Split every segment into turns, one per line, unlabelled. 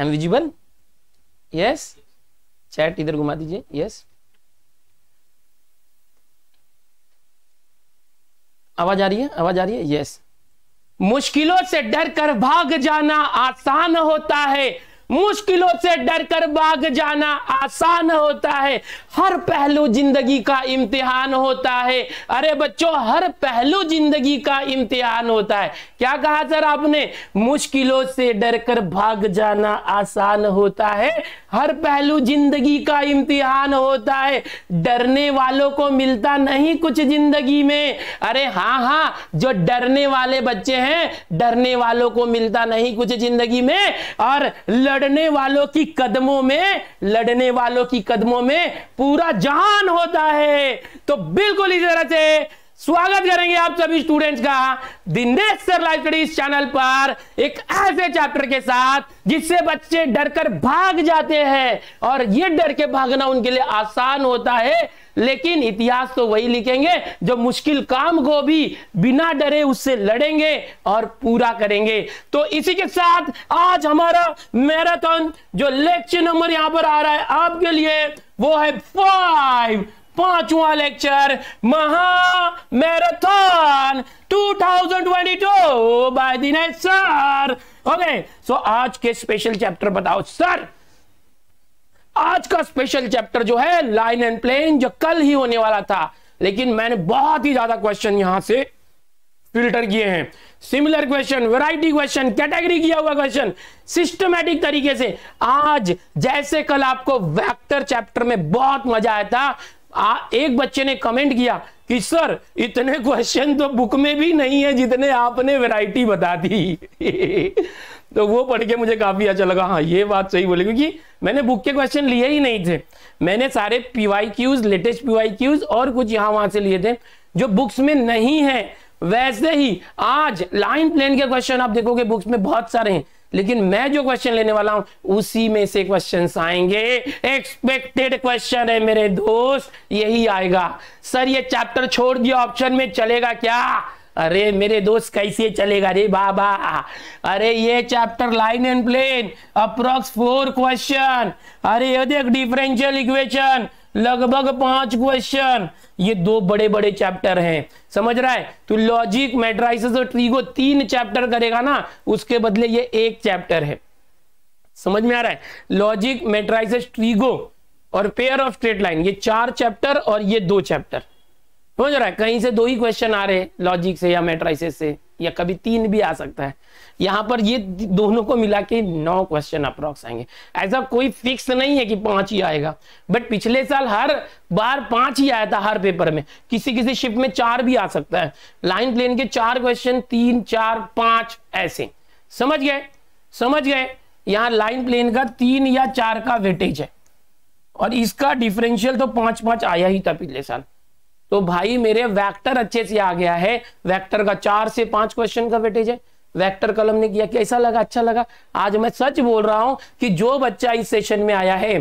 M visible yes chat इधर घुमा दीजिए यस आवाज आ रही है आवाज आ रही है यस मुश्किलों से डर कर भाग जाना आसान होता है मुश्किलों से डरकर भाग जाना आसान होता है हर पहलू जिंदगी का इम्तिहान होता है अरे बच्चों हर पहलू जिंदगी का इम्तिहान होता है क्या कहा सर आपने मुश्किलों से डरकर भाग जाना आसान होता है हर पहलू जिंदगी का इम्तिहान होता है डरने वालों को मिलता नहीं कुछ जिंदगी में अरे हाँ हाँ जो डरने वाले बच्चे हैं डरने वालों को मिलता नहीं कुछ जिंदगी में और लड़ लड़ने वालों की कदमों में लड़ने वालों की कदमों में पूरा जान होता है तो बिल्कुल इसी तरह से स्वागत करेंगे आप सभी स्टूडेंट्स का Dinesh sir live studies channel पर एक ऐसे चैप्टर के साथ जिससे बच्चे डरकर भाग जाते हैं और ये डर के भागना उनके लिए आसान होता है लेकिन इतिहास तो वही लिखेंगे जो मुश्किल काम को भी बिना डरे उससे लड़ेंगे और पूरा करेंगे तो इसी के साथ आज हमारा मैराथन जो लेक्चर नंबर यहां पर आ रहा है आपके लिए वो है फाइव पांचवा लेक्चर महा marathon 2022 by Dinesh sir okay so आज के स्पेशल चैप्टर बताओ सर आज का स्पेशल चैप्टर जो है लाइन एंड प्लेन जो कल ही होने वाला था लेकिन मैंने बहुत ही ज्यादा क्वेश्चन यहां से फिल्टर किए हैं similar question variety question category किया हुआ क्वेश्चन सिस्टमैटिक तरीके से आज जैसे कल आपको वेक्टर चैप्टर में बहुत मजा आया था आ, एक बच्चे ने कमेंट किया कि सर इतने क्वेश्चन तो बुक में भी नहीं है जितने आपने वैरायटी बता दी तो वो पढ़ के मुझे काफ़ी अच्छा लगा हाँ ये बात सही बोले क्योंकि मैंने बुक के क्वेश्चन लिए ही नहीं थे मैंने सारे P Y Qs latest P Y Qs और कुछ यहाँ वहां से लिए थे जो बुक्स में नहीं है वैसे ही आज लाइन प्लेन के क्वेश्चन आप देखोगे बुक्स में बहुत सारे हैं लेकिन मैं जो क्वेश्चन लेने वाला हूं उसी में से क्वेश्चन आएंगे एक्सपेक्टेड क्वेश्चन है मेरे दोस्त यही आएगा सर ये चैप्टर छोड़ दिया ऑप्शन में चलेगा क्या अरे मेरे दोस्त कैसे चलेगा रे बाबा अरे ये chapter line and plane approx four question अरे ये देख डिफरेंशियल इक्वेशन लगभग पांच क्वेश्चन ये दो बड़े बड़े चैप्टर हैं समझ रहा है तो लॉजिक मेट्राइसिस और ट्रीगो तीन चैप्टर करेगा ना उसके बदले ये एक चैप्टर है समझ में आ रहा है लॉजिक मेट्राइसिस ट्रीगो और पेयर ऑफ स्ट्रेट लाइन ये चार चैप्टर और ये दो चैप्टर समझ रहा है कहीं से दो ही क्वेश्चन आ रहे हैं लॉजिक से या मेट्राइसिस से या कभी तीन भी आ सकता है यहाँ पर ये दोनों को मिला के नौ क्वेश्चन अप्रॉक्स आएंगे ऐसा कोई फिक्स नहीं है कि पांच ही आएगा बट पिछले साल हर बार पांच ही आया था हर पेपर में किसी किसी शिफ्ट में चार भी आ सकता है लाइन प्लेन के चार क्वेश्चन तीन चार पांच ऐसे समझ गए समझ गए यहाँ लाइन प्लेन का तीन या चार का वेटेज है और इसका डिफरेंशियल तो पांच पांच आया ही था पिछले साल तो भाई मेरे वेक्टर अच्छे से आ गया है वेक्टर का चार से पांच क्वेश्चन का वेटेज है वेक्टर कलम ने किया कैसा लगा अच्छा लगा आज मैं सच बोल रहा हूं कि जो बच्चा इस सेशन में आया है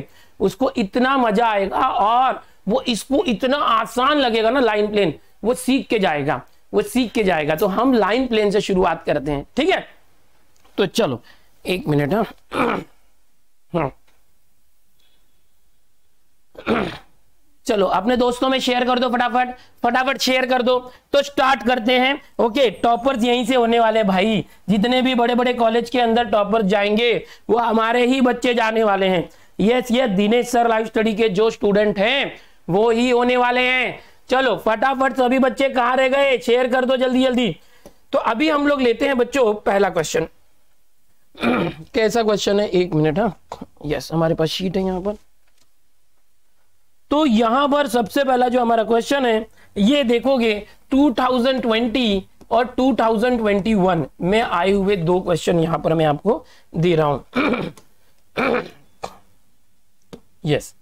उसको इतना मजा आएगा और वो इसको इतना आसान लगेगा ना लाइन प्लेन वो सीख के जाएगा वो सीख के जाएगा तो हम लाइन प्लेन से शुरुआत करते हैं ठीक है तो चलो एक मिनट हाँ, हाँ। चलो अपने दोस्तों में शेयर कर दो फटाफट फटाफट शेयर कर दो तो स्टार्ट करते हैं ओके टॉपर्स यहीं से होने वाले भाई जितने भी बड़े बड़े कॉलेज के अंदर टॉपर्स जाएंगे वो हमारे ही बच्चे जाने वाले हैं यस ये दिनेश सर लाइव स्टडी के जो स्टूडेंट हैं वो ही होने वाले हैं चलो फटाफट सभी बच्चे कहाँ रह गए शेयर कर दो जल्दी जल्दी तो अभी हम लोग लेते हैं बच्चों पहला क्वेश्चन कैसा क्वेश्चन है एक मिनट हाँ यस हमारे पास शीट है यहाँ पर तो यहां पर सबसे पहला जो हमारा क्वेश्चन है ये देखोगे 2020 और 2021 में आए हुए दो क्वेश्चन यहां पर मैं आपको दे रहा हूं यस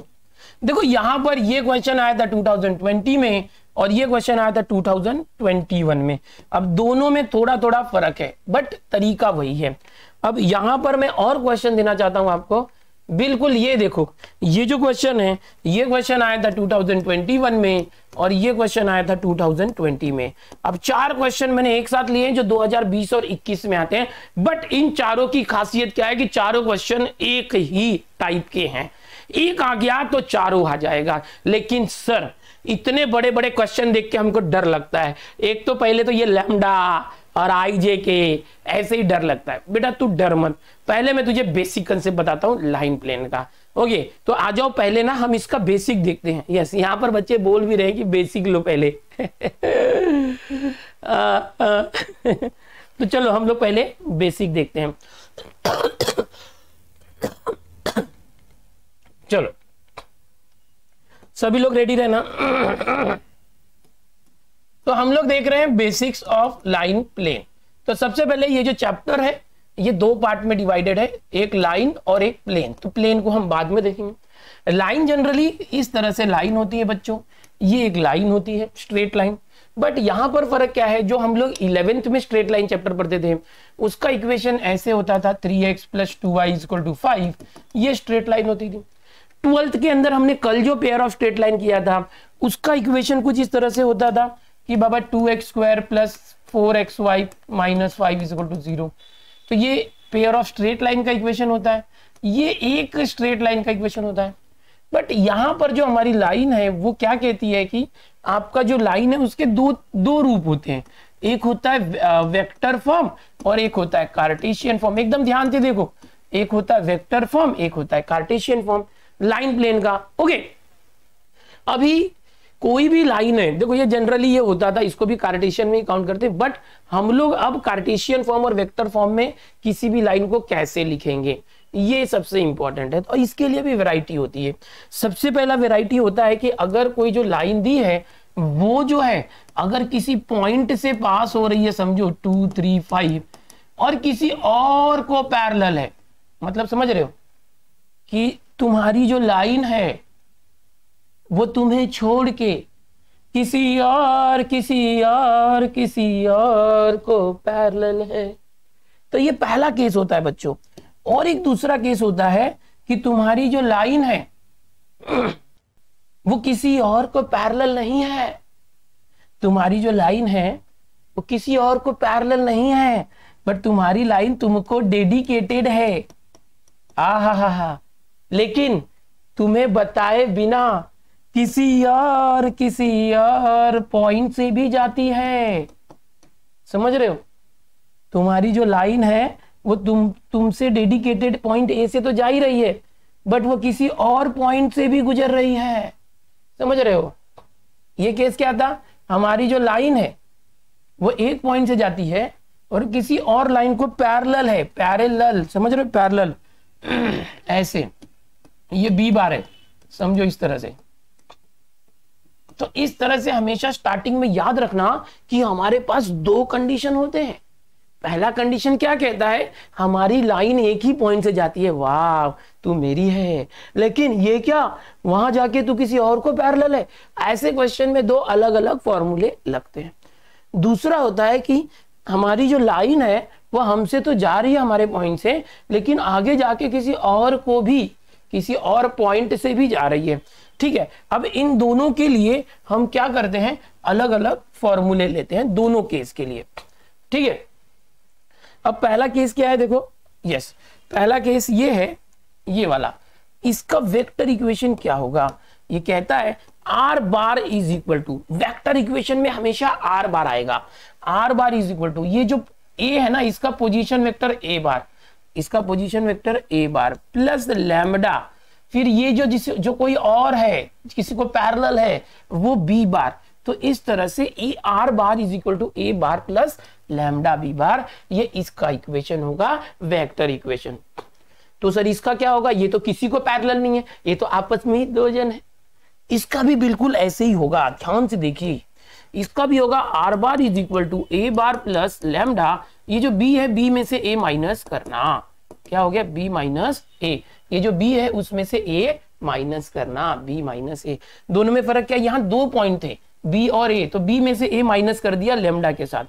देखो यहां पर ये क्वेश्चन आया था 2020 में और ये क्वेश्चन आया था 2021 में अब दोनों में थोड़ा थोड़ा फर्क है बट तरीका वही है अब यहां पर मैं और क्वेश्चन देना चाहता हूं आपको बिल्कुल ये देखो ये जो क्वेश्चन है ये क्वेश्चन आया था 2021 में और ये क्वेश्चन आया था 2020 में अब चार क्वेश्चन मैंने एक साथ लिए हैं जो 2020 और 21 में आते हैं बट इन चारों की खासियत क्या है कि चारों क्वेश्चन एक ही टाइप के हैं एक आ गया तो चारों आ जाएगा लेकिन सर इतने बड़े बड़े क्वेश्चन देख के हमको डर लगता है एक तो पहले तो ये लैमडा और आईजे के ऐसे ही डर लगता है बेटा तू डर मत पहले मैं तुझे बेसिक कंसेप्ट बताता हूँ लाइन प्लेन का ओके तो आ जाओ पहले ना हम इसका बेसिक देखते हैं यस यहाँ पर बच्चे बोल भी रहे हैं कि बेसिक लो पहले आ, आ, तो चलो हम लोग पहले बेसिक देखते हैं चलो सभी लोग रेडी रहना तो हम लोग देख रहे हैं बेसिक्स ऑफ लाइन प्लेन तो सबसे पहले ये जो चैप्टर है ये दो पार्ट में डिवाइडेड है एक लाइन और एक प्लेन तो प्लेन को हम बाद में देखेंगे लाइन जनरली इस तरह से लाइन होती है बच्चों ये एक लाइन होती है स्ट्रेट लाइन बट यहां पर फर्क क्या है जो हम लोग इलेवेंथ में स्ट्रेट लाइन चैप्टर पढ़ते थे उसका इक्वेशन ऐसे होता था three x plus two y equal to five ये स्ट्रेट लाइन होती थी ट्वेल्थ के अंदर हमने कल जो पेयर ऑफ स्ट्रेट लाइन किया था उसका इक्वेशन कुछ इस तरह से होता था कि बाबा two x square plus four x y minus five is equal to zero तो ये पेयर ऑफ स्ट्रेट लाइन का इक्वेशन होता है ये एक स्ट्रेट लाइन का इक्वेशन होता है बट यहाँ पर जो हमारी लाइन है वो क्या कहती है कि आपका जो लाइन है उसके दो दो रूप होते हैं एक होता है वेक्टर फॉर्म और एक होता है कार्टेशियन फॉर्म एकदम ध्यान से देखो एक होता है वेक्टर फॉर्म एक होता है कार्टेशियन फॉर्म लाइन प्लेन का ओके अभी कोई भी लाइन है देखो ये जनरली ये होता था इसको भी कार्टेशियन में ही काउंट करते बट हम लोग अब कार्टेशियन फॉर्म और वेक्टर फॉर्म में किसी भी लाइन को कैसे लिखेंगे ये सबसे इंपॉर्टेंट है और तो इसके लिए भी वेराइटी होती है सबसे पहला वेराइटी होता है कि अगर कोई जो लाइन दी है वो जो है अगर किसी पॉइंट से पास हो रही है समझो टू थ्री फाइव और किसी और को पैरल है मतलब समझ रहे हो कि तुम्हारी जो लाइन है वो तुम्हें छोड़ के किसी और किसी और किसी और को पैरल है तो ये पहला केस होता है बच्चों और एक दूसरा केस होता है कि तुम्हारी जो लाइन है वो किसी और को पैरल नहीं है तुम्हारी जो लाइन है वो किसी और को पैरल नहीं है बट तुम्हारी लाइन तुमको डेडिकेटेड है आ हा हा हा लेकिन तुम्हें बताए बिना किसी और किसी और पॉइंट से भी जाती है समझ रहे हो तुम्हारी जो लाइन है वो तुम तुमसे डेडिकेटेड पॉइंट ए से तो जा ही रही है बट वो किसी और पॉइंट से भी गुजर रही है समझ रहे हो ये केस क्या था हमारी जो लाइन है वो एक पॉइंट से जाती है और किसी और लाइन को पैरेलल है पैरेलल समझ रहे हो पैरेलल ऐसे ये बी बार है समझो इस तरह से तो इस तरह से हमेशा स्टार्टिंग में याद रखना कि हमारे पास दो कंडीशन होते हैं पहला कंडीशन क्या कहता है हमारी लाइन एक ही पॉइंट से जाती है वाह तू मेरी है लेकिन ये क्या वहां जाके तू किसी और को पैरल है ऐसे क्वेश्चन में दो अलग अलग फॉर्मूले लगते हैं दूसरा होता है कि हमारी जो लाइन है वह हमसे तो जा रही है हमारे पॉइंट से लेकिन आगे जाके किसी और को भी किसी और पॉइंट से भी जा रही है ठीक है अब इन दोनों के लिए हम क्या करते हैं अलग अलग फॉर्मूले लेते हैं दोनों केस के लिए ठीक है अब पहला केस क्या है देखो यस पहला केस ये है ये वाला इसका वेक्टर इक्वेशन क्या होगा ये कहता है are bar is equal to vector equation में हमेशा आर बार आएगा r bar is equal to ये जो ए है ना इसका पोजिशन वेक्टर ए बार इसका position vector a bar plus lambda फिर ये जो जिस जो कोई और है किसी को पैरल है वो बी बार तो इस तरह से a r bar is equal to A bar plus lambda b bar ये इसका इक्वेशन होगा वेक्टर इक्वेशन तो सर इसका क्या होगा ये तो किसी को पैरल नहीं है ये तो आपस में ही दो जन है इसका भी बिल्कुल ऐसे ही होगा ध्यान से देखिए इसका भी होगा r bar is equal to A bar plus lambda ये जो बी है बी में से ए माइनस करना क्या हो गया बी माइनस ए ये जो बी है उसमें से ए माइनस करना बी माइनस ए दोनों में फर्क क्या यहाँ दो पॉइंट थे बी और ए तो बी में से ए माइनस कर दिया लेमडा के साथ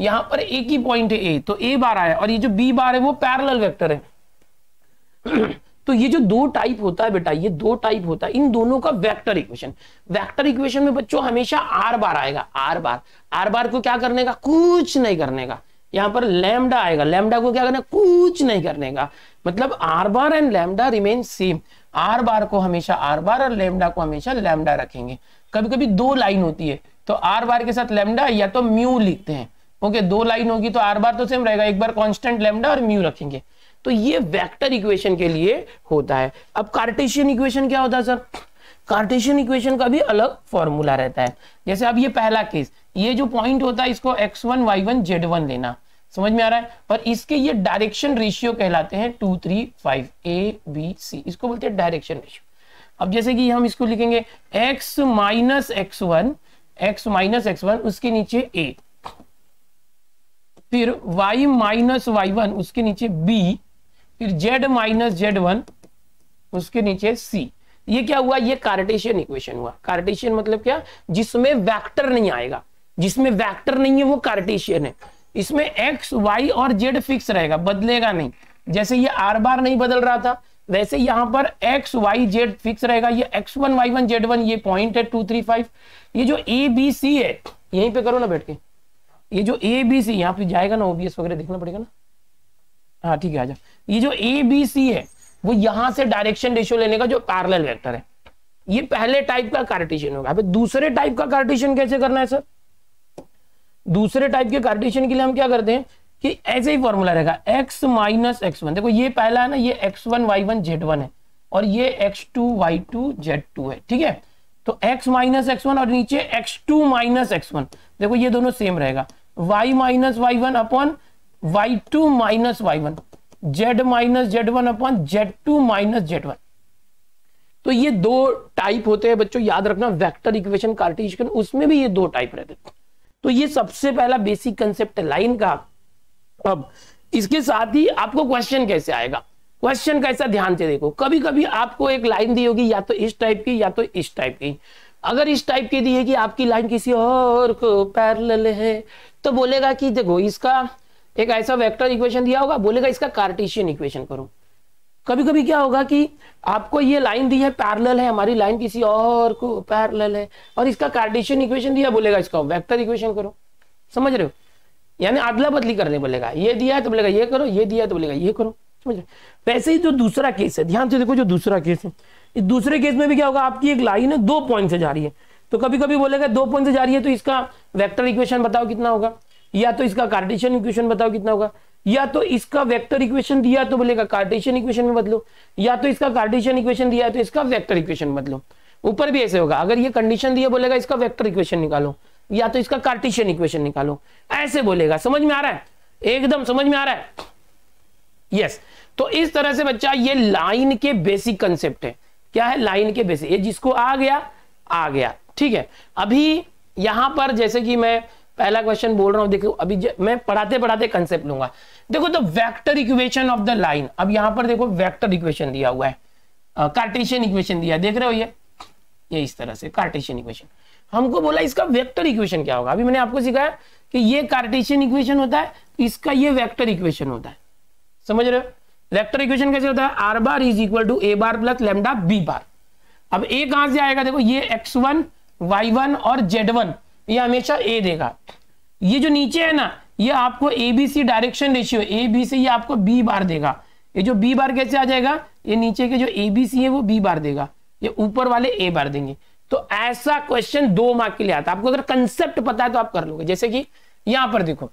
यहां पर एक ही पॉइंट है ए तो ए बार आया और ये जो बी बार है वो पैरल वेक्टर है तो ये जो दो टाइप होता है बेटा ये दो टाइप होता है इन दोनों का वेक्टर इक्वेशन वेक्टर इक्वेशन में बच्चों हमेशा आर बार आएगा आर बार आर बार को क्या करने का कुछ नहीं करने का यहां पर लैमडा आएगा लैमडा को क्या करना कुछ नहीं करने का मतलब R bar and lambda remain same R bar को हमेशा आर बार और लैमडा को हमेशा लैमडा रखेंगे कभी कभी दो लाइन होती है तो आर बार के साथ लैमडा या तो म्यू लिखते हैं ओके दो लाइन होगी तो आर बार तो सेम रहेगा एक बार कॉन्स्टेंट लेमडा और म्यू रखेंगे तो ये वेक्टर इक्वेशन के लिए होता है अब कार्टेशियन इक्वेशन क्या होता है सर कार्टेशियन इक्वेशन का भी अलग फॉर्मूला रहता है जैसे अब ये पहला केस ये जो पॉइंट होता है इसको X one Y one Z one लेना समझ में आ रहा है पर इसके ये डायरेक्शन रेशियो कहलाते हैं two three five A B C इसको बोलते हैं डायरेक्शन रेशियो अब जैसे कि हम इसको लिखेंगे X minus x one X minus x one उसके नीचे ए फिर वाई माइनस वाई वन उसके नीचे बी फिर जेड माइनस जेड वन उसके नीचे सी ये क्या हुआ ये कार्टेशियन इक्वेशन हुआ कार्टेशियन मतलब क्या जिसमें वैक्टर नहीं आएगा जिसमें वैक्टर नहीं है वो कार्टेशियन है इसमें एक्स वाई और जेड फिक्स रहेगा बदलेगा नहीं जैसे ये आर बार नहीं बदल रहा था वैसे यहाँ पर एक्स वाई जेड फिक्स रहेगा ये x one Y one Z one ये पॉइंट है टू थ्री फाइव ये जो ए बी सी है यहीं पे करो ना बैठ के ये जो ए बी सी यहाँ पे जाएगा ना ओबीएस वगैरह देखना पड़ेगा ना हाँ ठीक है आजा ये जो ए बी सी है वो यहां से डायरेक्शन रेशियो लेने का जो पैरेलल वेक्टर है ये पहले टाइप का कार्टेशियन होगा अब दूसरे टाइप का कार्टेशियन कैसे करना है सर दूसरे टाइप के कार्टेशियन के लिए हम क्या करते हैं कि ऐसे ही फॉर्मूला रहेगा x माइनस एक्स वन देखो ये पहला है ना ये x one Y one Z one है और ये x two Y two Z two है ठीक है तो x माइनस एक्स वन और नीचे X two minus x one देखो ये दोनों सेम रहेगा y minus Y one upon Y two minus Y one Z minus Z one upon Z two minus Z one तो ये दो टाइप होते हैं बच्चों याद रखना वेक्टर इक्वेशन कार्टेशियन उसमें भी ये दो टाइप रहते हैं तो ये सबसे पहला बेसिक कंसेप्ट है लाइन का अब इसके साथ ही आपको क्वेश्चन कैसे आएगा क्वेश्चन कैसा ध्यान से देखो कभी कभी आपको एक लाइन दी होगी या तो इस टाइप की या तो इस टाइप की अगर इस टाइप की दी है कि आपकी लाइन किसी और को पैरेलल है तो बोलेगा कि देखो इसका एक ऐसा वेक्टर इक्वेशन दिया होगा बोलेगा इसका कार्टेशियन इक्वेशन करो कभी कभी क्या होगा कि आपको ये लाइन दी है पैरेलल है हमारी लाइन किसी और को पैरेलल है और इसका कार्टेशियन इक्वेशन दिया बोलेगा इसका वेक्टर इक्वेशन करो समझ रहे हो यानी अदला बदली करने बोलेगा ये दिया है तो बोलेगा ये करो ये दिया है तो बोलेगा ये करो समझ रहे वैसे ही जो दूसरा केस है ध्यान से देखो जो दूसरा केस है इस दूसरे केस में भी क्या होगा आपकी एक लाइन है दो पॉइंट से जा रही है तो कभी कभी बोलेगा दो पॉइंट से जा रही है तो इसका वेक्टर इक्वेशन बताओ कितना होगा या तो इसका कार्टेशियन इक्वेशन बताओ कितना होगा या तो इसका वेक्टर इक्वेशन दिया तो बोलेगा कार्टेशियन इक्वेशन में बदलो या तो इसका कार्टेशियन इक्वेशन दिया तो इसका वेक्टर इक्वेशन बदलो ऊपर भी ऐसे होगा अगर ये कंडीशन दिया बोलेगा इसका वेक्टर इक्वेशन निकालो या तो इसका कार्टेशियन इक्वेशन निकालो ऐसे बोलेगा समझ में आ रहा है एकदम समझ में आ रहा है यस yes. तो इस तरह से बच्चा ये लाइन के बेसिक कंसेप्ट है क्या है लाइन के बेसिक ये जिसको आ गया आ गया ठीक है अभी यहां पर जैसे कि मैं पहला क्वेश्चन बोल रहा हूं देखो अभी मैं पढ़ाते पढ़ाते कंसेप्ट लूंगा देखो the vector equation of the line अब यहां पर देखो वेक्टर इक्वेशन दिया हुआ है कार्टेशियन इक्वेशन दिया देख रहे हो ये ये इस तरह से कार्टेशियन इक्वेशन हमको बोला इसका वेक्टर इक्वेशन क्या होगा अभी मैंने आपको सिखाया कि ये कार्टेशियन इक्वेशन होता है तो इसका ये वेक्टर इक्वेशन होता है समझ रहे हो वेक्टर इक्वेशन कैसे होता है are bar is equal to A bar plus lambda B bar अब ए कहां से आएगा देखो ये एक्स वन वाई वन और जेड वन ये हमेशा ए देगा ये जो नीचे है ना ये आपको A B C direction ratio A B C ये आपको बी बार देगा ये जो बी बार कैसे आ जाएगा ये नीचे के जो ए बी सी है वो बी बार देगा ये ऊपर वाले ए बार देंगे तो ऐसा क्वेश्चन दो मार्क के लिए आता आपको अगर कंसेप्ट पता है तो आप कर लोगे जैसे कि यहां पर देखो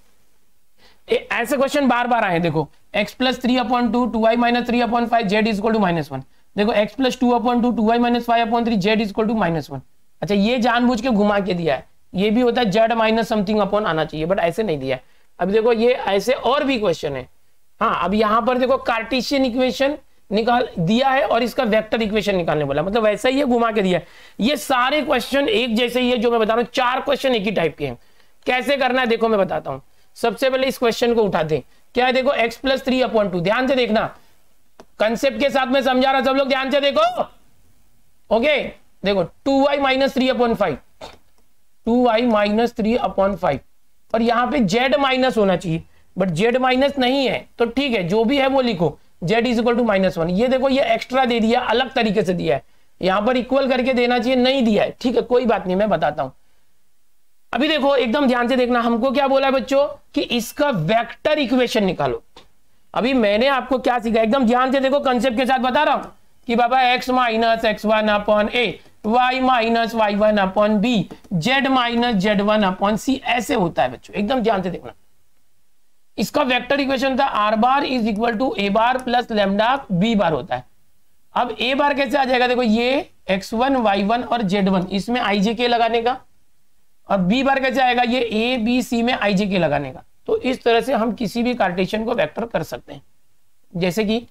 ऐसे क्वेश्चन बार बार आए देखो X plus three upon two two I minus three upon five Z is equal to minus one देखो X plus two upon two two I minus five upon three Z is equal to minus one अच्छा ये जानबूझ के घुमा के दिया है ये भी होता है जेड माइनस समथिंग अपॉन आना चाहिए बट ऐसे नहीं दिया अब देखो ये ऐसे और भी क्वेश्चन है हाँ अब यहाँ पर देखो कार्टिशियन इक्वेशन निकाल दिया है और इसका वेक्टर इक्वेशन निकालने बोला मतलब वैसा ही है घुमा के दिया ये सारे क्वेश्चन एक जैसे ही है जो मैं बता रहा हूँ चार क्वेश्चन एक ही टाइप के हैं कैसे करना है देखो मैं बताता हूँ सबसे पहले इस क्वेश्चन को उठाते दे क्या है देखो X plus three upon two ध्यान से देखना कंसेप्ट के साथ में समझा रहा सब लोग ध्यान से देखो ओके देखो two Y minus three upon five two Y minus three upon five और यहाँ पे जेड माइनस होना चाहिए बट जेड माइनस नहीं है तो ठीक है जो भी है वो लिखो Z is equal to minus one ये देखो ये एक्स्ट्रा दे दिया अलग तरीके से दिया है यहां पर इक्वल करके देना चाहिए नहीं दिया है ठीक है कोई बात नहीं मैं बताता हूं अभी देखो एकदम ध्यान से देखना हमको क्या बोला है बच्चों कि इसका वेक्टर इक्वेशन निकालो अभी मैंने आपको क्या सीखा एकदम ध्यान से देखो कंसेप्ट के साथ बता रहा हूं कि बाबा X minus x one upon A Y minus Y one upon B Z minus Z one upon C ऐसे होता है बच्चों एकदम ध्यान से देखना इसका वेक्टर इक्वेशन था R bar is equal to A bar plus lambda B bar होता है अब ए बार कैसे आ जाएगा देखो ये एक्स वन वाई वन और जेड वन इसमें आईजे के लगाने का और बी बार कैसे आएगा ये ए बी सी में आईजे के लगाने का तो इस तरह से हम किसी भी कार्टेशियन को वेक्टर कर सकते हैं जैसे कि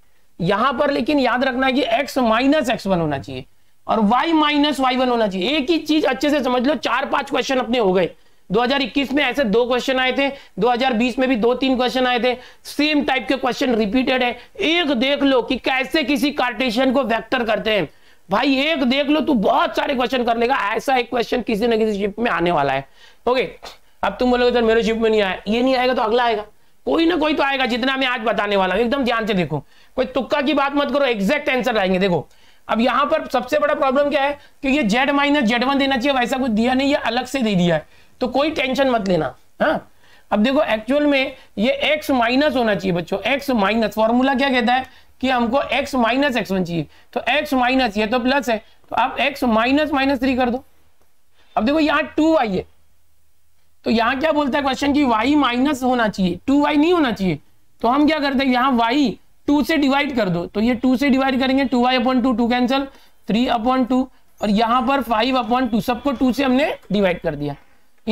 यहां पर लेकिन याद रखना है कि एक्स माइनस एक्स वन होना चाहिए और y माइनस वाई वन होना चाहिए एक ही चीज अच्छे से समझ लो चार पांच क्वेश्चन अपने हो गए 2021 में ऐसे दो क्वेश्चन आए थे 2020 में भी दो तीन क्वेश्चन आए थे सेम टाइप के क्वेश्चन रिपीटेड है एक देख लो कि कैसे किसी कार्टेशियन को वेक्टर करते हैं भाई एक देख लो तू बहुत सारे क्वेश्चन कर लेगा ऐसा एक क्वेश्चन किसी ना किसी शिफ्ट में आने वाला है ओके अब तुम बोलोगे सर मेरे शिफ्ट में नहीं आया ये नहीं आएगा तो अगला आएगा कोई ना कोई तो आएगा जितना मैं आज बताने वाला हूं एकदम ध्यान से देखो कोई तुक्का की बात मत करो एग्जैक्ट आंसर आएंगे देखो अब यहां पर सबसे बड़ा प्रॉब्लम क्या है कि ये जेड माइनस जेड वन देना चाहिए वैसा कुछ दिया नहीं ये अलग से दे दिया है तो कोई टेंशन मत लेना हाँ अब देखो एक्चुअल में ये एक्स माइनस होना चाहिए बच्चों एक्स माइनस फॉर्मूला क्या कहता है कि हमको एक्स माइनस एक्स वन चाहिए तो एक्स माइनस ये तो प्लस है तो आप एक्स माइनस माइनस थ्री कर दो अब देखो यहाँ टू वाई है तो यहाँ क्या बोलता है क्वेश्चन की वाई माइनस होना चाहिए टू वाई नहीं होना चाहिए तो हम क्या करते हैं यहाँ वाई टू से डिवाइड कर दो तो ये टू से डिवाइड करेंगे two Y upon two two cancel three upon two और यहां पर फाइव अपॉन टू सबको टू से हमने डिवाइड कर दिया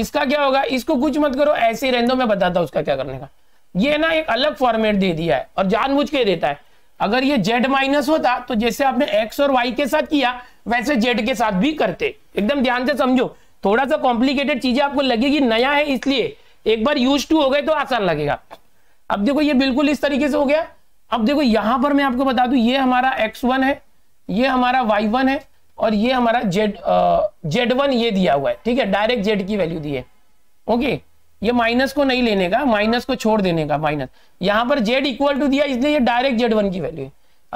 इसका क्या होगा इसको कुछ मत करो ऐसे ही रहने दो मैं बताता हूं उसका क्या करने का ये ना एक अलग फॉर्मेट दे दिया है और जानबूझ के देता है अगर ये जेड माइनस होता तो जैसे आपने एक्स और वाई के साथ किया वैसे जेड के साथ भी करते एकदम ध्यान से समझो थोड़ा सा कॉम्प्लिकेटेड चीजें आपको लगेगी नया है इसलिए एक बार यूज टू हो गए तो आसान लगेगा अब देखो ये बिल्कुल इस तरीके से हो गया अब देखो यहां पर मैं आपको बता दू ये हमारा एक्स वन है ये हमारा वाई वन है और ये हमारा जेड जेड वन ये दिया हुआ है ठीक है डायरेक्ट जेड की वैल्यू दी है ओके ये माइनस को नहीं लेने का माइनस को छोड़ देने का माइनस यहां पर जेड इक्वल टू दिया इसलिए ये डायरेक्ट जेड वन की वैल्यू है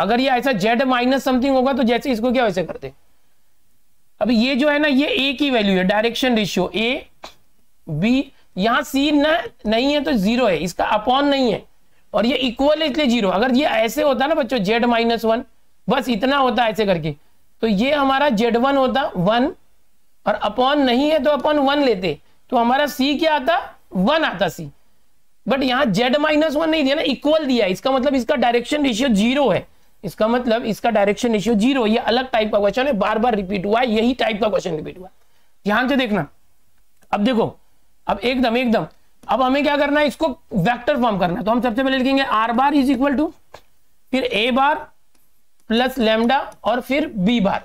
अगर ये ऐसा जेड माइनस समथिंग होगा तो जैसे इसको क्या वैसे करते अब ये जो है ना ये ए की वैल्यू है डायरेक्शन रेशियो ए बी यहां सी ना नहीं है तो जीरो है इसका अपॉन नहीं है और ये इक्वल है इसलिए जीरो अगर ये ऐसे होता ना बच्चों जेड माइनस वन बस इतना होता ऐसे करके तो ये हमारा जेड वन होता वन और अपॉन नहीं है तो अपॉन वन लेते तो हमारा सी क्या आता वन आता सी बट यहाँ जेड माइनस वन नहीं दिया ना इक्वल दिया इसका मतलब इसका डायरेक्शन रेशियो जीरो है इसका मतलब इसका डायरेक्शन रेशियो जीरो ये अलग टाइप का क्वेश्चन है बार बार रिपीट हुआ है यही टाइप का क्वेश्चन रिपीट हुआ ध्यान से देखना अब देखो अब एकदम एकदम अब हमें क्या करना है इसको वेक्टर फॉर्म करना है तो हम सबसे पहले लिखेंगे R bar is equal to फिर ए बार प्लस लेमडा और फिर बी बार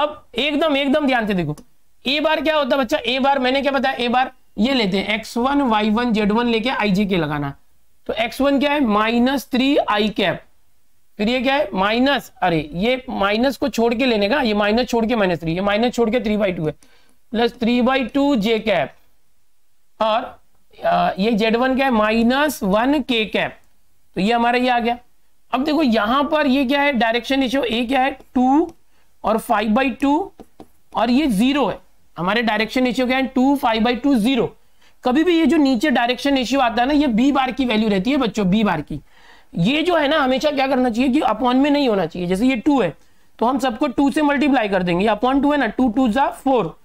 अब एकदम एकदम ध्यान से देखो ए बार क्या होता है बच्चा ए बार मैंने क्या बताया ए बार ये लेते हैं x one Y one Z one लेके आई जे के लगाना तो एक्स वन क्या है माइनस थ्री आई कैप फिर ये क्या है माइनस अरे ये माइनस को छोड़ के लेने का ये माइनस छोड़ के माइनस थ्री ये माइनस छोड़ के थ्री बाई टू है plus three by two J cap और ये जेड वन क्या है माइनस वन के कैप तो ये हमारा ये आ गया अब देखो यहां पर ये क्या है डायरेक्शन रेशियो ए क्या है टू और फाइव बाई टू और ये जीरो है हमारे डायरेक्शन रेशियो क्या है two five by two zero कभी भी ये जो नीचे डायरेक्शन रेशियो आता है ना ये बी बार की वैल्यू रहती है बच्चों बी बार की ये जो है ना हमेशा क्या करना चाहिए कि अपॉन में नहीं होना चाहिए जैसे ये टू है तो हम सबको टू से मल्टीप्लाई कर देंगे अपॉन टू है ना टू टू जा फोर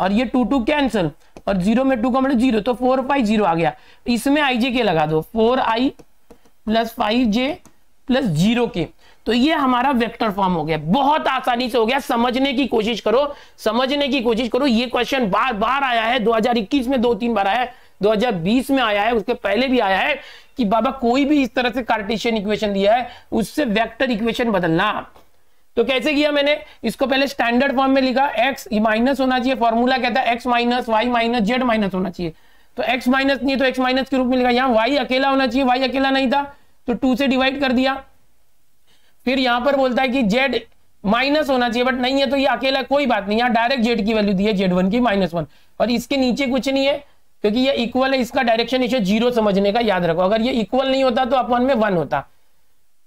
और ये टू टू कैंसिल और जीरो में टू का मतलब जीरो तो फोर पाई जीरो आ गया तो इसमें आई जे के लगा दो four I plus five J plus zero K तो ये हमारा वेक्टर फॉर्म हो गया बहुत आसानी से हो गया समझने की कोशिश करो समझने की कोशिश करो ये क्वेश्चन बार बार आया है 2021 में दो तीन बार आया है 2020 में आया है उसके पहले भी आया है कि बाबा कोई भी इस तरह से कार्टेशियन इक्वेशन दिया है उससे वेक्टर इक्वेशन बदलना तो कैसे किया मैंने इसको पहले स्टैंडर्ड फॉर्म में लिखा एक्स माइनस होना चाहिए फॉर्मूला कहता है x minus Y minus Z minus होना चाहिए तो एक्स माइनस नहीं तो एक्स माइनस के रूप में लिखा यहाँ वाई अकेला होना चाहिए वाई अकेला नहीं था तो टू से डिवाइड कर दिया फिर यहां पर बोलता है कि जेड माइनस होना चाहिए बट नहीं है तो ये अकेला कोई बात नहीं यहाँ डायरेक्ट जेड की वैल्यू दी है जेड वन की माइनस वन और इसके नीचे कुछ नहीं है क्योंकि ये इक्वल है इसका डायरेक्शन इसे जीरो समझने का याद रखो अगर ये इक्वल नहीं होता तो अपन में वन होता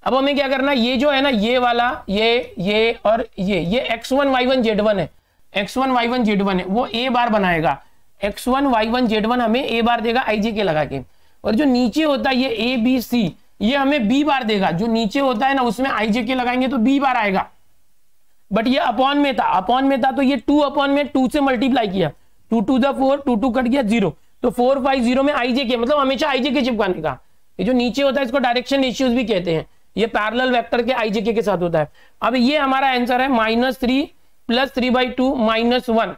अब हमें क्या करना ये जो है ना ये वाला ये ये और ये ये x one Y one Z one है X one Y one Z one है वो ए बार बनाएगा X one Y one Z one हमें ए बार देगा आई जे के लगा के और जो नीचे होता है ये ए बी सी ये हमें बी बार देगा जो नीचे होता है ना उसमें आई जे के लगाएंगे तो बी बार आएगा बट ये अपॉन में था अपॉन में था तो ये टू अपॉन में टू से मल्टीप्लाई किया two two the four two two cut गया जीरो तो फोर फाइव जीरो में आईजे के मतलब हमेशा आईजे के चिपकाने का ये जो नीचे होता है इसको डायरेक्शन इश्यूज भी कहते हैं ये पैरल वैक्टर के आई के साथ होता है अब ये हमारा आंसर है minus three plus three by two minus one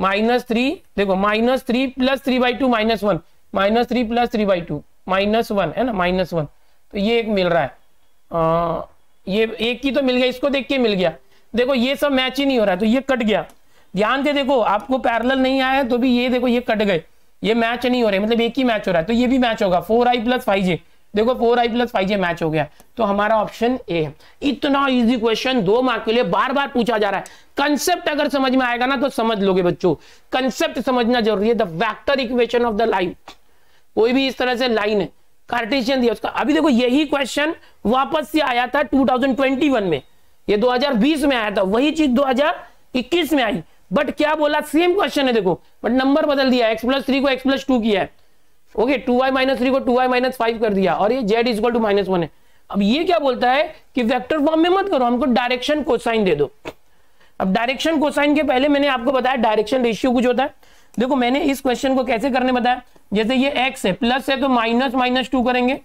minus three देखो minus three plus three by two minus one minus three plus three by two minus one है ना माइनस वन तो ये एक मिल रहा है आ, ये एक की तो मिल गया इसको देख के मिल गया देखो ये सब मैच ही नहीं हो रहा है तो ये कट गया ध्यान से देखो आपको पैरल नहीं आया तो भी ये देखो ये कट गए ये मैच नहीं हो रहे मतलब एक ही मैच हो रहा है तो ये भी मैच होगा four I plus five J देखो फोर आई प्लस फाइव ये मैच हो गया तो हमारा ऑप्शन ए है इतना इजी क्वेश्चन दो मार्क के लिए बार बार पूछा जा रहा है कंसेप्ट अगर समझ में आएगा ना तो समझ लोगे बच्चों कंसेप्ट समझना जरूरी है the vector equation of the line कोई भी इस तरह से लाइन है कार्टेशियन दिया उसका अभी देखो यही क्वेश्चन वापस से आया था 2021 में ये 2020 में आया था वही चीज 2021 में आई बट क्या बोला सेम क्वेश्चन है देखो बट नंबर बदल दिया एक्स प्लस थ्री को एक्स प्लस टू किया है okay two Y minus three को टू वाई माइनस फाइव कर दिया और ये Z is equal to minus one है अब ये क्या बोलता है कि वेक्टर फॉर्म में मत करो हमको डायरेक्शन कोसाइन दे दो अब डायरेक्शन कोसाइन के पहले मैंने आपको बताया डायरेक्शन रेशियो कुछ होता है देखो मैंने इस क्वेश्चन को कैसे करने बताया जैसे ये एक्स है प्लस है तो माइनस माइनस टू करेंगे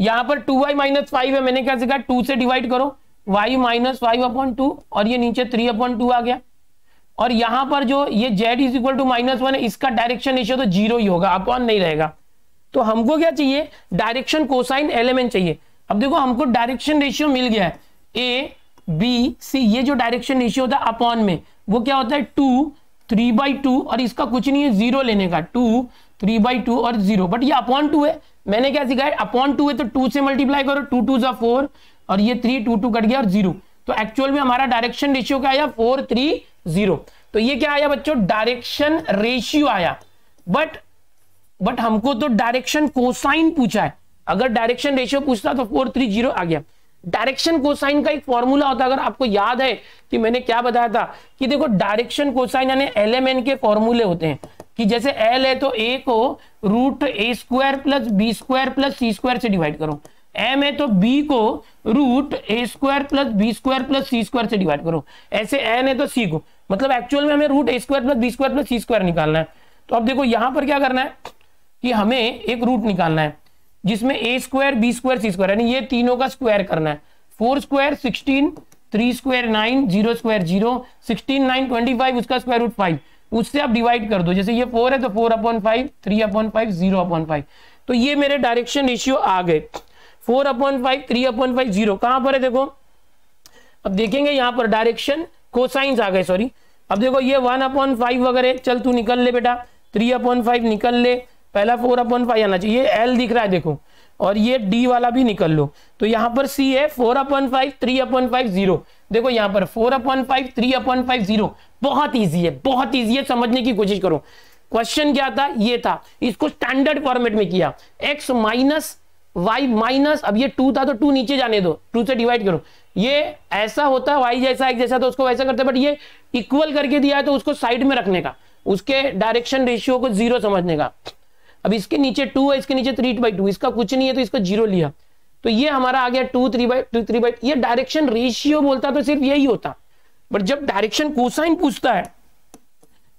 यहां पर टू वाई माइनस फाइव है मैंने क्या सीखा टू से डिवाइड करो Y minus five upon two और ये नीचे थ्री अपॉइंट टू आ गया और यहां पर जो ये Z is equal to minus one है इसका डायरेक्शन रेशियो तो जीरो ही होगा अपॉन तो नहीं रहेगा तो हमको क्या चाहिए डायरेक्शन कोसाइन एलिमेंट चाहिए अब देखो हमको डायरेक्शन रेशियो मिल गया है ए बी सी ये जो डायरेक्शन रेशियो होता है अपॉन में वो क्या होता है टू थ्री बाई टू और इसका कुछ नहीं है जीरो लेने का टू थ्री बाई टू और जीरो बट ये अपॉन टू है मैंने क्या सिखाया अपॉन टू है तो टू से मल्टीप्लाई करो टू टू जो फोर और ये थ्री टू टू कट गया और जीरो तो एक्चुअल में हमारा डायरेक्शन रेशियो क्या आया फोर थ्री जीरो तो ये क्या आया बच्चों डायरेक्शन रेशियो आया बट बट हमको तो डायरेक्शन कोसाइन पूछा है अगर डायरेक्शन रेशियो पूछता तो फोर थ्री जीरो आ गया डायरेक्शन कोसाइन का एक फॉर्मूला होता है अगर आपको याद है कि मैंने क्या बताया था कि देखो डायरेक्शन कोसाइन यानी एल एम एन के फॉर्मूले होते हैं कि जैसे एल है तो ए को root A square plus B square plus C square से डिवाइड करो एम है तो बी को root A square plus B square plus C square से डिवाइड करो ऐसे एन है तो सी को मतलब एक्चुअल में हमें root A square plus B square plus C square निकालना है तो अब देखो यहां पर क्या करना है कि हमें एक रूट निकालना है जिसमें A square B square C square यानी ये तीनों का स्क्वायर करना है four square sixteen three square nine zero square zero sixteen nine twenty five उसका स्क्वायर रूट फाइव उससे आप डिवाइड कर दो जैसे ये फोर है तो four upon five three upon five zero upon five तो ये मेरे डायरेक्शन रेशियो आ गए four upon five three upon five zero कहां पर है देखो अब देखेंगे यहां पर डायरेक्शन कोसाइंस आ गए सॉरी अब देखो ये वन अपॉइंट फाइव वगैरह चल तू निकल ले बेटा थ्री अपॉइंट फाइव निकल ले पहला फोर अपॉइंट फाइव आना चाहिए ये एल दिख रहा है देखो और ये डी वाला भी निकल लो तो यहाँ पर सी है four upon five three upon five zero देखो यहाँ पर four upon five three upon five zero बहुत ईजी है बहुत ईजी है समझने की कोशिश करो क्वेश्चन क्या था ये था इसको स्टैंडर्ड फॉर्मेट में किया एक्स माइनस वाई माइनस अब ये टू था तो टू नीचे जाने दो टू से डिवाइड करो ये ऐसा होता है वाई जैसा एक जैसा तो उसको वैसा करते बट ये इक्वल करके दिया है तो उसको साइड में रखने का उसके डायरेक्शन रेशियो को जीरो समझने का अब इसके नीचे टू है इसके नीचे थ्री बाई टू इसका कुछ नहीं है तो इसको जीरो लिया तो ये हमारा आ गया two three by two three by ये डायरेक्शन रेशियो बोलता तो सिर्फ यही होता बट जब डायरेक्शन कोसाइन पूछता है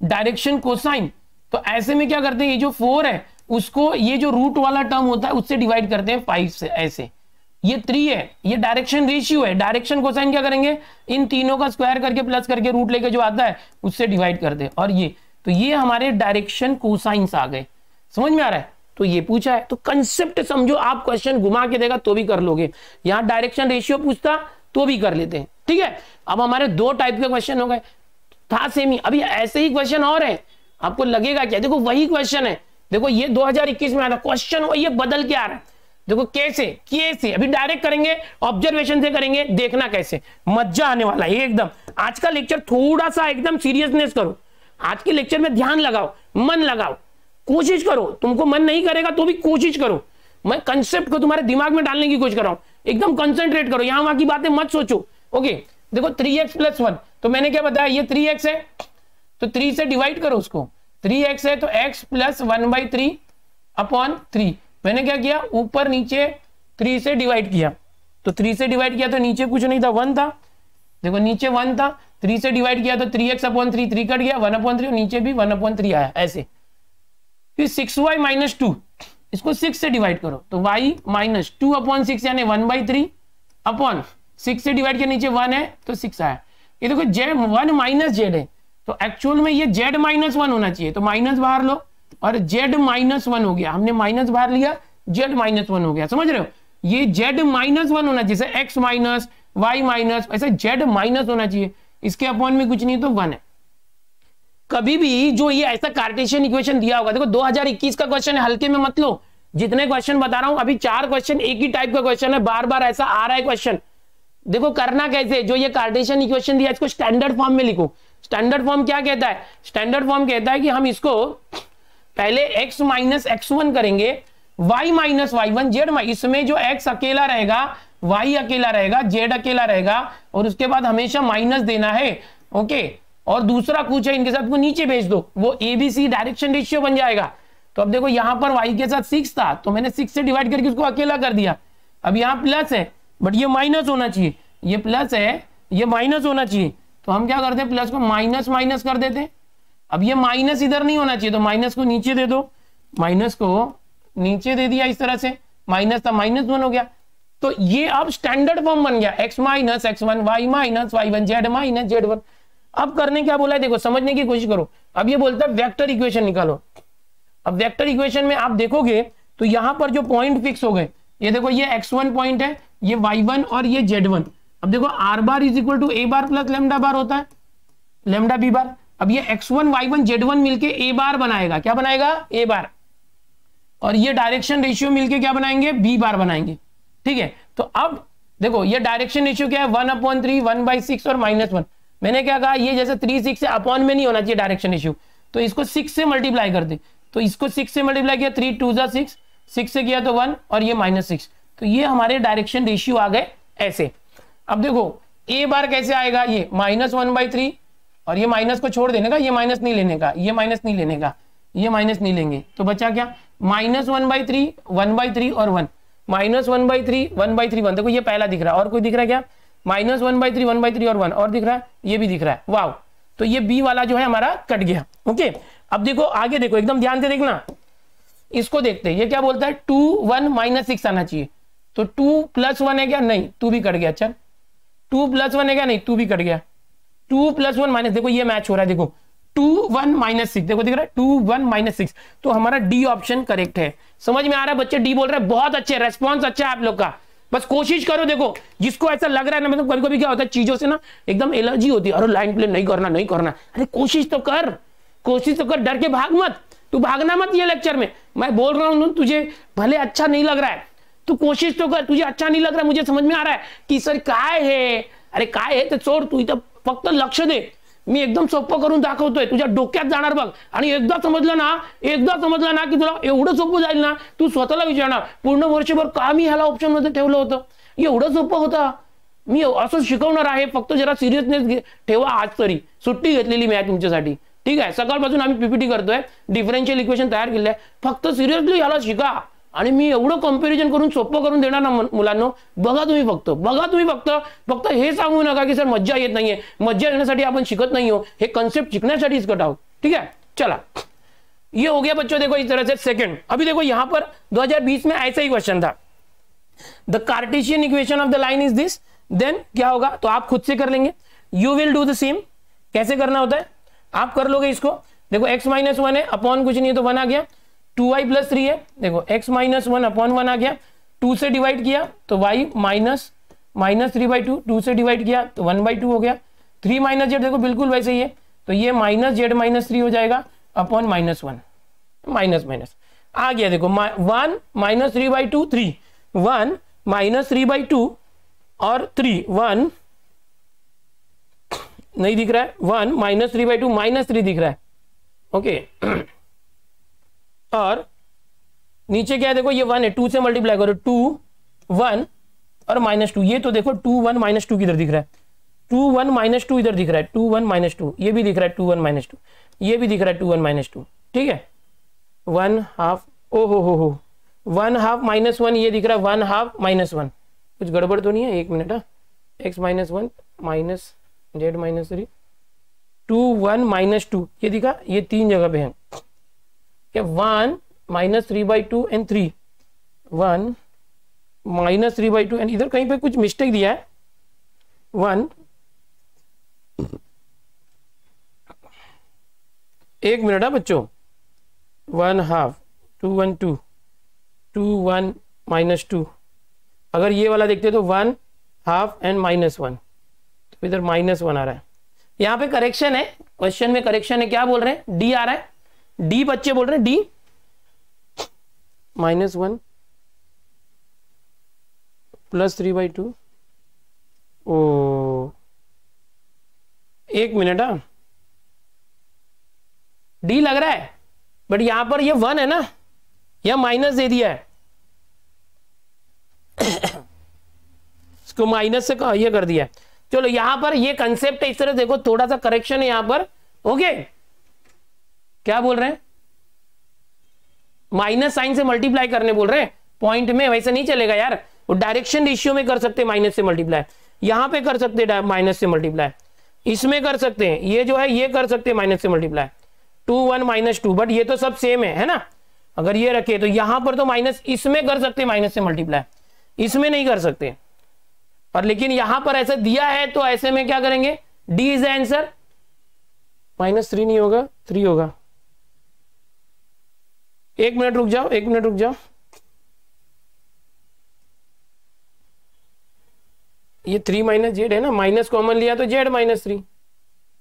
डायरेक्शन कोसाइन तो ऐसे में क्या करते हैं ये जो फोर है उसको ये जो रूट वाला टर्म होता है उससे डिवाइड करते हैं फाइव से ऐसे ये थ्री है ये डायरेक्शन रेशियो है डायरेक्शन कोसाइन क्या करेंगे इन तीनों का स्क्वायर करके प्लस करके रूट लेके जो आता है उससे डिवाइड करते दे और ये तो ये हमारे डायरेक्शन कोसाइंस आ गए समझ में आ रहा है तो ये पूछा है तो कंसेप्ट समझो आप क्वेश्चन घुमा के देगा तो भी कर लोगे यहाँ डायरेक्शन रेशियो पूछता तो भी कर लेते हैं ठीक है अब हमारे दो टाइप के क्वेश्चन हो गए था सेम ही अभी ऐसे ही क्वेश्चन और है आपको लगेगा क्या देखो वही क्वेश्चन है देखो ये 2021 में आया था क्वेश्चन हुआ ये बदल के आ रहा है देखो कैसे कैसे अभी डायरेक्ट करेंगे ऑब्जर्वेशन से करेंगे देखना कैसे मजा आने वाला है एकदम आज का लेक्चर थोड़ा सा एकदम सीरियसनेस करो आज के लेक्चर में ध्यान लगाओ मन लगाओ कोशिश करो तुमको मन नहीं करेगा तो भी कोशिश करो मैं कंसेप्ट को तुम्हारे दिमाग में डालने की कोशिश कर रहा हूं एकदम कंसेंट्रेट करो यहां वहां की बातें मत सोचो ओके देखो थ्री एक्स प्लस वन तो मैंने क्या बताया ये थ्री एक्स है तो थ्री से डिवाइड करो उसको थ्री एक्स है तो X plus one by three upon three मैंने क्या किया ऊपर नीचे थ्री से डिवाइड किया तो थ्री से डिवाइड किया तो नीचे कुछ नहीं था वन था देखो नीचे वन था थ्री से डिवाइड किया तो three X upon three three cut गया वन अपॉन थ्री नीचे भी वन अपॉन थ्री आया ऐसे फिर सिक्स वाई माइनस टू इसको सिक्स से डिवाइड करो तो Y minus two upon six यानी one by three upon six से डिवाइड किया नीचे वन है तो सिक्स आया ये देखो जेड वन माइनस जेड है तो एक्चुअल में ये जेड माइनस वन होना चाहिए तो माइनस बाहर लो और जेड माइनस वन हो गया हमने माइनस बाहर लिया जेड माइनस वन हो गया समझ रहे हो ये जेड माइनस वन होना चाहिए एक्स माइनस वाई माइनस ऐसे जेड माइनस होना चाहिए इसके अपॉन में कुछ नहीं तो वन है कभी भी जो ये ऐसा कार्टेशियन इक्वेशन दिया होगा देखो 2021 का क्वेश्चन है हल्के में मत लो जितने क्वेश्चन बता रहा हूं अभी चार क्वेश्चन एक ही टाइप का क्वेश्चन है बार बार ऐसा आ रहा है क्वेश्चन देखो करना कैसे जो ये कार्टेशियन इक्वेशन दिया इसको स्टैंडर्ड फॉर्म में लिखो स्टैंडर्ड फॉर्म क्या कहता है स्टैंडर्ड फॉर्म कहता है कि हम इसको पहले x माइनस एक्स वन करेंगे y minus Y one Z इसमें जो x अकेला रहेगा y अकेला रहेगा z अकेला रहेगा और उसके बाद हमेशा माइनस देना है ओके और दूसरा कुछ है इनके साथ को नीचे भेज दो वो एबीसी डायरेक्शन रेशियो बन जाएगा तो अब देखो यहां पर y के साथ सिक्स था तो मैंने सिक्स से डिवाइड करके उसको अकेला कर दिया अब यहाँ प्लस है बट ये माइनस होना चाहिए ये प्लस है ये माइनस होना चाहिए तो हम क्या करते हैं प्लस को माइनस माइनस कर देते हैं अब ये माइनस इधर नहीं होना चाहिए तो माइनस को नीचे दे दो माइनस को नीचे दे दिया इस तरह से माइनस था माइनस वन हो गया तो ये अब स्टैंडर्ड फॉर्म बन गया x minus x one Y minus Y one Z minus Z one अब करने क्या बोला है देखो समझने की कोशिश करो अब ये बोलता है वेक्टर इक्वेशन निकालो अब वेक्टर इक्वेशन में आप देखोगे तो यहां पर जो पॉइंट फिक्स हो गए ये देखो ये एक्स वन पॉइंट है ये वाई वन और ये जेड वन अब देखो are bar is equal to A bar plus lambda bar होता है लेमडा बी बार अब ये x one Y one Z one मिलकर ए बार बनाएगा क्या बनाएगा ए बार और ये डायरेक्शन रेशियो मिलके क्या बनाएंगे बी बार बनाएंगे ठीक है तो अब देखो ये डायरेक्शन रेशियो क्या है one upon three one by six और माइनस वन मैंने क्या कहा ये जैसे थ्री सिक्स से अपॉन में नहीं होना चाहिए डायरेक्शन रेशियो तो इसको सिक्स से मल्टीप्लाई कर दे तो इसको सिक्स से मल्टीप्लाई किया थ्री टू जा सिक्स सिक्स से किया तो वन और ये माइनस सिक्स तो ये हमारे डायरेक्शन रेशियो आ गए ऐसे अब देखो ए बार कैसे आएगा ये माइनस वन बाई थ्री और ये माइनस को छोड़ देने का ये माइनस नहीं लेने का ये माइनस नहीं लेने का ये माइनस नहीं लेंगे तो बचा क्या minus one by three one by three और one minus one by three one by three one देखो ये पहला दिख रहा है और कोई दिख रहा है क्या minus one by three one by three और वन और दिख रहा है ये भी दिख रहा है वाव तो ये बी वाला जो है हमारा कट गया ओके अब देखो आगे देखो एकदम ध्यान से देखना इसको देखते हैं ये क्या बोलता है टू वन माइनस सिक्स आना चाहिए तो टू प्लस वन है क्या नहीं टू भी कट गया चल टू प्लस वन है क्या नहीं टू भी कट गया टू प्लस वन माइनस देखो ये मैच हो रहा है देखो टू वन माइनस सिक्स देखो दिख रहा है टू वन माइनस सिक्स तो हमारा डी ऑप्शन करेक्ट है समझ में आ रहा है बच्चे डी बोल रहे हैं बहुत अच्छे रेस्पॉन्स अच्छा है आप लोग का बस कोशिश करो देखो जिसको ऐसा लग रहा है ना मतलब कभी कभी क्या होता है चीजों से ना एकदम एलर्जी होती है अरे लाइन प्ले नहीं करना नहीं करना अरे कोशिश तो कर कोशिश तो कर डर के भाग मत तू भागना मत ये लेक्चर में मैं बोल रहा हूँ तुझे भले अच्छा नहीं लग रहा है तू कोशिश तो कर तुझे अच्छा नहीं लग रहा मुझे समझ में आ रहा है की सर काय है अरे काय हे ते चोर तू इथं फक्त लक्ष दे मी एकदम सोप्प करून दाखवतोय तुझ्या डोक्यात जाणार बघ आणि एकदा समजलं ना एकदा समजलं ना की तुला एवढं सोपं जाईल ना तू स्वतःला विचारणार पूर्ण वर्षभर का मी ह्याला ऑप्शन मध्ये ठेवलं होतं एवढं सोपं होतं मी असं शिकवणार आहे फक्त जरा सिरियसनेस ठेवा आज तरी सुट्टी घेतलेली मी आहे तुमच्यासाठी ठीक आहे सकाळपासून आम्ही पीपीटी करतोय डिफरेन्शियल इक्वेशन तयार केले फक्त सिरियसली ह्याला शिका आणि मी एवढं कॉम्पॅरिझन करून सोपं करून देणार ना मुलांना बघा तुम्ही फक्त बघा तुम्ही फक्त फक्त हे सांगू नका की सर मज्जा येत नाहीये मज्जा येण्यासाठी आपण शिकत नाही हो हे कॉन्सेप्ट शिकण्यासाठी इसकट आहोत ठीक है चला ये हो गया बच्चों देखो इस तरह से सेकंड अभी देखो यहां पर 2020 में ऐसा ही क्वेश्चन था the cartesian equation of the line is this then क्या होगा तो आप खुद से कर लेंगे you will do the same कैसे करना होता है आप कर लोगे इसको देखो एक्स माइनस वन है अपॉन कुछ नहीं है तो वन आ गया टू वाई प्लस थ्री है देखो x minus one upon one आ गया टू से डिवाइड किया तो y minus minus three by two two से डिवाइड किया तो वन बाई टू हो गया थ्री माइनस जेड देखो बिल्कुल वैसे ही है तो ये माइनस जेड माइनस थ्री हो जाएगा upon minus one minus minus आ गया देखो one minus three by two three one minus three by two और थ्री वन नहीं दिख रहा है one minus three by two minus three दिख रहा है ओके okay. और नीचे क्या है देखो ये वन है टू से मल्टीप्लाई करो टू वन और माइनस टू ये तो देखो टू वन माइनस टू किधर दिख रहा है टू वन माइनस टू इधर दिख रहा है टू वन माइनस टू ये भी दिख रहा है टू वन माइनस टू ये भी दिख रहा है टू वन माइनस टू ठीक है वन हाफ ओ हो हो हो वन हाफ माइनस वन ये दिख रहा है वन हाफ माइनस वन कुछ गड़बड़ तो नहीं है एक मिनट हाँ x minus one minus Z minus three two one minus two ये दिखा ये तीन जगह पे है कि one minus three by two and three one minus three by two and इधर कहीं पे कुछ मिस्टेक दिया है वन एक मिनट है हाँ बच्चों one half two one two two one minus two अगर ये वाला देखते तो one half and minus one तो इधर माइनस वन आ रहा है यहां पे करेक्शन है क्वेश्चन में करेक्शन है क्या बोल रहे हैं डी आ रहा है डी बच्चे बोल रहे हैं D minus one plus three by two ओ एक मिनट हा डी लग रहा है बट यहां पर ये वन है ना यह माइनस दे दिया है इसको माइनस से ये कर दिया है चलो यहां पर ये कंसेप्ट है इस तरह देखो थोड़ा सा करेक्शन है यहां पर ओके okay? क्या बोल रहे हैं माइनस साइन से मल्टीप्लाई करने बोल रहे हैं पॉइंट में वैसे नहीं चलेगा यार वो डायरेक्शन रेशियो में कर सकते माइनस से मल्टीप्लाई यहां पे कर सकते हैं माइनस से मल्टीप्लाई इसमें कर सकते हैं ये जो है ये कर सकते हैं माइनस से multiply two one minus two but ये तो सब सेम है है ना अगर ये रखे तो यहां पर तो माइनस इसमें कर सकते हैं माइनस से मल्टीप्लाई इसमें नहीं कर सकते और लेकिन यहां पर ऐसा दिया है तो ऐसे में क्या करेंगे D is answer minus three नहीं होगा थ्री होगा एक मिनट रुक जाओ एक मिनट रुक जाओ ये थ्री माइनस जेड है ना माइनस कॉमन लिया तो जेड माइनस थ्री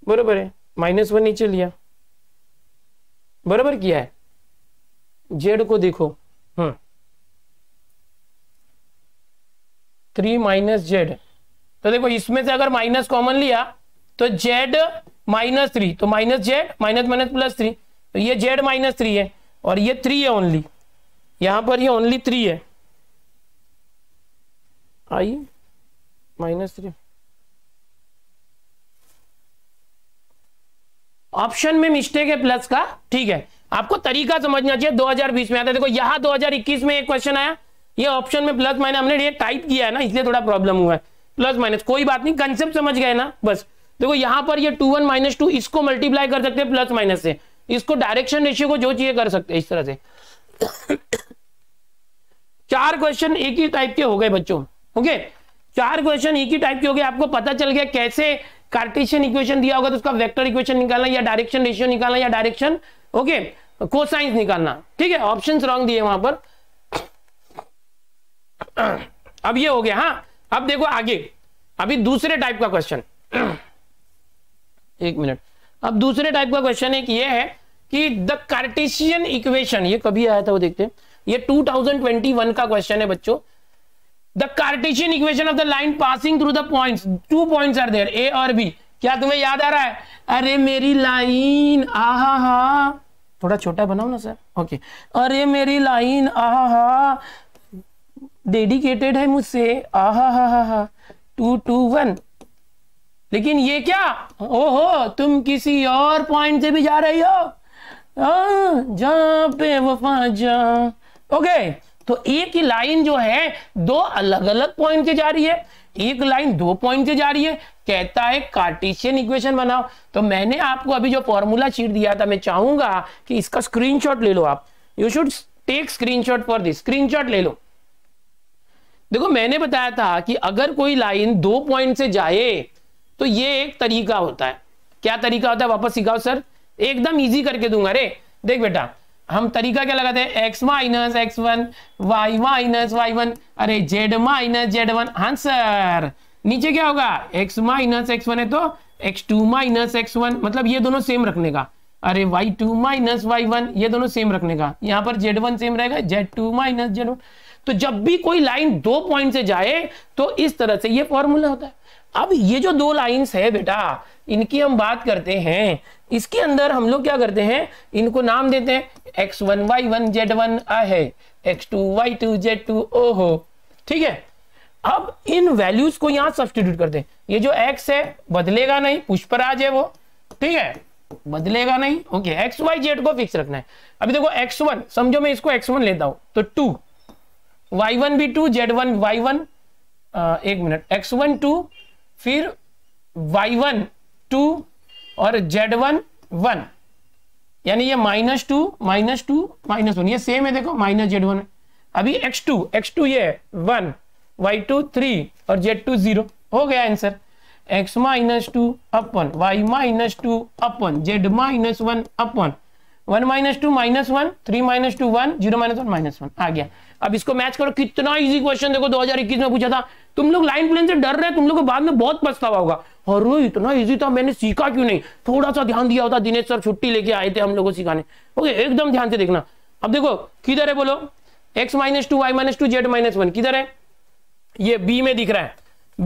बरोबर है माइनस वन नीचे लिया बरोबर किया है जेड को देखो हम्म थ्री माइनस जेड तो देखो इसमें से अगर माइनस कॉमन लिया तो जेड माइनस थ्री तो minus Z minus minus plus three तो ये जेड माइनस थ्री है और ये थ्री है ओनली यहां पर ये ओनली थ्री है आइए माइनस थ्री ऑप्शन में मिस्टेक है प्लस का ठीक है आपको तरीका समझना चाहिए 2020 में आता है देखो यहां 2021 में एक क्वेश्चन आया ये ऑप्शन में प्लस माइनस हमने ये टाइप किया है ना इसलिए थोड़ा प्रॉब्लम हुआ है प्लस माइनस कोई बात नहीं कंसेप्ट समझ गए ना बस देखो यहां पर ये टू वन माइनस टू इसको मल्टीप्लाई कर सकते हैं प्लस माइनस से इसको डायरेक्शन रेशियो को जो चाहिए कर सकते हैं इस तरह से चार क्वेश्चन एक ही टाइप के हो गए बच्चों ओके चार क्वेश्चन एक ही टाइप के हो गए आपको पता चल गया कैसे कार्टेशियन इक्वेशन दिया होगा तो उसका वेक्टर इक्वेशन निकालना या डायरेक्शन रेशियो निकालना या डायरेक्शन ओके कोसाइंस निकालना ठीक है ऑप्शन रॉन्ग दिए वहां पर अब ये हो गया हाँ अब देखो आगे अभी दूसरे टाइप का क्वेश्चन एक मिनट अब दूसरे टाइप का क्वेश्चन एक ये है कि द कार्टेशियन इक्वेशन ये कभी आया था वो देखते हैं ये 2021 का क्वेश्चन है बच्चों the cartesian equation of the line passing through the points two points are there A और बी क्या तुम्हें याद आ रहा है अरे मेरी लाइन आहा हा थोड़ा छोटा बनाओ ना सर ओके अरे मेरी लाइन आहा हा डेडिकेटेड है मुझसे आहा हा हा टू टू वन लेकिन ये क्या ओहो तुम किसी और पॉइंट से भी जा रही हो पे वफा जा ओके तो एक ही लाइन जो है दो अलग अलग पॉइंट से जा रही है एक लाइन दो पॉइंट से जा रही है कहता है कार्टिशियन इक्वेशन बनाओ तो मैंने आपको अभी जो फॉर्मूला छीट दिया था मैं चाहूंगा कि इसका स्क्रीनशॉट ले लो आप you should take screenshot for this screenshot ले लो देखो मैंने बताया था कि अगर कोई लाइन दो पॉइंट से जाए तो ये एक तरीका होता है क्या तरीका होता है वापस सिखाओ सर एकदम इजी करके दूंगा रे देख बेटा हम तरीका क्या लगाते हैं x minus x one Y minus Y one अरे z minus Z one answer नीचे क्या होगा एक्स माइनस एक्स वन है तो x two minus x one मतलब ये दोनों सेम रखने का अरे y two minus Y one ये दोनों सेम रखने का यहाँ पर जेड वन सेम रहेगा z two minus Z one तो जब भी कोई लाइन दो पॉइंट से जाए तो इस तरह से ये फॉर्मूला होता है अब ये जो दो लाइंस है बेटा इनकी हम बात करते हैं इसके अंदर हम लोग क्या करते हैं इनको नाम देते हैं x one Y one Z one आ है x two Y two Z two ओ हो ठीक है अब इन वैल्यूज को यहां सब्सटीट्यूट करते हैं ये जो एक्स है बदलेगा नहीं पुष्पराज है वो ठीक है बदलेगा नहीं ओके एक्स वाई जेड को फिक्स रखना है अभी देखो एक्स वन समझो मैं इसको एक्स वन लेता हूं तो टू वाई वन भी two z one Y one एक मिनट एक्स वन टू फिर वाई वन टू और जेड वन वन यानी ये minus two minus two minus one ये सेम है देखो माइनस जेड वन अभी एक्स टू एक्स टू ये वन वाई टू थ्री और जेड टू जीरो हो गया answer x minus two upon y minus two upon z minus one अपन one minus two minus one three minus two one zero minus one minus one आ गया अब इसको match करो कितना easy question देखो 2021 में पूछा था तुम लोग लाइन प्लेन से डर रहे तुम लोग को बाद में बहुत पछतावा होगा अरे इतना इजी था मैंने सीखा क्यों नहीं थोड़ा सा ध्यान दिया होता दिनेश सर छुट्टी लेके आए थे हम लोग को सिखाने ओके एकदम ध्यान से देखना अब देखो किधर है बोलो x minus two Y minus two z minus one किधर है ये बी में दिख रहा है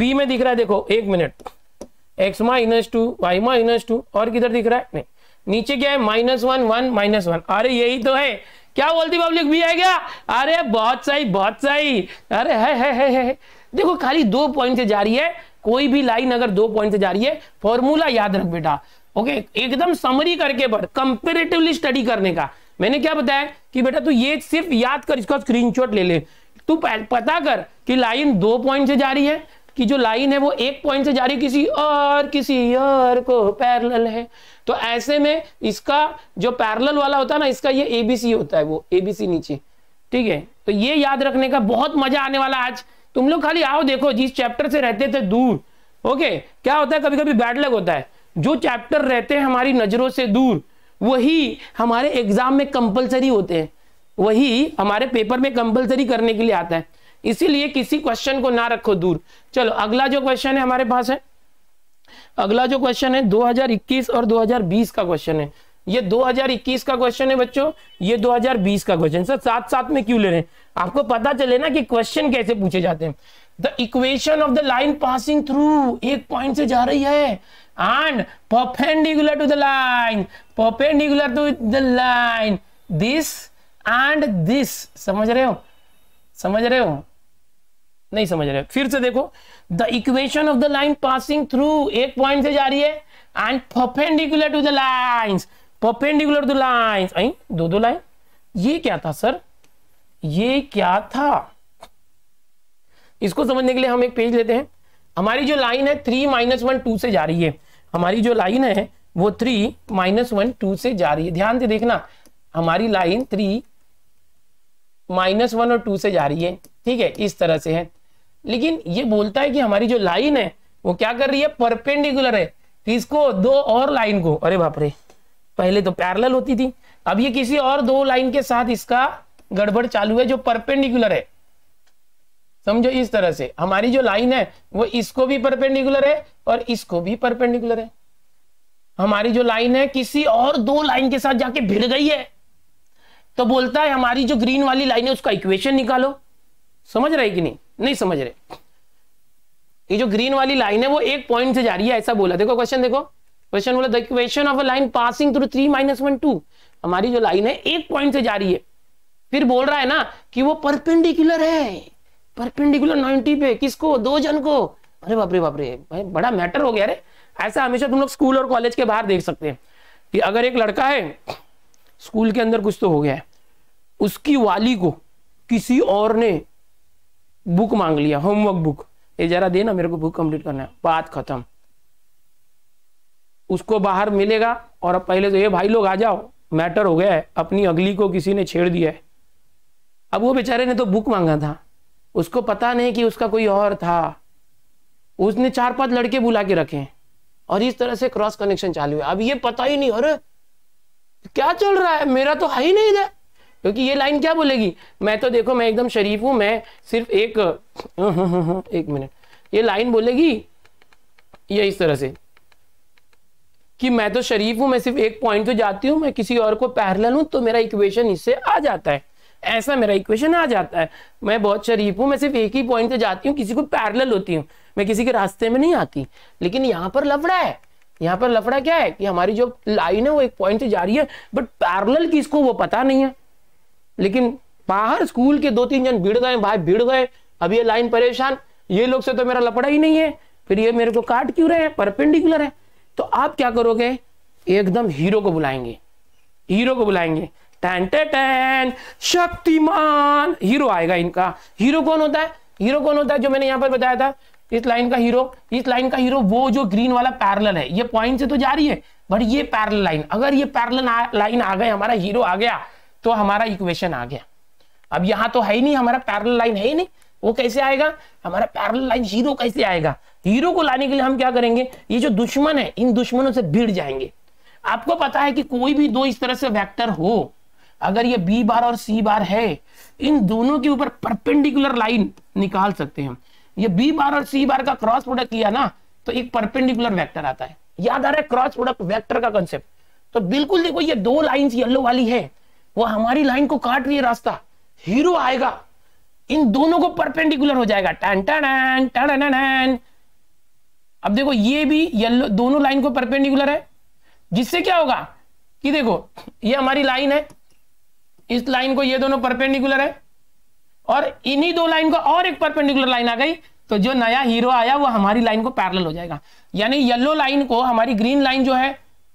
बी में दिख रहा है देखो एक minute x minus two Y minus two और किधर दिख रहा है नहीं नीचे क्या है minus one one minus one अरे यही तो है क्या बोलती पब्लिक भी है अरे बहुत सही बहुत सही अरे है है है है देखो खाली दो पॉइंट से जा रही है कोई भी लाइन अगर दो पॉइंट से जा रही है फॉर्मूला याद रख बेटा ओके एकदम समरी करके पढ़ कंपेरेटिवली स्टडी करने का मैंने क्या बताया कि बेटा तू ये सिर्फ याद कर इसका स्क्रीनशॉट ले ले तू पता कर कि लाइन दो पॉइंट से जा रही है कि जो लाइन है वो एक पॉइंट से जारी किसी और किसी और को पैरल है तो ऐसे में इसका जो पैरल वाला होता है ना इसका ये एबीसी होता है वो एबीसी नीचे ठीक है तो ये याद रखने का बहुत मजा आने वाला आज तुम लोग खाली आओ देखो जिस चैप्टर से रहते थे दूर ओके क्या होता है कभी कभी बैड लग होता है जो चैप्टर रहते हैं हमारी नजरों से दूर वही हमारे एग्जाम में कंपलसरी होते हैं वही हमारे पेपर में कंपलसरी करने के लिए आता है इसीलिए किसी क्वेश्चन को ना रखो दूर चलो अगला जो क्वेश्चन है हमारे पास है अगला जो क्वेश्चन है 2021 और 2020 का क्वेश्चन है ये 2021 का क्वेश्चन है बच्चों ये 2020 का क्वेश्चन सर साथ साथ में क्यों ले रहे हैं आपको पता चले ना कि क्वेश्चन कैसे पूछे जाते हैं the equation of the line passing through एक पॉइंट से जा रही है and perpendicular to the line perpendicular to the line this and this समझ रहे हो समझ रहे हो नहीं समझ रहे फिर से देखो the equation of the line passing through एक पॉइंट से जा रही है and perpendicular to the lines perpendicular to lines I दो दो लाइन ये क्या था सर ये क्या था इसको समझने के लिए हम एक पेज लेते हैं हमारी जो लाइन है थ्री माइनस वन टू से जा रही है हमारी जो लाइन है वो थ्री माइनस वन टू से जा रही है ध्यान से देखना हमारी लाइन थ्री माइनस वन और टू से जा रही है ठीक है इस तरह से है लेकिन ये बोलता है कि हमारी जो लाइन है वो क्या कर रही है परपेंडिकुलर है किसको दो और लाइन को अरे बाप रे पहले तो पैरेलल होती थी अब ये किसी और दो लाइन के साथ इसका गड़बड़ चालू है जो परपेंडिकुलर है समझो इस तरह से हमारी जो लाइन है वो इसको भी परपेंडिकुलर है और इसको भी परपेंडिकुलर है हमारी जो लाइन है किसी और दो लाइन के साथ जाके भिड़ गई है तो बोलता है हमारी जो ग्रीन वाली लाइन है उसका इक्वेशन निकालो समझ रहे कि नहीं नहीं समझ रहे ये जो ग्रीन वाली लाइन है वो एक पॉइंट से जा रही है ऐसा बोला देखो क्वेश्चन देखो क्वेश्चन बोला the question of a line passing through three minus one two हमारी जो लाइन है एक पॉइंट से जा रही है फिर बोल रहा है ना कि वो परपेंडिकुलर है परपेंडिकुलर नाइनटी पे किसको दो जन को अरे बापरे बापरे भाई बड़ा मैटर हो गया रे ऐसा हमेशा तुम लोग स्कूल और कॉलेज के बाहर देख सकते हैं कि अगर एक लड़का है स्कूल के अंदर कुछ तो हो गया है उसकी वाली को किसी और ने बुक मांग लिया होमवर्क बुक ये जरा देना मेरे को बुक कंप्लीट करना है बात खत्म उसको बाहर मिलेगा और अब पहले तो ये भाई लोग आ जाओ मैटर हो गया है अपनी अगली को किसी ने छेड़ दिया है अब वो बेचारे ने तो बुक मांगा था उसको पता नहीं कि उसका कोई और था उसने चार पांच लड़के बुला के रखे और इस तरह से क्रॉस कनेक्शन चालू है अब ये पता ही नहीं अरे क्या चल रहा है मेरा तो है ही नहीं इधर क्योंकि ये लाइन क्या बोलेगी मैं तो देखो मैं एकदम शरीफ हूं मैं सिर्फ एक एक मिनट ये लाइन बोलेगी ये इस तरह से कि मैं तो शरीफ हूं मैं सिर्फ एक पॉइंट तो जाती हूं मैं किसी और को पैरल हूं तो मेरा इक्वेशन इससे आ जाता है ऐसा मेरा इक्वेशन आ जाता है मैं बहुत शरीफ हूं मैं सिर्फ एक ही पॉइंट से तो जाती हूँ किसी को पैरल होती हूँ मैं किसी के रास्ते में नहीं आती लेकिन यहाँ पर लफड़ा है यहाँ पर लफड़ा क्या है कि हमारी जो लाइन है वो एक पॉइंट से तो जा रही है बट पैरल किसको वो पता नहीं है लेकिन बाहर स्कूल के दो तीन जन भिड़ गए भाई भिड़ गए अब ये लाइन परेशान ये लोग से तो मेरा लपड़ा ही नहीं है फिर ये मेरे को काट क्यों रहे हैं परपेंडिकुलर है तो आप क्या करोगे एकदम हीरो को बुलाएंगे हीरो को बुलाएंगे टैन टैन शक्तिमान हीरो आएगा इनका हीरो कौन होता है हीरो कौन होता है जो मैंने यहां पर बताया था इस लाइन का हीरो इस लाइन का हीरो वो जो ग्रीन वाला पैरल है ये पॉइंट से तो जारी है बट ये पैरल लाइन अगर ये पैरल लाइन आ गए हमारा हीरो आ गया तो हमारा इक्वेशन आ गया अब यहाँ तो है ही नहीं हमारा पैरल लाइन है ही नहीं वो कैसे आएगा हमारा पैरल लाइन हीरो कैसे आएगा हीरो को लाने के लिए हम क्या करेंगे ये जो दुश्मन है इन दुश्मनों से भिड़ जाएंगे आपको पता है कि कोई भी दो इस तरह से वेक्टर हो अगर ये बी बार और सी बार है इन दोनों के ऊपर परपेंडिकुलर लाइन निकाल सकते हैं ये बी बार और सी बार का क्रॉस प्रोडक्ट किया ना तो एक परपेंडिकुलर वेक्टर आता है याद आ रहा है क्रॉस प्रोडक्ट वेक्टर का कंसेप्ट तो बिल्कुल देखो ये दो लाइंस येलो वाली है वो हमारी लाइन को काट रही है रास्ता हीरो आएगा इन दोनों को परपेंडिकुलर हो जाएगा टन टन टन टन अब देखो ये भी येलो दोनों लाइन को परपेंडिकुलर है जिससे क्या होगा कि देखो ये हमारी लाइन है इस लाइन को ये दोनों परपेंडिकुलर है और इन्हीं दो लाइन को और एक परपेंडिकुलर लाइन आ गई तो जो नया हीरो आया वो हमारी लाइन को पैरेलल हो जाएगा यानी येलो लाइन को हमारी ग्रीन लाइन जो है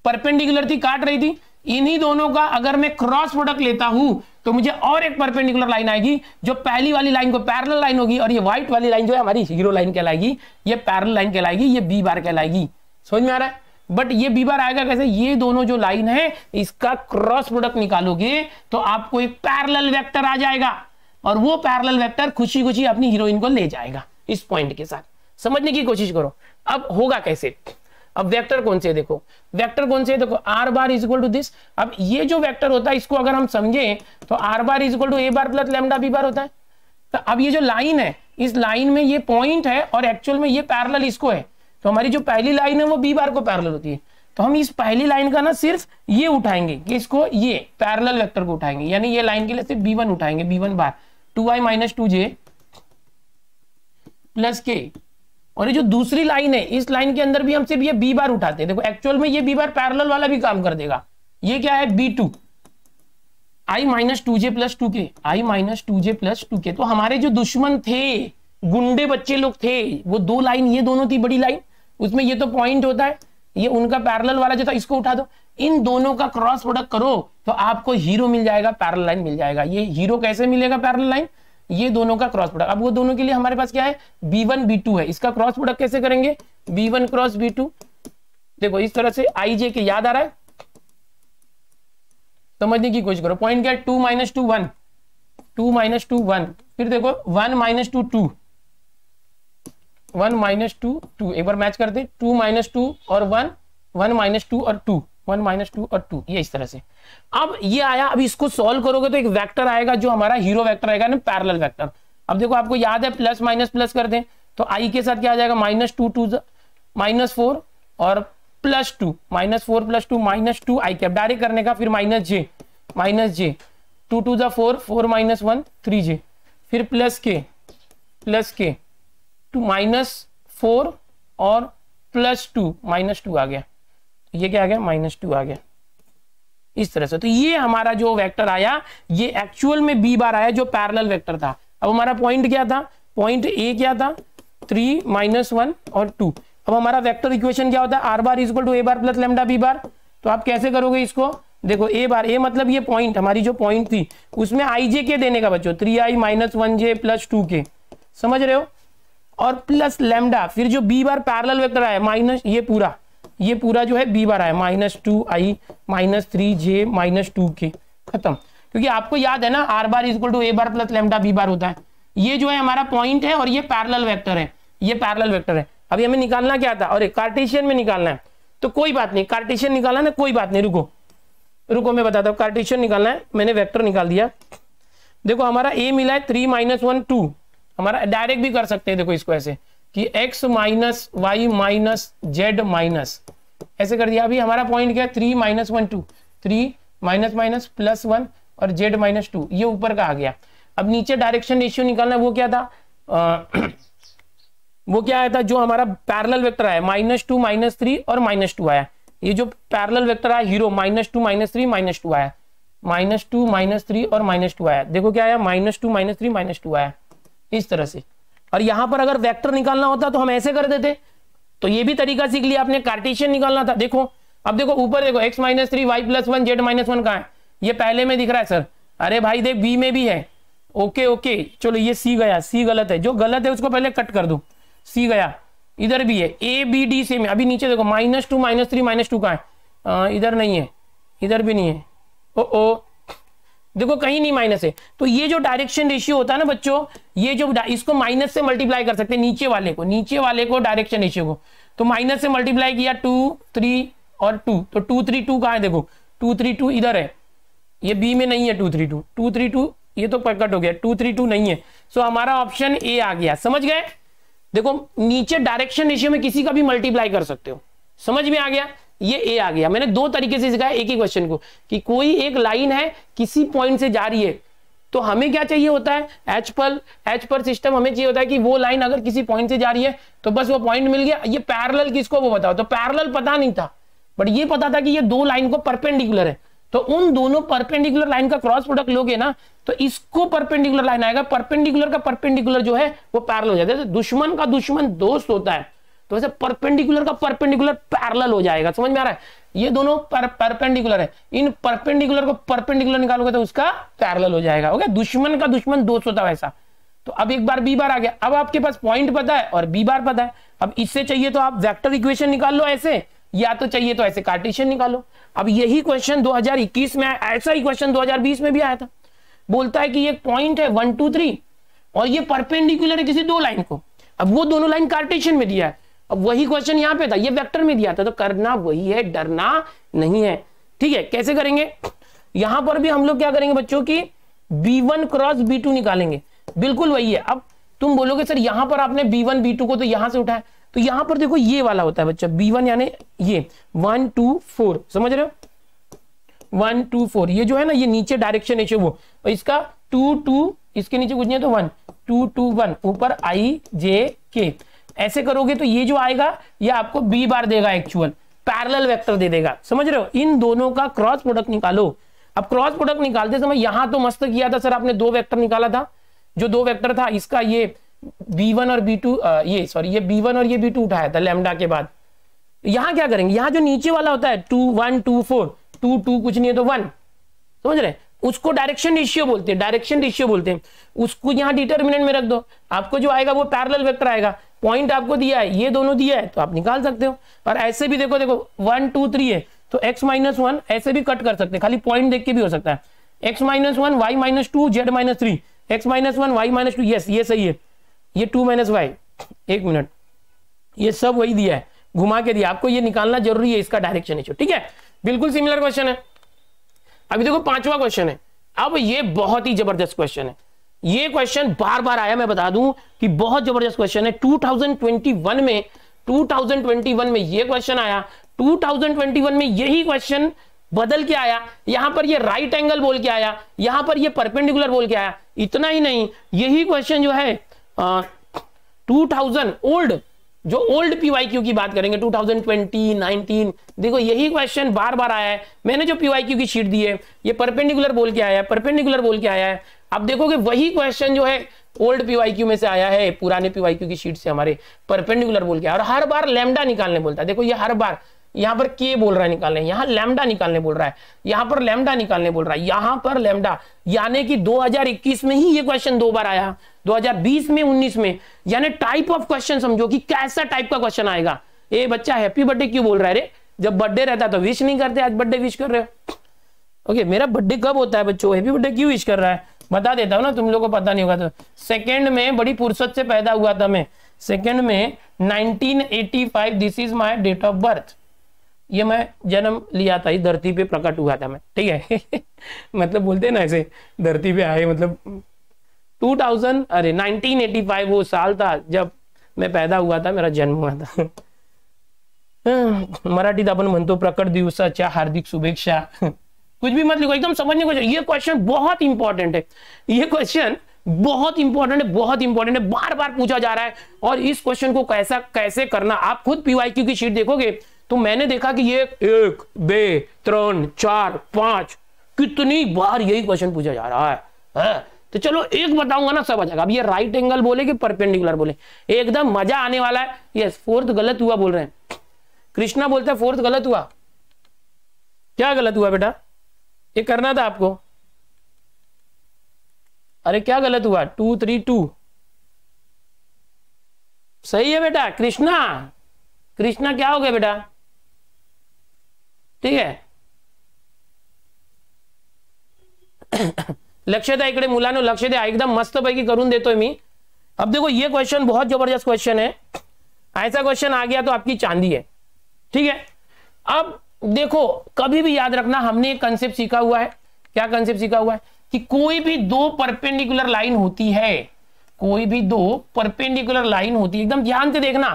परपेंडिकुलर थी काट रही थी इन्हीं दोनों का अगर मैं क्रॉस प्रोडक्ट लेता हूं तो मुझे और एक परपेंडिकुलर लाइन आएगी जो पहली वाली लाइन को पैरल लाइन होगी और ये व्हाइट वाली लाइन जो है हमारी हीरो लाइन कहलाएगी ये पैरल लाइन कहलाएगी ये बी बार कहलाएगी समझ में आ रहा है बट ये बी बार आएगा कैसे ये दोनों जो लाइन है इसका क्रॉस प्रोडक्ट निकालोगे तो आपको एक पैरल वैक्टर आ जाएगा और वो पैरल वैक्टर खुशी खुशी अपनी हीरोइन को ले जाएगा इस पॉइंट के साथ समझने की कोशिश करो अब होगा कैसे अब वेक्टर कौन से देखो वेक्टर कौन से देखो are bar is equal to this अब ये जो वेक्टर होता है इसको अगर हम समझे तो r bar is equal to A bar plus lambda B bar होता है तो अब ये जो लाइन है इस लाइन में ये पॉइंट है और एक्चुअल में ये पैरल इसको है तो हमारी जो पहली लाइन है वो बी बार को पैरल होती है तो हम इस पहली लाइन का ना सिर्फ ये उठाएंगे कि इसको ये पैरेलल वेक्टर को उठाएंगे यानी ये लाइन के लिए सिर्फ बी वन उठाएंगे बी वन बार टू आई minus two j plus k और ये जो दूसरी लाइन है इस लाइन के अंदर भी हम सिर्फ ये बी बार उठाते हैं देखो एक्चुअल में ये बी बार पैरल वाला भी काम कर देगा ये क्या है b two I minus two j plus two k i minus two j plus two के तो हमारे जो दुश्मन थे गुंडे बच्चे लोग थे वो दो लाइन ये दोनों थी बड़ी लाइन उसमें ये तो पॉइंट होता है ये उनका पैरल वाला जो था इसको उठा दो इन दोनों का क्रॉस प्रोडक्ट करो तो आपको हीरो मिल जाएगा पैरल लाइन मिल जाएगा ये हीरो कैसे मिलेगा पैरल लाइन ये दोनों का क्रॉस प्रोडक्ट अब वो दोनों के लिए हमारे पास क्या है बी वन बी टू है इसका क्रॉस प्रोडक्ट कैसे करेंगे b one cross B two देखो इस तरह से आई जे के याद आ रहा है समझने की कोशिश करो पॉइंट क्या है two minus two one two minus two one फिर देखो one minus two two one minus two two एक बार मैच करते टू माइनस टू और वन वन माइनस टू और टू वन माइनस टू और टू ये इस तरह से अब ये आया अब इसको सॉल्व करोगे तो एक वेक्टर आएगा जो हमारा हीरो वेक्टर आएगा ना पैरेलल वेक्टर अब देखो आपको याद है प्लस माइनस प्लस कर दें तो आई के साथ क्या आ जाएगा minus two two minus four और plus two minus four plus two minus two i cap direct करने का फिर minus j minus j two two जो four four minus one three j फिर plus k plus k two minus four और plus two minus two आ गया ये क्या आ गया माइनस टू आ गया इस तरह से तो ये हमारा जो वेक्टर आया ये एक्चुअल में बी बार आया जो पैरेलल वेक्टर था अब हमारा पॉइंट क्या था पॉइंट ए क्या था थ्री माइनस वन और टू अब हमारा वेक्टर इक्वेशन क्या होता है are bar is equal to A bar plus lambda B bar तो आप कैसे करोगे इसको देखो ए बार ए मतलब ये पॉइंट हमारी जो पॉइंट थी उसमें आई जे के देने का बच्चों three i minus one j plus two k समझ रहे हो और प्लस लेमडा फिर जो बी बार पैरल वेक्टर आया माइनस ये पूरा ये पूरा जो है बी बार आया माइनस टू आई minus three j minus two k खत्म क्योंकि आपको याद है ना r bar is to A bar plus lambda B bar होता है ये जो है हमारा पॉइंट है और ये पैरल वेक्टर है ये पैरल वेक्टर है अभी हमें निकालना क्या था अरे कार्टेशियन में निकालना है तो कोई बात नहीं कार्टेशियन निकालना ना कोई बात नहीं रुको रुको मैं बताता हूँ कार्टेशियन निकालना है मैंने वेक्टर निकाल दिया देखो हमारा ए मिला है थ्री माइनस वन टू हमारा डायरेक्ट भी कर सकते हैं देखो इसको ऐसे कि x minus Y minus Z minus ऐसे कर दिया अभी हमारा पॉइंट क्या three minus one two three minus minus plus one और जेड माइनस टू ये ऊपर का आ गया अब नीचे डायरेक्शन रेशियो निकालना वो क्या था आ, वो क्या आया था जो हमारा पैरल वेक्टर आया माइनस टू माइनस थ्री और माइनस टू आया ये जो पैरल वेक्टर आया zero minus two minus three minus two आया माइनस टू माइनस थ्री और माइनस टू आया देखो क्या आया minus two minus three minus two आया इस तरह से और यहां पर अगर वेक्टर निकालना होता तो हम ऐसे कर देते तो ये भी तरीका सीख लिया आपने कार्टेशियन निकालना था देखो अब देखो ऊपर देखो x minus three y plus one Z minus one कहा है ये पहले में दिख रहा है सर अरे भाई देख बी में भी है ओके ओके चलो ये सी गया सी गलत है जो गलत है उसको पहले कट कर दो सी गया इधर भी है ए बी डी सेम अभी नीचे देखो minus two minus three minus two का है इधर नहीं है इधर भी नहीं है ओ ओ देखो कहीं नहीं माइनस है तो ये जो डायरेक्शन रेशियो होता है ना बच्चों ये जो इसको माइनस से मल्टीप्लाई कर सकते हैं नीचे वाले को नीचे वाले को डायरेक्शन रेशियो को तो माइनस से मल्टीप्लाई किया टू थ्री और टू तो टू थ्री टू कहा है देखो टू थ्री टू इधर है ये बी में नहीं है two three two two three two ये तो प्रकट हो गया टू थ्री टू नहीं है सो हमारा ऑप्शन ए आ गया समझ गए देखो नीचे डायरेक्शन रेशियो में किसी का भी मल्टीप्लाई कर सकते हो समझ में आ गया ये ए आ गया मैंने दो तरीके से सिखाया एक ही क्वेश्चन को कि कोई एक लाइन है किसी पॉइंट से जा रही है तो हमें क्या चाहिए होता है एच पर एच पर सिस्टम हमें चाहिए होता है कि वो लाइन अगर किसी पॉइंट से जा रही है तो बस वो पॉइंट मिल गया ये पैरल किसको वो बताओ तो पैरल पता नहीं था बट ये पता था कि ये दो लाइन को परपेंडिकुलर है तो उन दोनों परपेंडिकुलर लाइन का क्रॉस प्रोडक्ट लोगे ना तो इसको परपेंडिकुलर लाइन आएगा परपेंडिकुलर का परपेंडिकुलर जो है वो पैरल हो जाता है तो दुश्मन का दुश्मन दोस्त होता है तो वैसे परपेंडिकुलर का परपेंडिकुलर पैरल हो जाएगा समझ में आ रहा है ये दोनों पर, परपेंडिकुलर है इन परपेंडिकुलर को परपेंडिकुलर निकालोगे तो उसका पैरल हो जाएगा ओके दुश्मन का दुश्मन दोस्त होता वैसा तो अब एक बार बी बार आ गया अब आपके पास पॉइंट पता है और बी बार पता है अब इससे चाहिए तो आप वेक्टर इक्वेशन निकाल लो ऐसे या तो चाहिए तो ऐसे कार्टेशियन निकालो अब यही क्वेश्चन 2021 में आया ऐसा ही क्वेश्चन 2020 में भी आया था बोलता है कि एक पॉइंट है वन टू थ्री और ये परपेंडिकुलर है किसी दो लाइन को अब वो दोनों लाइन कार्टेशियन में दिया है अब वही क्वेश्चन यहां पे था ये वेक्टर में दिया था तो करना वही है डरना नहीं है ठीक है कैसे करेंगे यहां पर भी हम लोग क्या करेंगे बच्चों की b one cross B two निकालेंगे बिल्कुल वही है अब तुम बोलोगे सर यहां पर आपने बी वन बी टू को तो यहां से उठाया तो यहां पर देखो ये वाला होता है बच्चा बी वन यानी ये वन टू फोर समझ रहे हो वन टू फोर ये जो है ना ये नीचे डायरेक्शन है वो और इसका टू टू इसके नीचे कुछ नहीं है तो वन टू टू वन ऊपर आई जे के ऐसे करोगे तो ये जो आएगा ये आपको बी बार देगा एक्चुअल पैरल वेक्टर दे देगा समझ रहे हो इन दोनों का क्रॉस प्रोडक्ट निकालो अब क्रॉस प्रोडक्ट निकालते समय यहां तो मस्त किया था सर आपने दो वेक्टर निकाला था जो दो वेक्टर था इसका ये b1 और बी ये सॉरी ये b1 और ये टू उठाया था लेमडा के बाद यहां क्या करेंगे यहां जो नीचे वाला होता है two one two four two two कुछ नहीं है तो वन समझ रहे उसको डायरेक्शन रेशियो बोलते हैं डायरेक्शन रेशियो बोलते हैं उसको यहां डिटर्मिनेंट में रख दो आपको जो आएगा वो पैरल वेक्टर आएगा पॉइंट आपको दिया है ये दोनों दिया है तो आप निकाल सकते हो और ऐसे भी देखो देखो वन टू थ्री है तो एक्स माइनस वन ऐसे भी कट कर सकते हैं खाली पॉइंट देख के भी हो सकता है x minus one Y minus two z minus three x minus one Y minus two yes ये सही है ये टू माइनस वाई एक मिनट ये सब वही दिया है घुमा के दिया आपको ये निकालना जरूरी है इसका डायरेक्शन इशू ठीक है बिल्कुल सिमिलर क्वेश्चन है अभी देखो पांचवा क्वेश्चन है अब ये बहुत ही जबरदस्त क्वेश्चन है ये क्वेश्चन बार बार आया मैं बता दूं कि बहुत जबरदस्त क्वेश्चन है 2021 में 2021 में ये क्वेश्चन आया 2021 में यही क्वेश्चन बदल के आया यहां पर ये राइट एंगल बोल के आया यहां पर ये परपेंडिकुलर बोल के आया इतना ही नहीं यही क्वेश्चन जो है टू थाउजेंड ओल्ड जो ओल्ड पीवाईक्यू की बात करेंगे 2020 19 देखो यही क्वेश्चन बार बार आया है मैंने जो पीवाईक्यू की शीट दी है ये परपेंडिकुलर बोल के आया है परपेंडिकुलर बोल के आया है अब देखोगे वही क्वेश्चन जो है ओल्ड पीवाईक्यू में से आया है पुराने पीवाईक्यू की शीट से हमारे परपेंडिकुलर बोल के और हर बार लेमडा निकालने बोलता है देखो ये हर बार यहां पर के बोल रहा है निकालने यहाँ लेमडा निकालने बोल रहा है यहाँ पर लेमडा निकालने बोल रहा है यहाँ पर लेमडा यानी कि 2021 में ही ये क्वेश्चन दो बार आया 2020 में 19 में यानी टाइप ऑफ क्वेश्चन समझो कि कैसा टाइप का क्वेश्चन आएगा ए बच्चा हैप्पी बर्थडे क्यों बोल रहा है रे जब बर्थडे रहता तो विश नहीं करते आज बर्थडे विश कर रहे हो ओके मेरा बर्थडे कब होता है बच्चों हैप्पी बर्थडे क्यों विश कर रहा है बता देता हूँ ना तुम लोगों को पता नहीं होगा तो सेकेंड में बड़ी फुर्सत से पैदा हुआ था मैं सेकेंड में 1985 this is my date of birth ये मैं जन्म लिया था इस धरती पे प्रकट हुआ था मैं ठीक है मतलब बोलते ना ऐसे धरती पे आए मतलब 2000 अरे 1985 वो साल था जब मैं पैदा हुआ था मेरा जन्म हुआ था हाँ, मराठी तो अपन मन तो प्रकट दिवस अच्छा, हार्दिक शुभेच्छा कुछ भी मत लिखो एकदम समझने को ये क्वेश्चन बहुत इंपॉर्टेंट है ये क्वेश्चन बहुत इंपॉर्टेंट है बहुत इंपॉर्टेंट है बार बार पूछा जा रहा है और इस क्वेश्चन को कैसा कैसे करना आप खुद पीवाईक्यू की शीट देखोगे तो मैंने देखा कि ये एक बे त्रन चार पांच कितनी बार यही क्वेश्चन पूछा जा रहा है, है? हाँ? तो चलो एक बताऊंगा ना सब आ जाएगा अब ये राइट एंगल बोले कि परपेंडिकुलर बोले एकदम मजा आने वाला है यस फोर्थ गलत हुआ बोल रहे हैं कृष्णा बोलते हैं फोर्थ गलत हुआ क्या गलत हुआ बेटा ये करना था आपको अरे क्या गलत हुआ टू थ्री टू सही है बेटा कृष्णा कृष्णा क्या हो गया बेटा ठीक है लक्ष्य था इकडे मुलांनो लक्ष्य द्या एकदम मस्त पैकी करून देते मी अब देखो ये क्वेश्चन बहुत जबरदस्त क्वेश्चन है ऐसा क्वेश्चन आ गया तो आपकी चांदी है ठीक है अब देखो कभी भी याद रखना हमने एक कंसेप्ट सीखा हुआ है क्या कंसेप्ट सीखा हुआ है कि कोई भी दो परपेंडिकुलर लाइन होती है कोई भी दो परपेंडिकुलर लाइन होती है एकदम ध्यान से देखना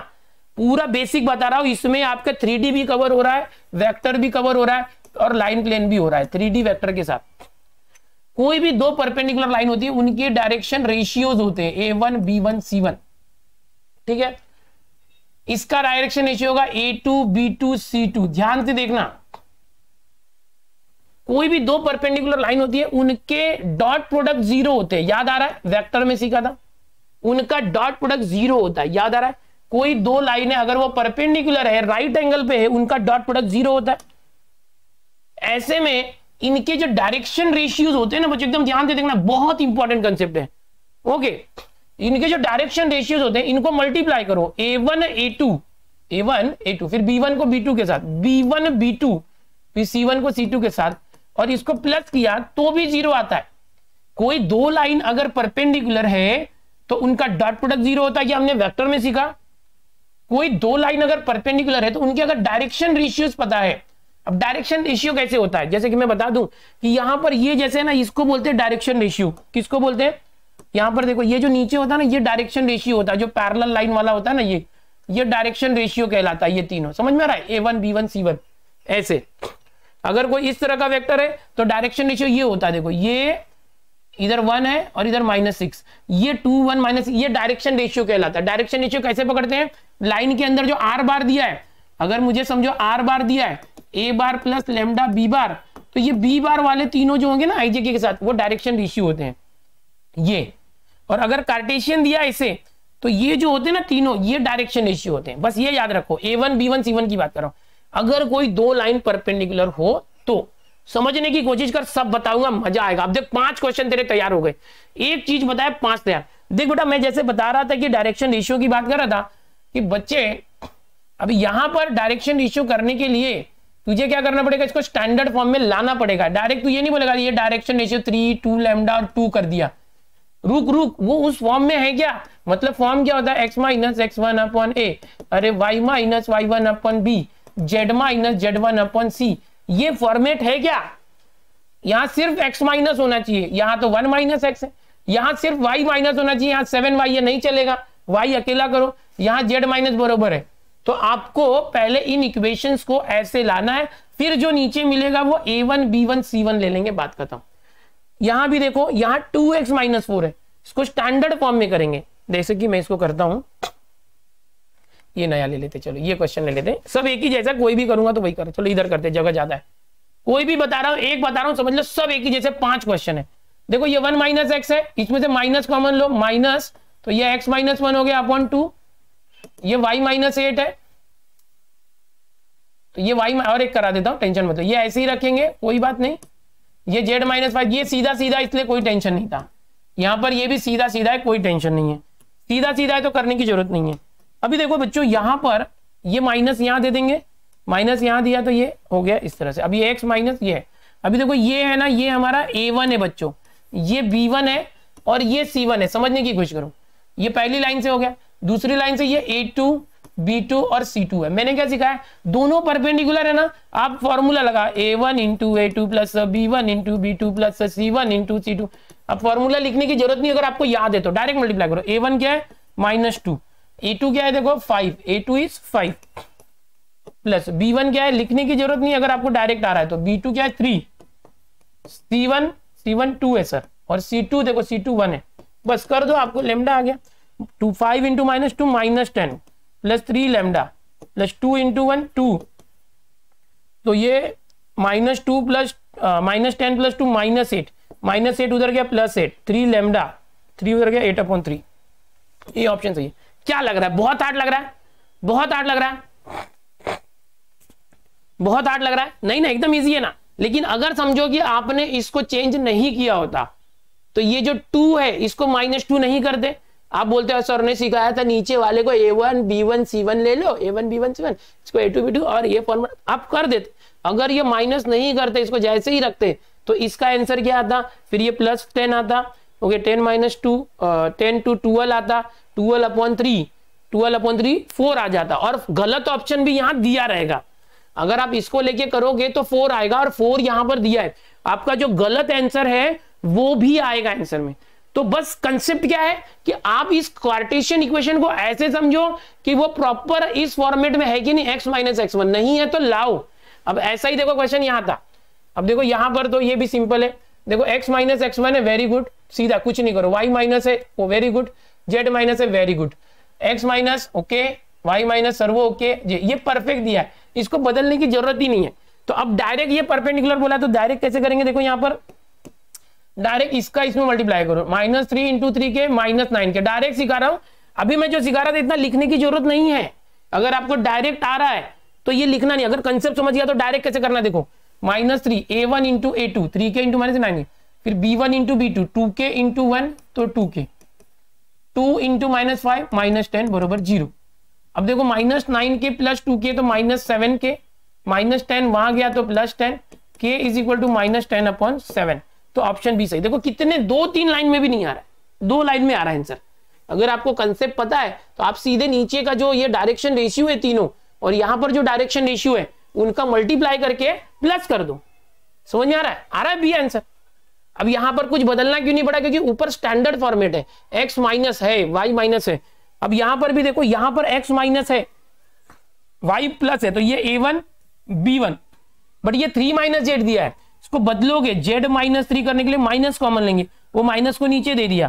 पूरा बेसिक बता रहा हूं इसमें आपका थ्री भी कवर हो रहा है वैक्टर भी कवर हो रहा है और लाइन प्लेन भी हो रहा है थ्री डी वैक्टर के साथ कोई भी दो परपेंडिकुलर लाइन होती है उनके डायरेक्शन रेशियोज होते हैं ए वन बी वन सी वन ठीक है इसका डायरेक्शन रेशियो होगा A two B two C two ध्यान से देखना कोई भी दो परपेंडिकुलर लाइन होती है उनके डॉट प्रोडक्ट जीरो होते हैं याद आ रहा है वेक्टर में सीखा था उनका डॉट प्रोडक्ट जीरो होता है याद आ रहा है कोई दो लाइन है अगर वो परपेंडिकुलर है राइट एंगल पे है उनका डॉट प्रोडक्ट जीरो होता है ऐसे में इनके जो डायरेक्शन रेशियोज होते हैं ना बच्चों एकदम ध्यान से देखना बहुत इंपॉर्टेंट कंसेप्ट है ओके okay. इनके जो डायरेक्शन रेशियोज होते हैं इनको मल्टीप्लाई करो A one A two A one A two फिर बी वन को बी टू के साथ बी वन बी टू फिर सी वन को सी टू के साथ और इसको प्लस किया तो भी जीरो आता है कोई दो लाइन अगर परपेंडिकुलर है तो उनका डॉट प्रोडक्ट जीरो होता है कि हमने वेक्टर में सीखा कोई दो लाइन अगर परपेंडिकुलर है तो उनके अगर डायरेक्शन रेशियोज पता है अब डायरेक्शन रेशियो कैसे होता है जैसे कि मैं बता दूं कि यहां पर ये जैसे ना इसको बोलते हैं डायरेक्शन रेशियो किसको बोलते हैं यहां पर देखो ये जो नीचे होता है ना ये डायरेक्शन रेशियो होता है जो पैरल लाइन वाला होता है ना ये ये डायरेक्शन रेशियो कहलाता है ये तीनों समझ में आ रहा है ए वन बी वन सी वन ऐसे अगर कोई इस तरह का वेक्टर है तो डायरेक्शन रेशियो ये होता है देखो ये इधर वन है और इधर माइनस सिक्स ये टू वन माइनस ये डायरेक्शन रेशियो कहलाता है डायरेक्शन रेशियो कैसे पकड़ते हैं लाइन के अंदर जो आर बार दिया है अगर मुझे समझो आर बार दिया है A bar plus lambda B bar तो ये बी बार वाले तीनों जो होंगे ना आईजे के साथ वो डायरेक्शन रेशियो होते हैं ये और अगर कार्टेशियन दिया इसे तो ये जो होते हैं ना तीनों ये डायरेक्शन रेशियो होते हैं बस ये याद रखो A one B one C one की बात कर रहा हूं अगर कोई दो लाइन परपेंडिकुलर हो तो समझने की कोशिश कर सब बताऊंगा मजा आएगा अब देख पांच क्वेश्चन तेरे तैयार हो गए एक चीज बताया पांच तैयार देख बेटा मैं जैसे बता रहा था कि डायरेक्शन रेशियो की बात कर रहा था कि बच्चे अभी यहां पर डायरेक्शन रेशियो करने के लिए तुझे क्या करना पड़ेगा इसको स्टैंडर्ड फॉर्म में लाना पड़ेगा डायरेक्ट तू ये नहीं बोलेगा ये direction ratio three two lambda और टू कर दिया रुक रुक वो उस फॉर्म में है क्या मतलब फॉर्म क्या होता है x minus x one upon A अरे Y minus Y one upon B Z minus Z one upon C ये फॉर्मेट है क्या यहाँ सिर्फ एक्स माइनस होना चाहिए यहाँ तो वन माइनस एक्स है यहाँ सिर्फ वाई माइनस होना चाहिए यहाँ सेवन वाई ये नहीं चलेगा वाई अकेला करो यहाँ जेड माइनस बरोबर है तो आपको पहले इन इक्वेशंस को ऐसे लाना है फिर जो नीचे मिलेगा वो A one B one C one ले लेंगे बात खत्म यहां भी देखो यहां टू एक्स माइनस फोर है इसको स्टैंडर्ड फॉर्म में करेंगे जैसे कि मैं इसको करता हूं ये नया ले लेते चलो ये क्वेश्चन ले लेते सब एक ही जैसा कोई भी करूंगा तो वही करो चलो इधर करते जगह ज्यादा है कोई भी बता रहा हूं एक बता रहा हूं समझ लो सब एक ही जैसे पांच क्वेश्चन है देखो ये वन माइनस एक्स है इसमें से माइनस कॉमन लो माइनस तो ये एक्स माइनस वन हो गया अपॉन टू ये वाई माइनस एट है तो ये वाई और एक करा देता हूं टेंशन मतलब ये ऐसे ही रखेंगे कोई बात नहीं ये जेड माइनस फाइव ये सीधा सीधा इसलिए कोई टेंशन नहीं था यहाँ पर ये भी सीधा सीधा है कोई टेंशन नहीं है सीधा सीधा है तो करने की जरूरत नहीं है अभी देखो बच्चों यहाँ पर ये माइनस यहां दे देंगे माइनस यहाँ दिया तो ये हो गया इस तरह से अभी एक्स माइनस ये है अभी देखो ये है ना ये हमारा ए वन है बच्चों ये बी वन है और ये सी वन है समझने की कोशिश करो ये पहली लाइन से हो गया दूसरी लाइन से ये ए टू बी टू और सी टू है मैंने क्या सिखाया दोनों परपेंडिकुलर है ना आप फॉर्मूला लगा A one into A two plus B one into B two plus C one into C two अब फॉर्मूला लिखने की जरूरत नहीं अगर आपको याद है तो डायरेक्ट मल्टीप्लाई करो ए वन क्या है माइनस टू ए टू क्या है देखो five A two is five plus B one क्या है लिखने की जरूरत नहीं अगर आपको डायरेक्ट आ रहा है तो बी टू क्या है थ्री सी वन सी वन टू है सर और सी टू देखो सी टू वन है बस कर दो आपको लेमडा आ गया two five into minus two minus ten plus three lambda plus two into one two तो ये minus two plus minus ten plus two minus eight minus eight उधर गया plus eight three lambda three उधर गया eight upon three ये option सही है क्या लग रहा है बहुत हार्ड लग रहा है बहुत हार्ड लग रहा है बहुत हार्ड लग रहा है नहीं ना एकदम ईजी है ना लेकिन अगर समझो कि आपने इसको चेंज नहीं किया होता तो ये जो टू है इसको माइनस टू नहीं करते आप बोलते हो सर ने सिखाया था नीचे वाले को A one B one C one ले लो A one B one C one इसको ए टू बी टू और ये फॉर्मूला आप कर देते अगर ये माइनस नहीं करते इसको जैसे ही रखते तो इसका आंसर क्या आता फिर ये प्लस टेन आता okay ten minus two ten two twelve आता twelve upon three twelve upon three four आ जाता और गलत ऑप्शन भी यहाँ दिया रहेगा अगर आप इसको लेके करोगे तो फोर आएगा और फोर यहां पर दिया है आपका जो गलत आंसर है वो भी आएगा आंसर में तो बस कंसेप्ट क्या है कि आप इस क्वार्टेशियन इक्वेशन को ऐसे समझो कि वो प्रॉपर इस फॉर्मेट में है कि नहीं एक्स माइनस एक्स वन नहीं है तो लाओ अब ऐसा ही देखो क्वेश्चन यहां था अब देखो यहां पर तो ये भी सिंपल है देखो x माइनस एक्स वन है वेरी गुड सीधा कुछ नहीं करो y माइनस है वो वेरी गुड z माइनस है very good x minus okay y minus सर्वो ओके ये परफेक्ट दिया है इसको बदलने की जरूरत ही नहीं है तो अब डायरेक्ट ये परपेंडिकुलर बोला तो डायरेक्ट कैसे करेंगे देखो यहां पर डायरेक्ट इसका इसमें मल्टीप्लाई करो माइनस थ्री इंटू थ्री के माइनस नाइन के डायरेक्ट सिखा रहा हूं अभी मैं जो सिखा रहा था इतना लिखने की जरूरत नहीं है अगर आपको डायरेक्ट आ रहा है तो ये लिखना नहीं अगर कंसेप्ट समझ गया तो डायरेक्ट कैसे करना देखो minus three A one into A two three के इंटू माइनस नाइन फिर B one into B two two के इंटू वन तो टू के two into minus five minus ten बरोबर जीरो अब देखो माइनस नाइन के प्लस टू के तो माइनस सेवन के माइनस टेन वहां गया तो प्लस टेन के is equal to minus ten upon seven तो ऑप्शन बी सही देखो कितने दो तीन लाइन में भी नहीं आ रहा है दो लाइन में आ रहा है आंसर अगर आपको कंसेप्ट पता है तो आप सीधे नीचे का जो ये डायरेक्शन रेशियो है तीनों और यहां पर जो डायरेक्शन रेशियो है उनका मल्टीप्लाई करके प्लस कर दो समझ में आ रहा है आ रहा है बी आंसर अब यहां पर कुछ बदलना क्यों नहीं पड़ा क्योंकि ऊपर स्टैंडर्ड फॉर्मेट है एक्स माइनस है वाई माइनस है अब यहां पर भी देखो यहां पर एक्स माइनस है वाई प्लस है तो ये ए वन बी वन बट ये थ्री माइनस जेड दिया है इसको बदलोगे जेड माइनस थ्री करने के लिए माइनस कॉमन लेंगे वो माइनस को नीचे दे दिया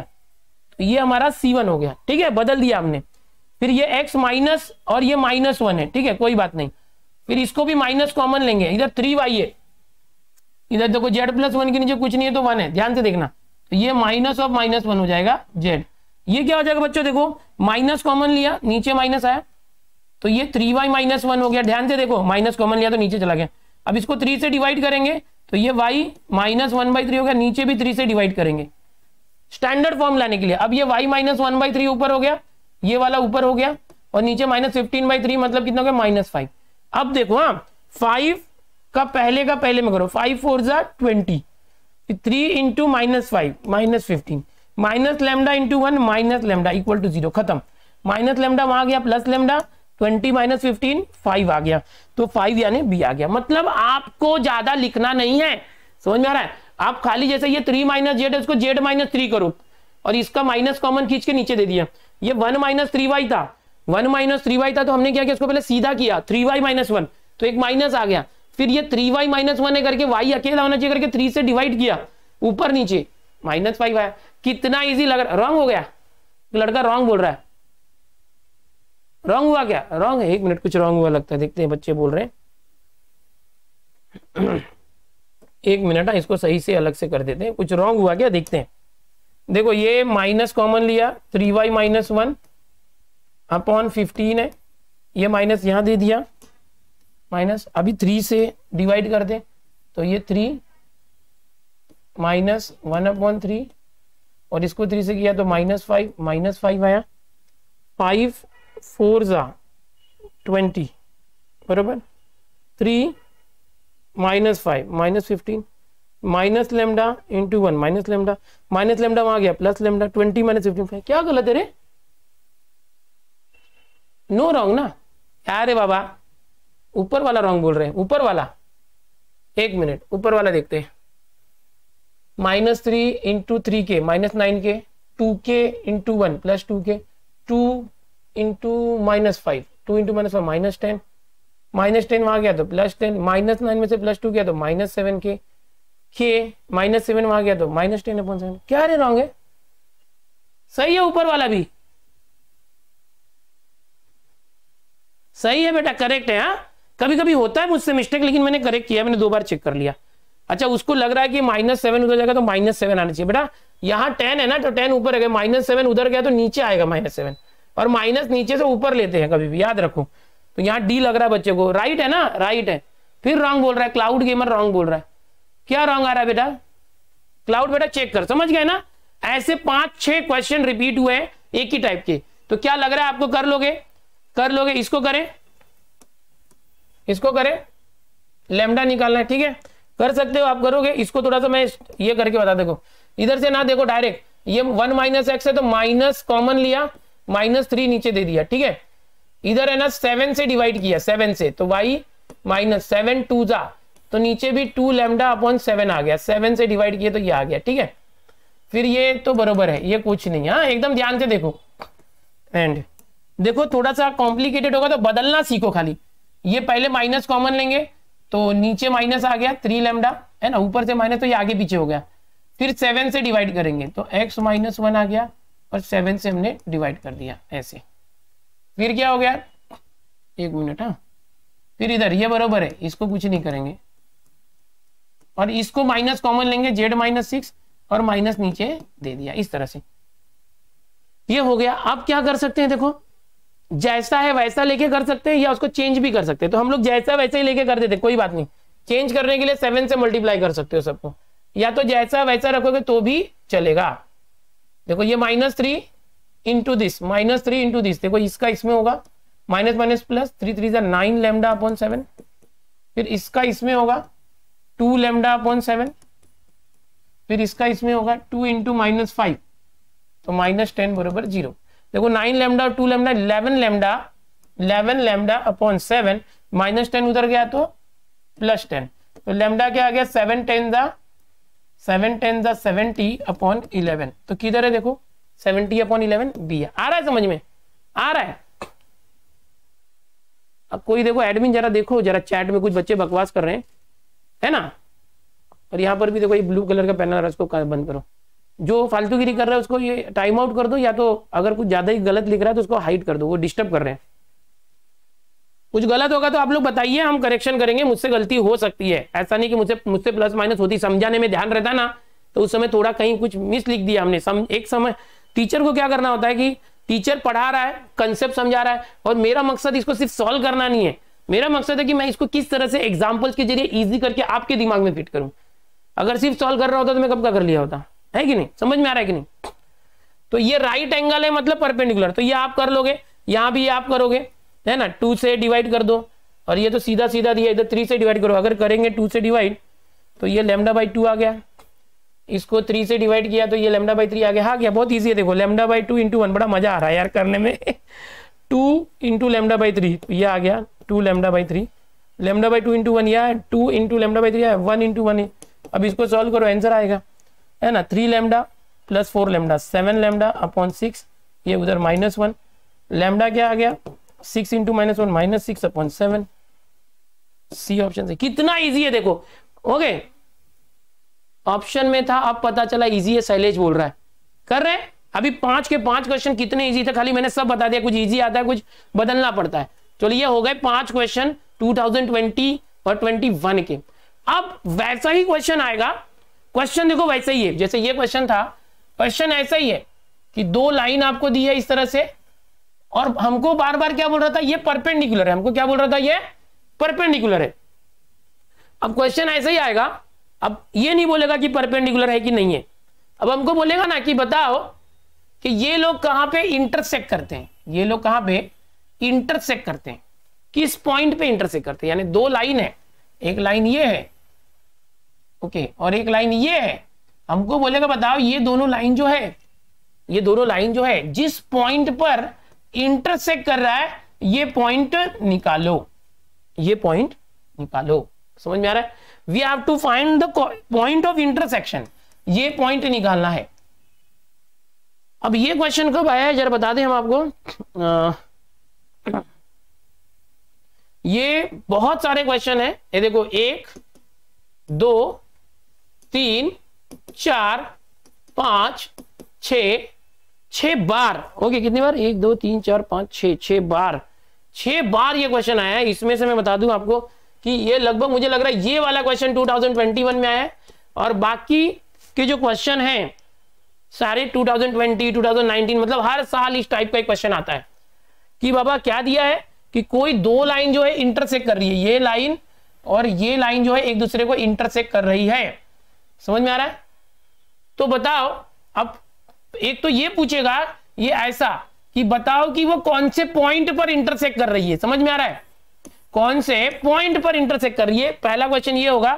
तो ये हमारा सी वन हो गया ठीक है बदल दिया हमने फिर ये एक्स माइनस और ये माइनस वन है ठीक है कोई बात नहीं फिर इसको भी माइनस कॉमन लेंगे इधर थ्री वाई है इधर देखो जेड प्लस वन के नीचे कुछ नहीं है तो वन है ध्यान से देखना तो ये माइनस ऑफ माइनस वन हो जाएगा जेड ये क्या हो जाएगा बच्चों देखो माइनस कॉमन लिया नीचे माइनस आया तो ये थ्री वाई माइनस वन हो गया ध्यान से देखो माइनस कॉमन लिया तो नीचे चला गया अब इसको थ्री से डिवाइड करेंगे तो ये y minus one by three हो गया नीचे भी थ्री से डिवाइड करेंगे स्टैंडर्ड फॉर्म लाने के लिए अब ये y minus one by three ऊपर हो गया ये वाला ऊपर हो गया और नीचे माइनस फिफ्टीन बाई थ्री मतलब कितना हो गया माइनस फाइव अब देखो हाँ फाइव का पहले का पहले में करो फाइव फोर जा twenty three into minus five minus fifteen minus lambda into one minus lambda equal to zero खत्म माइनस लेमडा वहां गया plus lambda twenty minus fifteen five आ गया तो फाइव यानी बी आ गया मतलब आपको ज्यादा लिखना नहीं है समझ में आ रहा है आप खाली जैसे ये थ्री माइनस जेड है इसको जेड माइनस थ्री करो और इसका माइनस कॉमन खींच के नीचे दे दिया ये वन माइनस थ्री वाई था वन माइनस थ्री वाई था तो हमने क्या किया इसको पहले सीधा किया थ्री वाई माइनस वन तो एक माइनस आ गया फिर ये थ्री वाई माइनस वन है करके वाई अकेला होना चाहिए करके थ्री से डिवाइड किया ऊपर नीचे माइनस फाइव आया कितना ईजी लग रहा रॉन्ग हो गया लड़का रॉन्ग बोल रहा है रॉन्ग हुआ क्या रॉन्ग है एक मिनट कुछ रॉन्ग हुआ लगता है देखते हैं बच्चे बोल रहे हैं एक मिनट है हाँ, इसको सही से अलग से कर देते हैं कुछ रॉन्ग हुआ क्या देखते हैं देखो ये माइनस कॉमन लिया three Y minus one upon fifteen है ये माइनस यहां दे दिया माइनस अभी थ्री से डिवाइड कर दे तो ये three minus one upon three और इसको थ्री से किया तो माइनस फाइव माइनस फाइव आया फाइव फोर ज़ा ट्वेंटी बराबर three minus five minus fifteen minus lambda into one minus lambda minus lambda वहां गया plus lambda twenty minus fifteen five क्या गलत है रे नो रॉन्ग ना अरे बाबा ऊपर वाला रॉन्ग बोल रहे हैं ऊपर वाला एक मिनट ऊपर वाला देखते हैं माइनस थ्री इंटू थ्री के माइनस नाइन के टू के इंटू वन प्लस टू के two into minus five two into minus five minus ten minus ten वहां गया तो प्लस टेन माइनस नाइन में से प्लस टू गया तो माइनस सेवन के के माइनस सेवन वहां गया तो माइनस टेन अपॉन सेवन क्या रे रॉन्ग है सही है ऊपर वाला भी सही है बेटा करेक्ट है हा? कभी कभी होता है मुझसे मिस्टेक लेकिन मैंने करेक्ट किया मैंने दो बार चेक कर लिया अच्छा उसको लग रहा है कि माइनस सेवन उधर जाएगा तो माइनस सेवन आना चाहिए बेटा यहाँ टेन है ना तो टेन ऊपर है माइनस सेवन उधर गया तो नीचे आएगा माइनस सेवन और माइनस नीचे से ऊपर लेते हैं कभी भी याद रखो तो यहाँ डी लग रहा है बच्चे को राइट है ना राइट है फिर रॉन्ग बोल रहा है क्लाउड गेमर रॉन्ग बोल रहा है क्या रॉन्ग आ रहा है बेटा क्लाउड बेटा चेक कर समझ गए ना ऐसे पांच छह क्वेश्चन रिपीट हुए हैं एक ही टाइप के तो क्या लग रहा है आपको कर लोगे कर लोगे इसको करें इसको करें लेमडा निकालना है ठीक है कर सकते हो आप करोगे इसको थोड़ा सा मैं ये करके बता देखो इधर से ना देखो डायरेक्ट ये वन माइनस एक्स है तो माइनस कॉमन लिया माइनस थ्री नीचे दे दिया ठीक है इधर है ना सेवन से डिवाइड किया सेवन से तो वाई माइनस सेवन टू जा तो नीचे भी टू लेमडा अपॉन सेवन आ गया सेवन से डिवाइड किया तो ये आ गया ठीक है फिर ये तो बरोबर है ये कुछ नहीं हाँ एकदम ध्यान से देखो एंड देखो थोड़ा सा कॉम्प्लिकेटेड होगा तो बदलना सीखो खाली ये पहले माइनस कॉमन लेंगे तो नीचे माइनस आ गया थ्री लेमडा है ना ऊपर से माइनस तो ये आगे पीछे हो गया फिर सेवन से डिवाइड करेंगे तो एक्स माइनस वन आ गया और सेवन से हमने डिवाइड कर दिया ऐसे फिर क्या हो गया एक मिनट हाँ फिर इधर ये बराबर है इसको कुछ नहीं करेंगे और इसको माइनस कॉमन लेंगे जेड माइनस सिक्स और माइनस नीचे दे दिया इस तरह से ये हो गया आप क्या कर सकते हैं देखो जैसा है वैसा लेके कर सकते हैं या उसको चेंज भी कर सकते हैं तो हम लोग जैसा वैसा ही लेके कर देते कोई बात नहीं चेंज करने के लिए सेवन से मल्टीप्लाई कर सकते हो सबको या तो जैसा वैसा रखोगे तो भी चलेगा देखो ये minus three into this minus three into this देखो इसका इसमें होगा minus minus plus three three जै नाइन लेमडा अपॉन सेवन फिर इसका इसमें होगा टू लेमडा अपॉन सेवन फिर इसका इसमें होगा टू इंटू माइनस फाइव तो माइनस टेन बरोबर जीरो देखो नाइन लेमडा और two lambda eleven lambda eleven lambda upon seven minus ten उधर गया तो प्लस टेन तो लेमडा क्या आ गया सेवन टेन दा seven ten seventy upon eleven तो किधर है देखो सेवेंटी अपॉन इलेवन बी आ रहा है समझ में आ रहा है अब कोई देखो एडमिन जरा देखो जरा चैट में कुछ बच्चे बकवास कर रहे हैं है ना और यहाँ पर भी देखो ये ब्लू कलर का पैनल उसको बंद करो जो फालतूगिरी कर रहा है उसको ये टाइम आउट कर दो या तो अगर कुछ ज्यादा ही गलत लिख रहा है तो उसको हाइड कर दो वो डिस्टर्ब कर रहे हैं कुछ गलत होगा तो आप लोग बताइए हम करेक्शन करेंगे मुझसे गलती हो सकती है ऐसा नहीं कि मुझसे मुझसे प्लस माइनस होती समझाने में ध्यान रहता ना तो उस समय थोड़ा कहीं कुछ मिस लिख दिया हमने सम, एक समय टीचर को क्या करना होता है कि टीचर पढ़ा रहा है कंसेप्ट समझा रहा है और मेरा मकसद इसको सिर्फ सॉल्व करना नहीं है मेरा मकसद है कि मैं इसको किस तरह से एग्जाम्पल्स के जरिए ईजी करके आपके दिमाग में फिट करूं अगर सिर्फ सॉल्व कर रहा होता तो मैं कब का कर लिया होता है कि नहीं समझ में आ रहा है कि नहीं तो ये राइट एंगल है मतलब परपेंडिकुलर तो ये आप कर लोगे यहां भी आप करोगे है ना टू से डिवाइड कर दो और ये तो सीधा सीधा दिया इधर थ्री से डिवाइड करो अगर करेंगे टू से डिवाइड तो ये लेमडा बाई टू आ गया इसको थ्री से डिवाइड किया तो ये लेमडा बाई थ्री आ गया हाँ क्या बहुत ईजी है देखो lambda by two into one बड़ा मजा आ रहा है यार करने में two into lambda by three तो ये आ गया two lambda by three lambda by two into one या two into lambda by three one into one अब इसको सॉल्व करो आंसर आएगा है ना three lambda plus four lambda seven lambda upon six ये उधर माइनस वन लेमडा क्या आ गया six into minus one minus six upon seven C option से कितना इजी है देखो ओके ऑप्शन में था अब पता चला इजी है शैलेश बोल रहा है कर रहे अभी पांच के पांच क्वेश्चन कितने इजी थे खाली मैंने सब बता दिया कुछ इजी आता है कुछ बदलना पड़ता है चलिए हो गए पांच क्वेश्चन 2020 और 21 के अब वैसा ही क्वेश्चन आएगा क्वेश्चन देखो वैसा ही है जैसे ये क्वेश्चन था क्वेश्चन ऐसा ही है कि दो लाइन आपको दी है इस तरह से और हमको बार बार क्या बोल रहा था ये परपेंडिकुलर है हमको क्या बोल रहा था ये परपेंडिकुलर है अब क्वेश्चन ऐसे ही आएगा अब ये नहीं बोलेगा कि परपेंडिकुलर है कि नहीं है अब हमको बोलेगा ना कि बताओ कि ये लोग कहां पे इंटरसेक्ट करते हैं ये लोग कहां पे इंटरसेक्ट करते हैं किस पॉइंट पे इंटरसेक्ट करते हैं यानी दो लाइन है एक लाइन ये है ओके और एक लाइन ये है हमको बोलेगा बताओ ये दोनों लाइन जो है ये दोनों लाइन जो है जिस पॉइंट पर इंटरसेक्ट कर रहा है ये पॉइंट निकालो ये पॉइंट निकालो समझ में आ रहा है we have to find the point of intersection ये पॉइंट निकालना है अब ये क्वेश्चन कब आया है जरा बता दें हम आपको आ, ये बहुत सारे क्वेश्चन है ये देखो एक दो तीन चार पांच छ छह बार ओके कितनी बार एक दो तीन चार पांच छह छह बार छह बार ये क्वेश्चन आया है इसमें से मैं बता दूं आपको कि ये लगभग मुझे लग रहा है ये वाला क्वेश्चन 2021 में आया और बाकी के जो क्वेश्चन है सारे 2020 2019 मतलब हर साल इस टाइप का एक क्वेश्चन आता है कि बाबा क्या दिया है कि कोई दो लाइन जो है इंटरसेक कर रही है ये लाइन और ये लाइन जो है एक दूसरे को इंटरसेक कर रही है समझ में आ रहा है तो बताओ अब एक तो ये पूछेगा ये ऐसा कि बताओ कि वो कौन से पॉइंट पर इंटरसेक्ट कर रही है समझ में आ रहा है कौन से पॉइंट पर इंटरसेक्ट कर रही है पहला क्वेश्चन ये होगा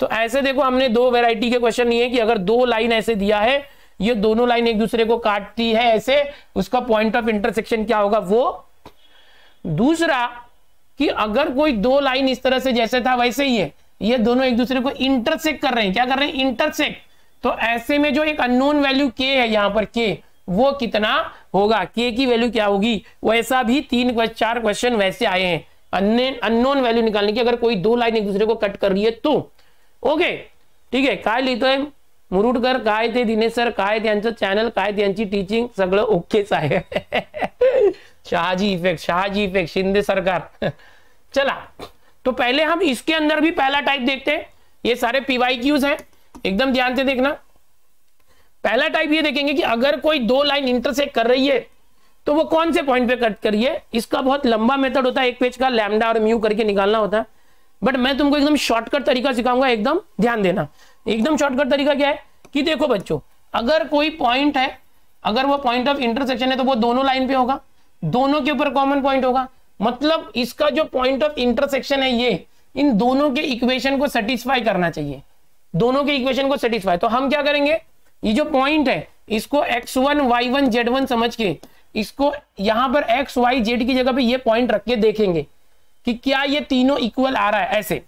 तो ऐसे देखो हमने दो वेराइटी के क्वेश्चन लिए कि अगर दो लाइन ऐसे दिया है ये दोनों लाइन एक दूसरे को काटती है ऐसे उसका पॉइंट ऑफ इंटरसेक्शन क्या होगा वो दूसरा कि अगर कोई दो लाइन इस तरह से जैसे था वैसे ही है ये दोनों एक दूसरे को इंटरसेक्ट कर रहे हैं क्या कर रहे हैं इंटरसेक्ट तो ऐसे में जो एक अननोन वैल्यू के है यहाँ पर के वो कितना होगा के की वैल्यू क्या होगी वैसा भी तीन चार क्वेश्चन वैसे आए हैं अननोन वैल्यू निकालने की अगर कोई दो लाइन एक दूसरे को कट कर रही है तो ओके ठीक है काय है मुरुडकर काय थे दिनेश सर काय त्यांचं चैनल काय त्यांची टीचिंग सगळं ओकेच शाहजी इफेक्ट शाहजी इफेक्ट शिंदे सरकार चला तो पहले हम इसके अंदर भी पहला टाइप देखते हैं ये सारे पीवाई क्यूज हैं एकदम ध्यान से देखना पहला टाइप ये देखेंगे कि अगर कोई दो लाइन इंटरसेक्ट कर रही है तो वो कौन से पॉइंट पे कट है इसका बहुत लंबा मेथड होता है एक पेज का लैमडा और म्यू करके निकालना होता है बट मैं तुमको एकदम शॉर्टकट तरीका सिखाऊंगा एकदम ध्यान देना एकदम शॉर्टकट तरीका क्या है कि देखो बच्चों अगर कोई पॉइंट है अगर वो पॉइंट ऑफ इंटरसेक्शन है तो वो दोनों लाइन पे होगा दोनों के ऊपर कॉमन पॉइंट होगा मतलब इसका जो पॉइंट ऑफ इंटरसेक्शन है ये इन दोनों के इक्वेशन को सेटिस्फाई करना चाहिए दोनों के इक्वेशन को सेटिस्फाई तो हम क्या करेंगे ये जो पॉइंट है इसको X one Y one Z one समझ के इसको यहां पर एक्स वाई जेड की जगह पे ये पॉइंट रख के देखेंगे कि क्या ये तीनों इक्वल आ रहा है ऐसे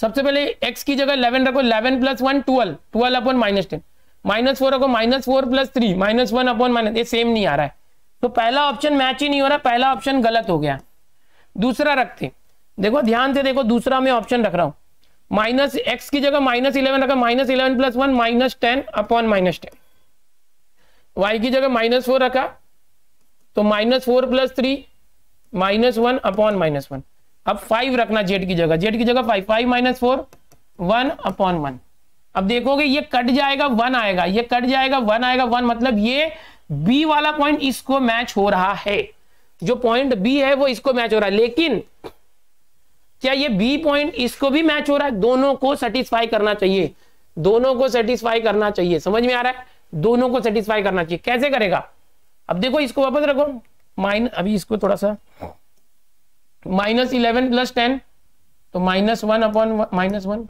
सबसे पहले एक्स की जगह इलेवन रखो eleven plus one twelve twelve upon minus ten minus four रखो minus four plus three minus one upon minus ये सेम नहीं आ रहा है तो पहला ऑप्शन मैच ही नहीं हो रहा पहला ऑप्शन गलत हो गया दूसरा रखते देखो ध्यान से देखो दूसरा मैं ऑप्शन रख रहा हूं माइनस एक्स की जगह माइनस इलेवन रखा minus eleven plus one minus ten upon minus ten Y की जगह माइनस फोर रखा तो minus four plus three minus one upon minus one अब फाइव रखना जेड की जगह जेड की जगह five five minus four one upon one अब देखोगे ये कट जाएगा वन आएगा ये कट जाएगा वन आएगा वन मतलब ये बी वाला पॉइंट इसको मैच हो रहा है जो पॉइंट बी है वो इसको मैच हो रहा है लेकिन क्या ये बी पॉइंट इसको भी मैच हो रहा है दोनों को सेटिस्फाई करना चाहिए दोनों को सेटिस्फाई करना चाहिए समझ में आ रहा है दोनों को सेटिस्फाई करना चाहिए कैसे करेगा अब देखो इसको वापस रखो माइन अभी इसको थोड़ा सा माइनस इलेवन प्लस टेन तो minus one upon minus one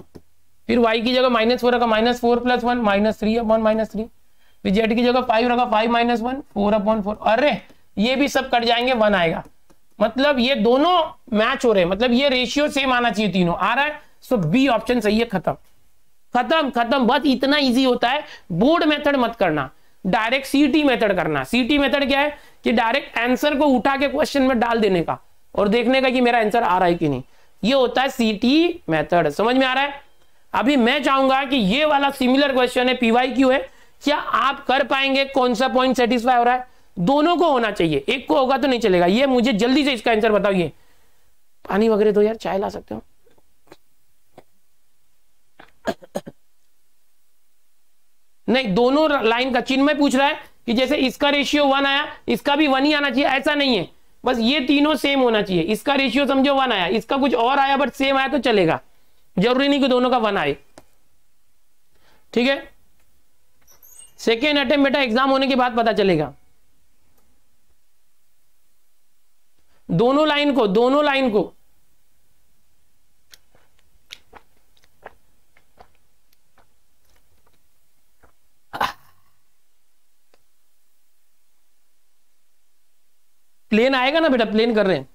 फिर वाई की जगह माइनस फोर रखा minus four plus one minus three upon minus three फिर जेड की जगह फाइव रखा five minus one four upon four अरे ये भी सब कट जाएंगे वन आएगा मतलब ये दोनों मैच हो रहे हैं मतलब ये रेशियो सेम आना चाहिए तीनों आ रहा है सो बी ऑप्शन सही है खत्म खत्म खत्म बस इतना इजी होता है बोर्ड मेथड मत करना डायरेक्ट सीटी मेथड करना सीटी मेथड क्या है कि डायरेक्ट आंसर को उठा के क्वेश्चन में डाल देने का और देखने का कि मेरा आंसर आ रहा है कि नहीं ये होता है सीटी मेथड समझ में आ रहा है अभी मैं चाहूंगा कि ये वाला सिमिलर क्वेश्चन है पीवाई क्यू है क्या आप कर पाएंगे कौन सा पॉइंट सेटिस्फाई हो रहा है दोनों को होना चाहिए एक को होगा तो नहीं चलेगा ये मुझे जल्दी से इसका आंसर बताओ ये पानी वगैरह दो तो यार चाय ला सकते हो नहीं दोनों लाइन का चिन्ह में पूछ रहा है कि जैसे इसका रेशियो वन आया इसका भी वन ही आना चाहिए ऐसा नहीं है बस ये तीनों सेम होना चाहिए इसका रेशियो समझो वन आया इसका कुछ और आया बट सेम आया तो चलेगा जरूरी नहीं कि दोनों का वन आए ठीक है सेकेंड अटेम्प्ट बेटा एग्जाम होने के बाद पता चलेगा दोनों लाइन को दोनों लाइन को प्लेन आएगा ना बेटा प्लेन कर रहे हैं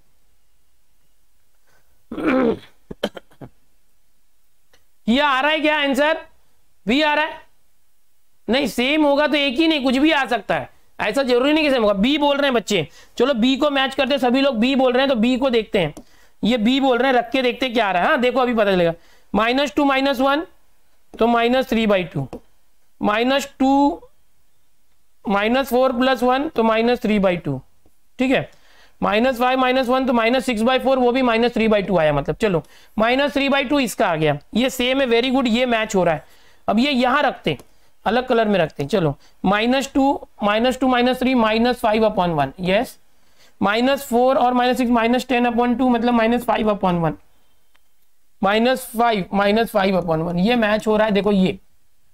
ये आ रहा है क्या आंसर भी आ रहा है नहीं सेम होगा तो एक ही नहीं कुछ भी आ सकता है ऐसा जरूरी नहीं किसी बी बोल रहे हैं बच्चे चलो बी को मैच करते हैं सभी लोग बी बोल रहे हैं तो बी को देखते हैं ये बी बोल रहे हैं रख के देखते क्या आ रहा है हाँ देखो अभी पता चलेगा माइनस टू माइनस वन तो minus three by two minus two minus four plus one तो माइनस थ्री बाई टू ठीक है माइनस फाइव माइनस वन तो माइनस सिक्स बाई फोर वो भी माइनस थ्री बाई टू आया मतलब चलो माइनस थ्री बाई टू इसका आ गया ये सेम है वेरी गुड ये मैच हो रहा है अब ये यहां रखते हैं अलग कलर में रखते हैं चलो minus two minus two minus three minus five upon one yes minus four और minus six minus ten upon two मतलब minus five upon one minus five minus five upon one ये मैच हो रहा है देखो ये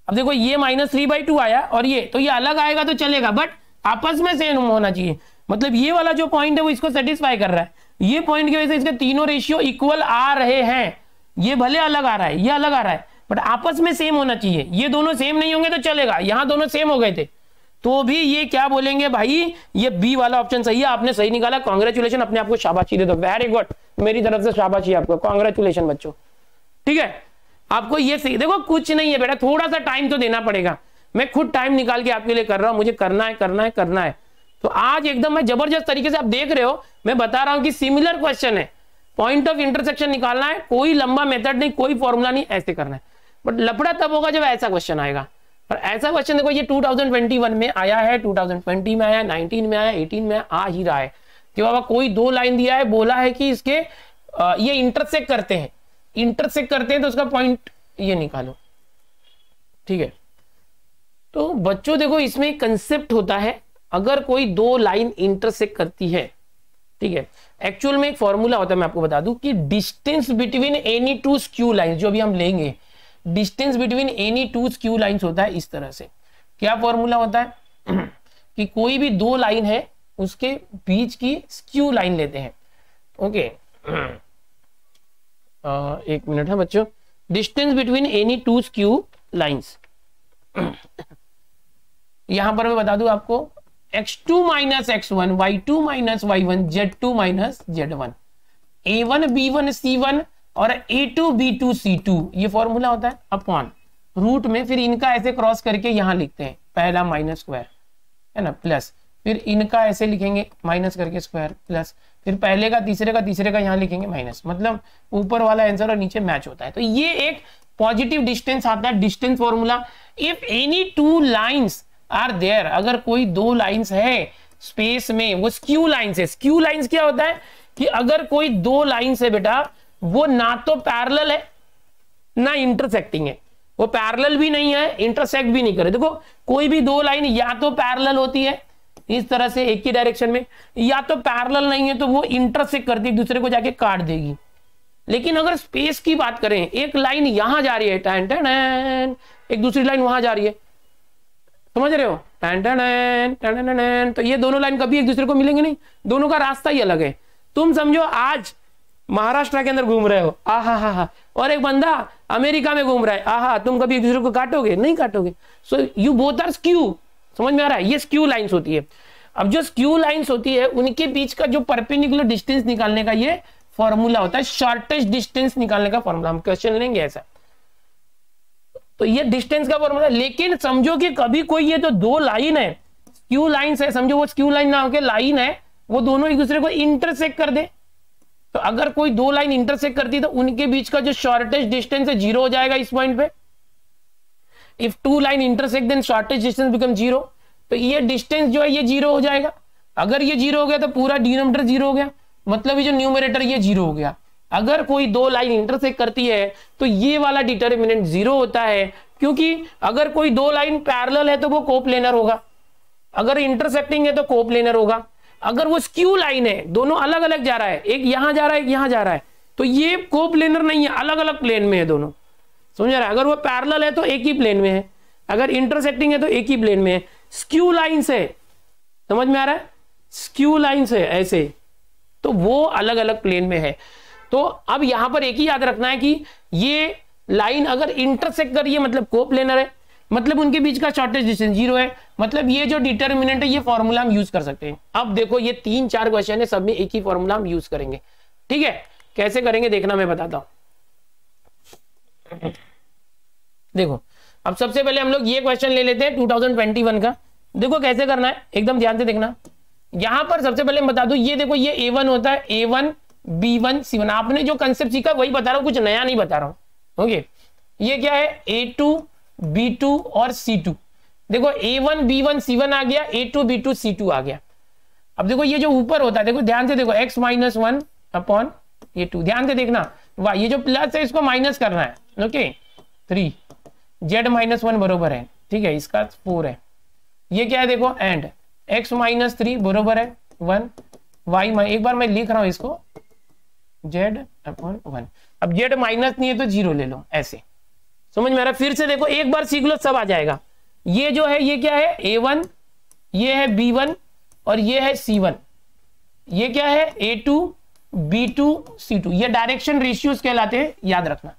अब देखो ये माइनस थ्री बाई टू आया और ये तो ये अलग आएगा तो चलेगा बट आपस में सेम होना चाहिए मतलब ये वाला जो पॉइंट है वो इसको सेटिस्फाई कर रहा है ये पॉइंट की वजह से इसके तीनों रेशियो इक्वल आ रहे हैं ये भले अलग आ रहा है ये अलग आ रहा है बट आपस में सेम होना चाहिए ये दोनों सेम नहीं होंगे तो चलेगा यहाँ दोनों सेम हो गए थे तो भी ये क्या बोलेंगे भाई ये बी वाला ऑप्शन सही है आपने सही निकाला कॉन्ग्रेचुलेशन अपने आपको शाबाशी दे दो वेरी गुड मेरी तरफ से शाबाशी आपको कॉन्ग्रेचुलेशन बच्चों ठीक है आपको ये सही देखो कुछ नहीं है बेटा थोड़ा सा टाइम तो देना पड़ेगा मैं खुद टाइम निकाल के आपके लिए कर रहा हूं मुझे करना है करना है करना है तो आज एकदम मैं जबरदस्त तरीके से आप देख रहे हो मैं बता रहा हूं कि सिमिलर क्वेश्चन है पॉइंट ऑफ इंटरसेक्शन निकालना है कोई लंबा मेथड नहीं कोई फॉर्मूला नहीं ऐसे करना है बट लफड़ा तब होगा जब ऐसा क्वेश्चन आएगा और ऐसा क्वेश्चन देखो ये 2021 में आया है 2020 में आया 19 में आया 18 में आ ही रहा है कि बाबा कोई दो लाइन दिया है बोला है कि इसके आ, ये इंटरसेक्ट करते हैं इंटरसेक्ट करते हैं तो उसका पॉइंट ये निकालो ठीक है तो बच्चों देखो इसमें एक कंसेप्ट होता है अगर कोई दो लाइन इंटरसेक्ट करती है ठीक है एक्चुअल में एक फॉर्मूला होता है मैं आपको बता दू कि distance between any two skew line जो अभी हम लेंगे distance between any two skew line होता है इस तरह से क्या फॉर्मूला होता है कि कोई भी दो लाइन है उसके बीच की स्क्यू लाइन लेते हैं ओके okay. एक मिनट है बच्चों distance between any two skew lines यहां पर मैं बता दू आपको x two minus x one y two minus Y one z two minus Z one ए वन बी वन सी वन और ए टू बी टू सी टू ये फॉर्मूला होता है अपॉन रूट में फिर इनका ऐसे क्रॉस करके यहाँ लिखते हैं पहला माइनस स्क्वायर है ना प्लस फिर इनका ऐसे लिखेंगे माइनस करके स्क्वायर प्लस फिर पहले का तीसरे का तीसरे का यहाँ लिखेंगे माइनस मतलब ऊपर वाला आंसर और नीचे मैच होता है तो ये एक पॉजिटिव डिस्टेंस आता है distance formula if any two lines are there अगर कोई दो लाइंस है स्पेस में वो स्क्यू लाइंस है स्क्यू लाइंस क्या होता है कि अगर कोई दो लाइंस है बेटा वो ना तो पैरल है ना इंटरसेक्टिंग है वो पैरल भी नहीं है इंटरसेक्ट भी नहीं करे देखो कोई भी दो लाइन या तो पैरल होती है इस तरह से एक ही डायरेक्शन में या तो पैरल नहीं है तो वो इंटरसेक्ट करती एक दूसरे को जाके काट देगी लेकिन अगर स्पेस की बात करें एक लाइन यहां जा रही है टैन टैन एक दूसरी लाइन वहां जा रही है समझ रहे हो टैन टैन टैन तो ये दोनों लाइन कभी एक दूसरे को मिलेंगे नहीं दोनों का रास्ता ही अलग है तुम समझो आज महाराष्ट्र के अंदर घूम रहे हो आ हा हा हा और एक बंदा अमेरिका में घूम रहा है आ हा तुम कभी एक दूसरे को काटोगे नहीं काटोगे so you both are skew समझ में आ रहा है ये स्क्यू लाइंस होती है अब जो स्क्यू लाइंस होती है उनके बीच का जो परपेनिकुलर डिस्टेंस निकालने का ये फॉर्मूला होता है शॉर्टेस्ट डिस्टेंस निकालने का फॉर्मूला हम क्वेश्चन लेंगे ऐसा तो ये डिस्टेंस का फॉर्मूला लेकिन समझो कि कभी कोई ये जो तो दो लाइन है स्क्यू लाइन्स है समझो वो स्क्यू लाइन ना होकर लाइन है वो दोनों एक दूसरे को इंटरसेक्ट कर दे तो अगर कोई दो लाइन इंटरसेक्ट करती तो उनके बीच का जो शॉर्टेज डिस्टेंस है जीरो हो जाएगा इस पॉइंट पे if two line intersect then shortage distance become zero तो ये डिस्टेंस जो है ये जीरो हो जाएगा अगर ये जीरो हो गया तो पूरा डिनोमीटर जीरो हो गया मतलब ये जो न्यूमरेटर ये जीरो हो गया अगर कोई दो लाइन इंटरसेक्ट करती है तो ये वाला डिटरमिनेंट जीरो होता है क्योंकि अगर कोई दो लाइन पैरेलल है तो वो कोप्लेनर होगा अगर इंटरसेक्टिंग है तो कोप्लेनर होगा अगर वो स्क्यू लाइन है दोनों अलग अलग जा रहा है एक यहां जा रहा है एक यहां जा रहा है तो ये को प्लेनर नहीं है अलग अलग प्लेन में है दोनों समझ रहा है अगर वो पैरल है तो एक ही प्लेन में है अगर इंटरसेक्टिंग है तो एक ही प्लेन में है स्क्यू लाइन से समझ में आ रहा है स्क्यू लाइन से ऐसे तो वो अलग अलग प्लेन में है तो अब यहां पर एक ही याद रखना है कि ये लाइन अगर इंटरसेक्ट करिए मतलब को प्लेनर है मतलब उनके बीच का शॉर्टेज डिस्टेंस जीरो है मतलब ये जो डिटर्मिनेंट है ये फॉर्मूला हम यूज कर सकते हैं अब देखो ये तीन चार क्वेश्चन है सब में एक ही फॉर्मूला हम यूज करेंगे ठीक है कैसे करेंगे देखना मैं बताता हूं देखो अब सबसे पहले हम लोग ये क्वेश्चन ले लेते हैं 2021 का देखो कैसे करना है एकदम ध्यान से देखना यहां पर सबसे पहले बता दू ये देखो ये ए वन होता है ए वन बी वन सी वन आपने जो कंसेप्ट सीखा वही बता रहा हूं कुछ नया नहीं बता रहा हूं ओके ये क्या है ए टू बी टू और सी टू देखो ए वन बी वन सी वन आ गया a two B two C two आ गया अब देखो ये जो ऊपर होता है देखो ध्यान से देखो x minus one upon a two ध्यान से देखना वाह ये जो प्लस है इसको माइनस करना है okay three z minus one बरोबर है ठीक है इसका फोर है ये क्या है देखो एंड एक्स माइनस थ्री बरोबर है वन वाई एक बार मैं लिख रहा हूं इसको जेड अपॉन वन अब जेड माइनस नहीं है तो जीरो ले लो ऐसे समझ में आ रहा फिर से देखो एक बार सीख लो सब आ जाएगा ये जो है ये क्या है ए वन ये है बी वन और ये है सी वन ये क्या है ए टू बी टू सी टू ये डायरेक्शन रेशियोज कहलाते हैं याद रखना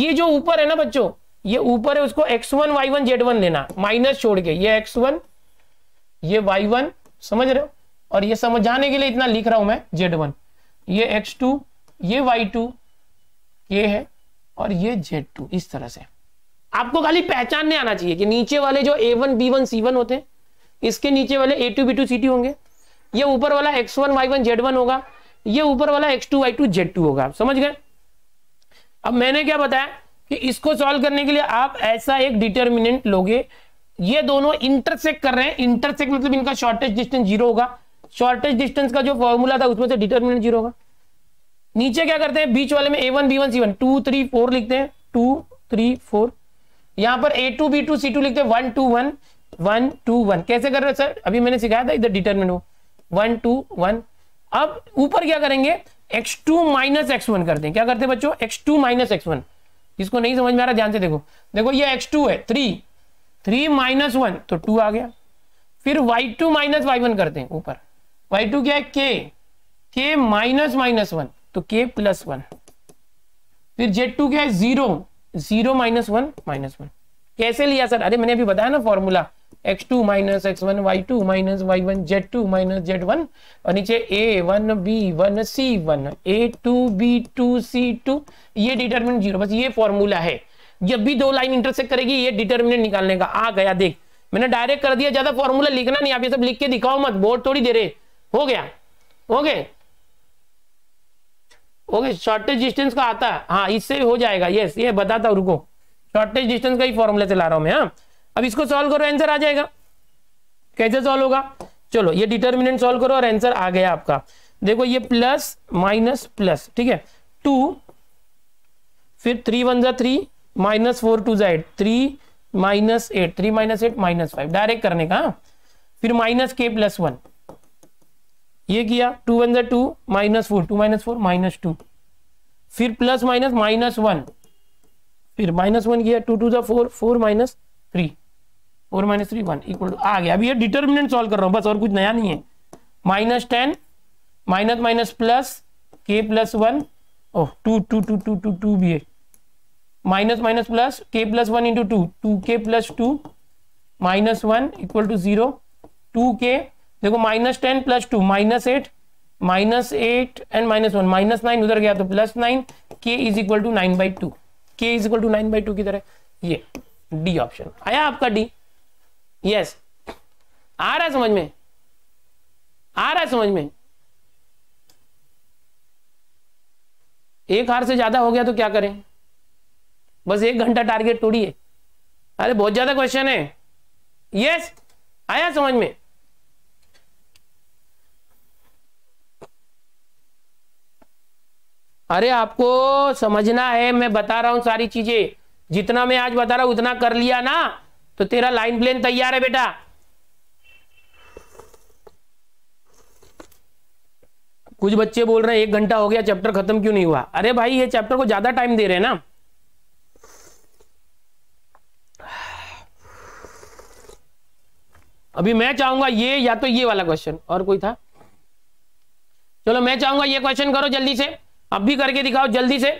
ये जो ऊपर है ना बच्चों ये ऊपर है उसको x one Y one Z one लेना माइनस छोड़ के ये एक्स वन ये वाई वन समझ रहे हो और ये समझाने के लिए इतना लिख रहा हूं मैं जेड वन ये एक्स टू ये वाई टू ये है और ये जेड टू इस तरह से आपको खाली पहचानने आना चाहिए कि नीचे वाले जो a one B one C one होते हैं इसके नीचे वाले a two B two C two होंगे ये ऊपर वाला x one Y one Z one होगा ये ऊपर वाला x two Y two Z two होगा समझ गए अब मैंने क्या बताया कि इसको सॉल्व करने के लिए आप ऐसा एक डिटर्मिनेंट लोगे ये दोनों इंटरसेक्ट कर रहे हैं इंटरसेक्ट मतलब इनका शॉर्टेज डिस्टेंस जीरो होगा शॉर्टेज डिस्टेंस का जो फॉर्मूला था उसमें से डिटर्मिनेंट जीरो होगा नीचे क्या करते हैं बीच वाले में a one B one C one two three four लिखते हैं टू थ्री फोर यहां पर a two B two C two लिखते हैं one two one one two one कैसे कर रहे हैं सर अभी मैंने सिखाया था इधर डिटर्मिन हो वन टू वन अब ऊपर क्या करेंगे x two minus x one करते हैं क्या करते हैं बच्चों x two minus x one जिसको नहीं समझ में आ रहा ध्यान से देखो देखो ये एक्स टू है थ्री थ्री माइनस वन तो टू आ गया फिर y two minus Y one करते हैं ऊपर वाई टू क्या है के के माइनस माइनस वन तो के प्लस वन फिर जेड टू क्या है zero zero minus one minus one कैसे लिया सर अरे मैंने अभी बताया ना formula x two minus x one y two minus Y one z two minus Z one और नीचे a one B one C one A two B two C two ये डिटर्मिनेंट जीरो बस ये फॉर्मूला है जब भी दो line intersect करेगी ये डिटर्मिनेंट निकालने का आ गया देख मैंने डायरेक्ट कर दिया ज्यादा फॉर्मूला लिखना नहीं आप ये सब लिख के दिखाओ मत बोर्ड थोड़ी दे रहे हो गया ओके ओके शॉर्टेज डिस्टेंस का आता है हाँ इससे हो जाएगा यस ये बताता रुको शॉर्टेज डिस्टेंस का ही फॉर्मूला चला रहा हूं मैं हाँ अब इसको सॉल्व करो आंसर आ जाएगा कैसे सॉल्व होगा चलो ये डिटर्मिनेंट सॉल्व करो और आंसर आ गया आपका देखो ये प्लस माइनस प्लस ठीक है टू फिर थ्री वन जा थ्री माइनस फोर टू जा eight three minus eight three minus eight minus five direct करने का हाँ। फिर माइनस के प्लस वन ये किया टू वन जो two minus four two minus four minus two फिर प्लस माइनस माइनस वन फिर माइनस वन किया टू टू जो four four minus three four minus three one equal to आ गया अभी ये डिटर्मिनेंट सॉल्व कर रहा हूँ बस और कुछ नया नहीं है minus ten minus minus plus k plus one oh two two two two two two भी है minus minus plus k plus one into two two k plus two minus one equal to zero two k देखो minus ten plus two minus eight minus eight and minus one minus nine उधर गया तो plus nine k is equal to nine by two k is equal to nine by two की तरह ये D option आया आपका D yes आ रहा है समझ में आ रहा है समझ में एक हार से ज्यादा हो गया तो क्या करें बस एक घंटा टारगेट तोड़िए अरे बहुत ज्यादा क्वेश्चन है यस आया समझ में अरे आपको समझना है मैं बता रहा हूं सारी चीजें जितना मैं आज बता रहा हूं उतना कर लिया ना तो तेरा लाइन प्लेन तैयार है बेटा कुछ बच्चे बोल रहे हैं एक घंटा हो गया चैप्टर खत्म क्यों नहीं हुआ अरे भाई ये चैप्टर को ज्यादा टाइम दे रहे हैं ना अभी मैं चाहूंगा ये या तो ये वाला क्वेश्चन और कोई था चलो मैं चाहूंगा ये क्वेश्चन करो जल्दी से अब भी करके दिखाओ जल्दी से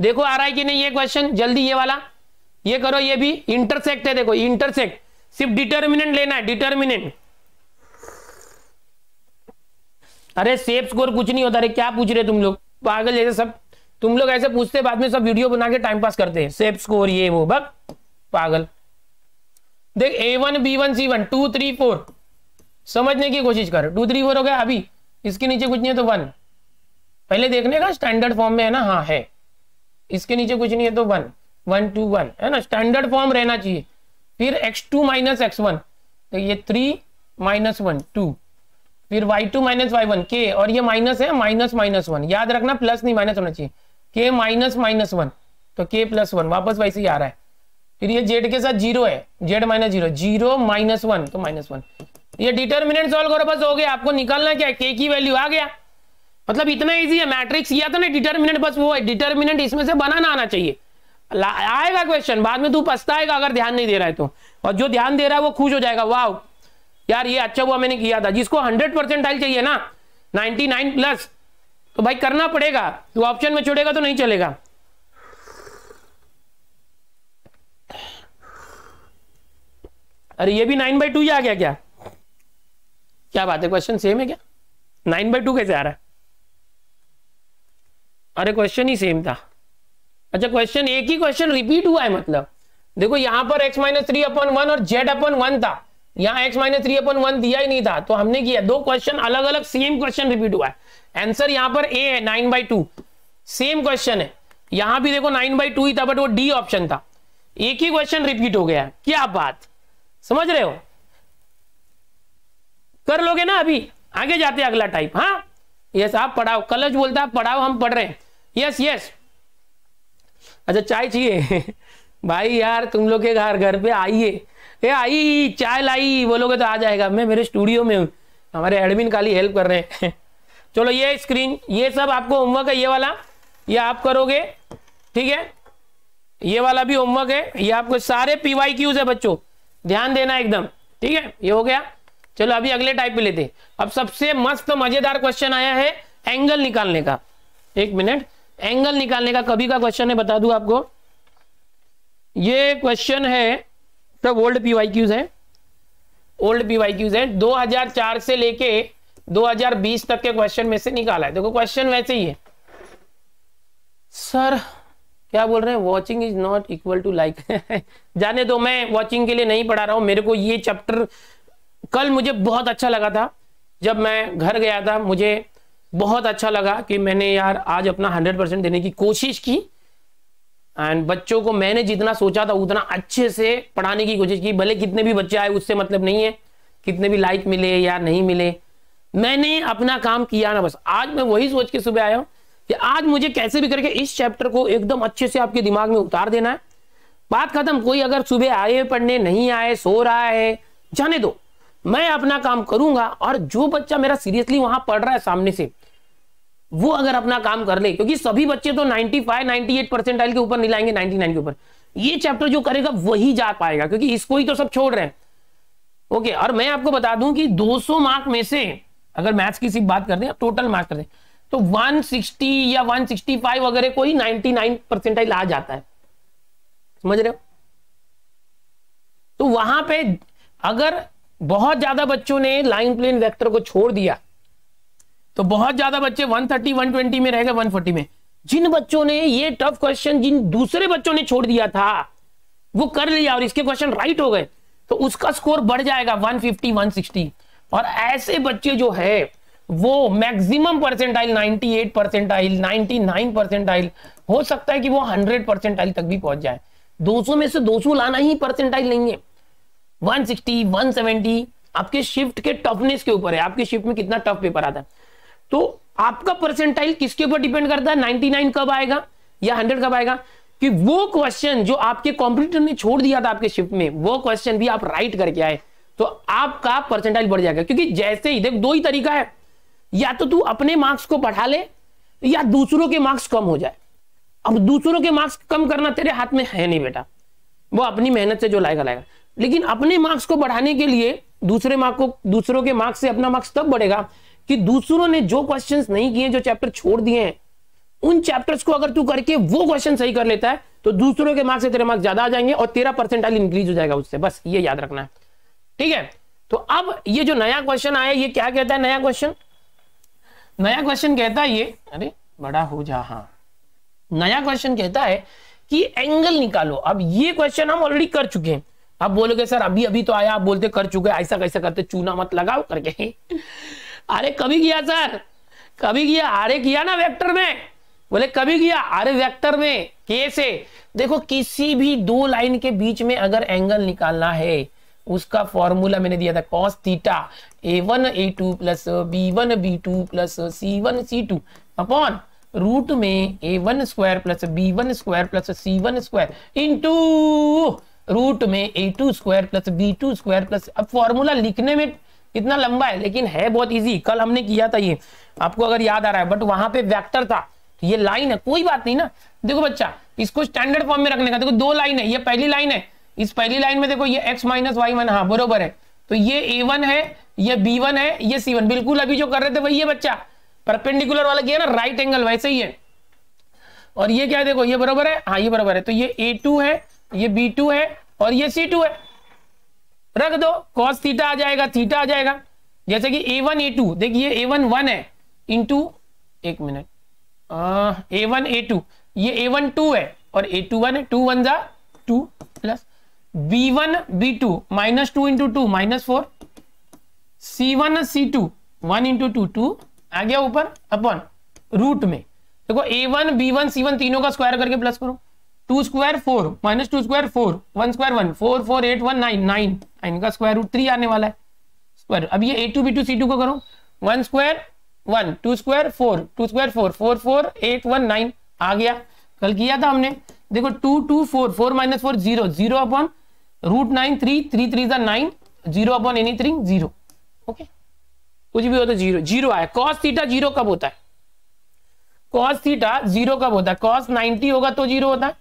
देखो आ रहा है कि नहीं ये क्वेश्चन जल्दी ये वाला ये करो ये भी इंटरसेक्ट है देखो इंटरसेक्ट सिर्फ डिटर्मिनेंट लेना है डिटर्मिनेंट अरे सेफ स्कोर कुछ नहीं होता अरे क्या पूछ रहे तुम लोग पागल जैसे सब तुम लोग ऐसे पूछते बाद में सब वीडियो बना के टाइम पास करते हैं सेफ स्कोर ये वो बक पागल देख a one B one C one two three four समझने की कोशिश कर टू थ्री फोर हो गया अभी इसके नीचे कुछ नहीं है तो वन पहले देखने का स्टैंडर्ड फॉर्म में है ना हाँ है इसके नीचे कुछ नहीं है तो वन वन टू वन है ना स्टैंडर्ड फॉर्म रहना चाहिए फिर x two minus x one तो ये थ्री माइनस वन टू फिर y two minus Y one के और ये माइनस है माइनस माइनस वन याद रखना प्लस नहीं माइनस होना चाहिए के माइनस माइनस वन तो के प्लस वन वापस वैसे ही आ रहा है फिर ये जेड के साथ जीरो है Z minus zero zero minus one तो माइनस वन ये डिटर्मिनेंट सॉल्व करो बस हो गया आपको निकालना क्या के की वैल्यू आ गया मतलब इतना इजी है मैट्रिक्स किया था ना डिटर्मिनेंट बस वो है डिटर्मिनेंट इसमें से बनाना आना चाहिए आएगा क्वेश्चन बाद में तू पछताएगा अगर ध्यान नहीं दे रहा है तो और जो ध्यान दे रहा है वो खुश हो जाएगा वाह यार ये अच्छा हुआ मैंने किया था जिसको हंड्रेड परसेंटाइल चाहिए ना नाइन प्लस तो भाई करना पड़ेगा तू ऑप्शन में छोड़ेगा तो नहीं चलेगा अरे ये भी नाइन बाई टू ही आ गया क्या क्या बात है क्वेश्चन सेम है क्या नाइन बाई टू कैसे आ रहा है अरे क्वेश्चन ही सेम था अच्छा क्वेश्चन एक ही क्वेश्चन रिपीट हुआ है मतलब देखो यहां पर x minus three upon one और z अपन वन था यहाँ x minus three upon one दिया ही नहीं था तो हमने किया दो क्वेश्चन अलग अलग सेम क्वेश्चन रिपीट हुआ है आंसर यहाँ पर ए है nine by two same question है यहां भी देखो नाइन बाई टू ही था बट वो डी ऑप्शन था एक ही क्वेश्चन रिपीट हो गया है क्या बात समझ रहे हो कर लोगे ना अभी आगे जाते अगला टाइप हाँ यस आप पढ़ाओ कलच बोलता है पढ़ाओ हम पढ़ रहे हैं यस यस अच्छा चाय चाहिए भाई यार तुम लोग के घर घर पे आइए ये आई चाय लाई बोलोगे तो आ जाएगा मैं मेरे स्टूडियो में हूँ हमारे एडमिन खाली हेल्प कर रहे हैं चलो ये स्क्रीन ये सब आपको होमवर्क है ये वाला ये आप करोगे ठीक है ये वाला भी होमवर्क है ये आपको सारे पीवाई क्यूज है बच्चों ध्यान देना एकदम ठीक है ये हो गया चलो अभी अगले टाइप पे लेते अब सबसे मस्त मजेदार क्वेश्चन आया है एंगल निकालने का एक मिनट एंगल निकालने का कभी का क्वेश्चन है बता दू आपको ये क्वेश्चन है सब ओल्ड क्यूज है ओल्ड दो हजार 2004 से लेके 2020 तक के क्वेश्चन में से निकाला है देखो क्वेश्चन वैसे ही है सर क्या बोल रहे हैं watching is not equal to like जाने दो मैं वॉचिंग के लिए नहीं पढ़ा रहा हूं मेरे को ये चैप्टर कल मुझे बहुत अच्छा लगा था जब मैं घर गया था मुझे बहुत अच्छा लगा कि मैंने यार आज अपना हंड्रेड परसेंट देने की कोशिश की एंड बच्चों को मैंने जितना सोचा था उतना अच्छे से पढ़ाने की कोशिश की भले कितने भी बच्चे आए उससे मतलब नहीं है कितने भी लाइक मिले या नहीं मिले मैंने अपना काम किया ना बस आज मैं वही सोच के सुबह आया हूं कि आज मुझे कैसे भी करके इस चैप्टर को एकदम अच्छे से आपके दिमाग में उतार देना है बात खत्म कोई अगर सुबह आए पढ़ने नहीं आए सो रहा है जाने दो मैं अपना काम करूंगा और जो बच्चा मेरा सीरियसली वहां पढ़ रहा है सामने से वो अगर अपना काम कर ले क्योंकि सभी बच्चे तो 95 98 परसेंट के ऊपर नहीं लाएंगे 99 के ऊपर ये चैप्टर जो करेगा वही जा पाएगा क्योंकि इसको ही तो सब छोड़ रहे हैं ओके और मैं आपको बता दूं कि 200 मार्क में से अगर मैथ्स की सिर्फ बात कर दे टोटल मार्क कर हैं तो 160 या 165 वगैरह को ही नाइन परसेंटाइल आ जाता है समझ रहे हो तो वहां पर अगर बहुत ज्यादा बच्चों ने लाइन प्लेन वेक्टर को छोड़ दिया तो बहुत ज्यादा बच्चे 130 120 में रह गए 140 में जिन बच्चों ने ये टफ क्वेश्चन जिन दूसरे बच्चों ने छोड़ दिया था वो कर लिया और इसके क्वेश्चन राइट हो गए तो उसका स्कोर बढ़ जाएगा 150 160 और ऐसे बच्चे जो है वो मैक्सिमम परसेंटाइल 98 परसेंटाइल 99 परसेंटाइल हो सकता है कि वो 100 परसेंटाइल तक भी पहुंच जाए 200 में से 200 लाना ही परसेंटाइल नहीं है 160, 170 आपके शिफ्ट के टफनेस के ऊपर है आपके शिफ्ट में कितना टफ पेपर आता है तो आपका परसेंटाइल किसके ऊपर डिपेंड करता है 99 कब आएगा या 100 कब आएगा कि वो क्वेश्चन जो आपके कॉम्पिटिटर ने छोड़ दिया था आपके शिफ्ट में वो क्वेश्चन भी आप राइट करके आए तो आपका परसेंटाइल बढ़ जाएगा क्योंकि जैसे ही देख दो ही तरीका है या तो तू अपने मार्क्स को बढ़ा ले या दूसरों के मार्क्स कम हो जाए अब दूसरों के मार्क्स कम करना तेरे हाथ में है नहीं बेटा वो अपनी मेहनत से जो लाएगा लाएगा लेकिन अपने मार्क्स को बढ़ाने के लिए दूसरे मार्क को दूसरों के मार्क्स से अपना मार्क्स तब बढ़ेगा कि दूसरों ने जो क्वेश्चन नहीं किए जो चैप्टर छोड़ दिए हैं उन चैप्टर्स को अगर तू करके वो क्वेश्चन सही कर लेता है तो दूसरों के मार्क्स से तेरे मार्क्स ज्यादा आ जाएंगे और तेरा परसेंटाइल इंक्रीज हो जाएगा उससे बस ये याद रखना है ठीक है तो अब ये जो नया क्वेश्चन आया ये क्या कहता है नया क्वेश्चन नया क्वेश्चन कहता है ये अरे बड़ा हो जा हाँ नया क्वेश्चन कहता है कि एंगल निकालो अब ये क्वेश्चन हम ऑलरेडी कर चुके हैं अब बोलोगे सर अभी अभी तो आया आप बोलते कर चुके ऐसा कैसा करते चूना मत लगाओ करके अरे कभी किया सर कभी किया अरे किया ना वेक्टर में बोले कभी किया अरे वेक्टर में कैसे देखो किसी भी दो लाइन के बीच में अगर एंगल निकालना है उसका फॉर्मूला मैंने दिया था कॉस थीटा ए वन ए two plus B one B two plus सी वन सी टू अपॉन रूट में a one square plus B one square plus C one square into root में a two square plus b two square plus अब formula लिखने में कितना लंबा है लेकिन है बहुत इजी कल हमने किया था ये आपको अगर याद आ रहा है बट वहां पे वेक्टर था तो ये लाइन है कोई बात नहीं ना देखो बच्चा इसको स्टैंडर्ड फॉर्म में रखने का देखो दो लाइन है ये पहली लाइन है इस पहली लाइन में देखो ये एक्स माइनस वाई वन हाँ बरोबर है तो ये ए वन है ये बी वन है ये सी वन बिल्कुल अभी जो कर रहे थे वही है बच्चा परपेंडिकुलर वाला किया ना राइट एंगल वैसे ही है और ये क्या देखो ये बराबर है हाँ ये बराबर है तो ये ए टू है ये बी टू है और ये सी टू है रख दो कॉस थीटा आ जाएगा थीटा आ जाएगा जैसे कि ए वन ए टू देखिए ए वन वन है इंटू एक मिनट ए वन ए टू ये ए वन टू है और ए टू वन है टू वन जा two plus B one B two minus two into two minus four c one सी two one into two two आ गया ऊपर अपॉन रूट में देखो ए वन बी वन सी वन तीनों का स्क्वायर करके प्लस करो two square four minus two square four one square one four four eight one nine nine nine का स्क्वायर रूट थ्री आने वाला है स्क्वायर अब ये ए टू बी टू सी टू को करो one square one two square four two square four four four eight one nine आ गया कल किया था हमने देखो two two four four minus four zero zero upon root nine three three three था nine zero upon any three zero okay कुछ भी होता तो जीरो जीरो आया कॉस थीटा जीरो कब होता है कॉस थीटा जीरो कब होता है कॉस नाइनटी होगा तो जीरो होता है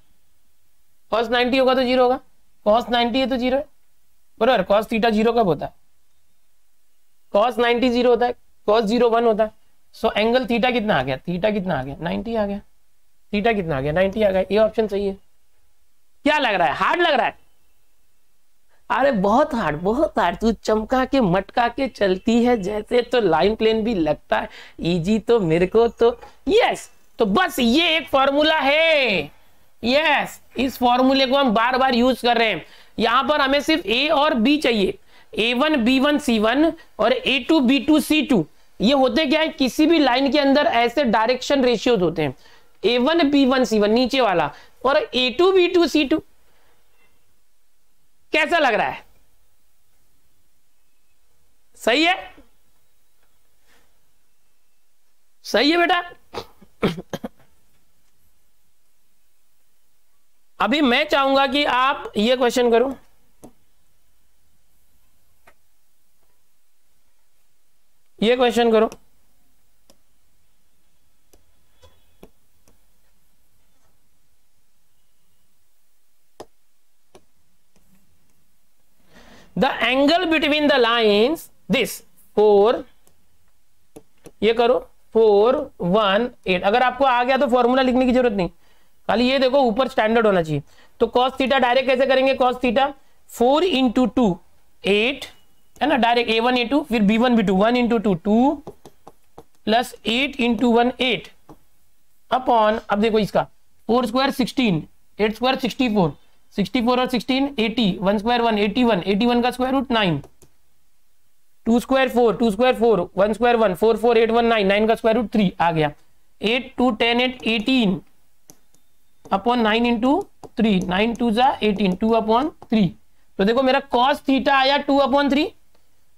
कॉस 90 होगा तो जीरो होगा कॉस 90 है तो जीरो बराबर कॉस थीटा जीरो कब होता है कॉस 90 जीरो होता है कॉस जीरो वन होता है सो एंगल थीटा कितना आ गया थीटा कितना आ गया 90 आ गया थीटा कितना आ गया 90 आ गया ये ऑप्शन सही है क्या लग रहा है हार्ड लग रहा है अरे बहुत हार्ड बहुत हार्ड तू चमका के मटका के चलती है जैसे तो लाइन प्लेन भी लगता है इजी तो मेरे को तो यस तो बस ये एक फॉर्मूला है यस इस फॉर्मूले को हम बार बार यूज कर रहे हैं यहां पर हमें सिर्फ ए और बी चाहिए a one B one C one और ए टू बी टू सी टू ये होते क्या है किसी भी लाइन के अंदर ऐसे डायरेक्शन रेशियोज होते हैं ए वन बी वन सी वन नीचे वाला और ए टू बी टू सी टू कैसा लग रहा है सही है सही है बेटा अभी मैं चाहूंगा कि आप ये क्वेश्चन करो ये क्वेश्चन करो the angle between the lines this four ये करो फोर वन एट अगर आपको आ गया तो फॉर्मूला लिखने की जरूरत नहीं खाली ये देखो ऊपर स्टैंडर्ड होना चाहिए तो कॉस थीटा डायरेक्ट कैसे करेंगे cos theta four into two eight है ना direct a one A two फिर B one B two one into two two plus eight into one eight upon अब देखो इसका four square sixteen eight square sixty four sixty four और sixteen eighty one square one eighty one eighty one का square root nine two square four two square four one square one four four eight one nine nine का square root three आ गया eight two ten eight eighteen upon nine into three nine two जा eighteen two upon three तो देखो मेरा cos theta आया two upon three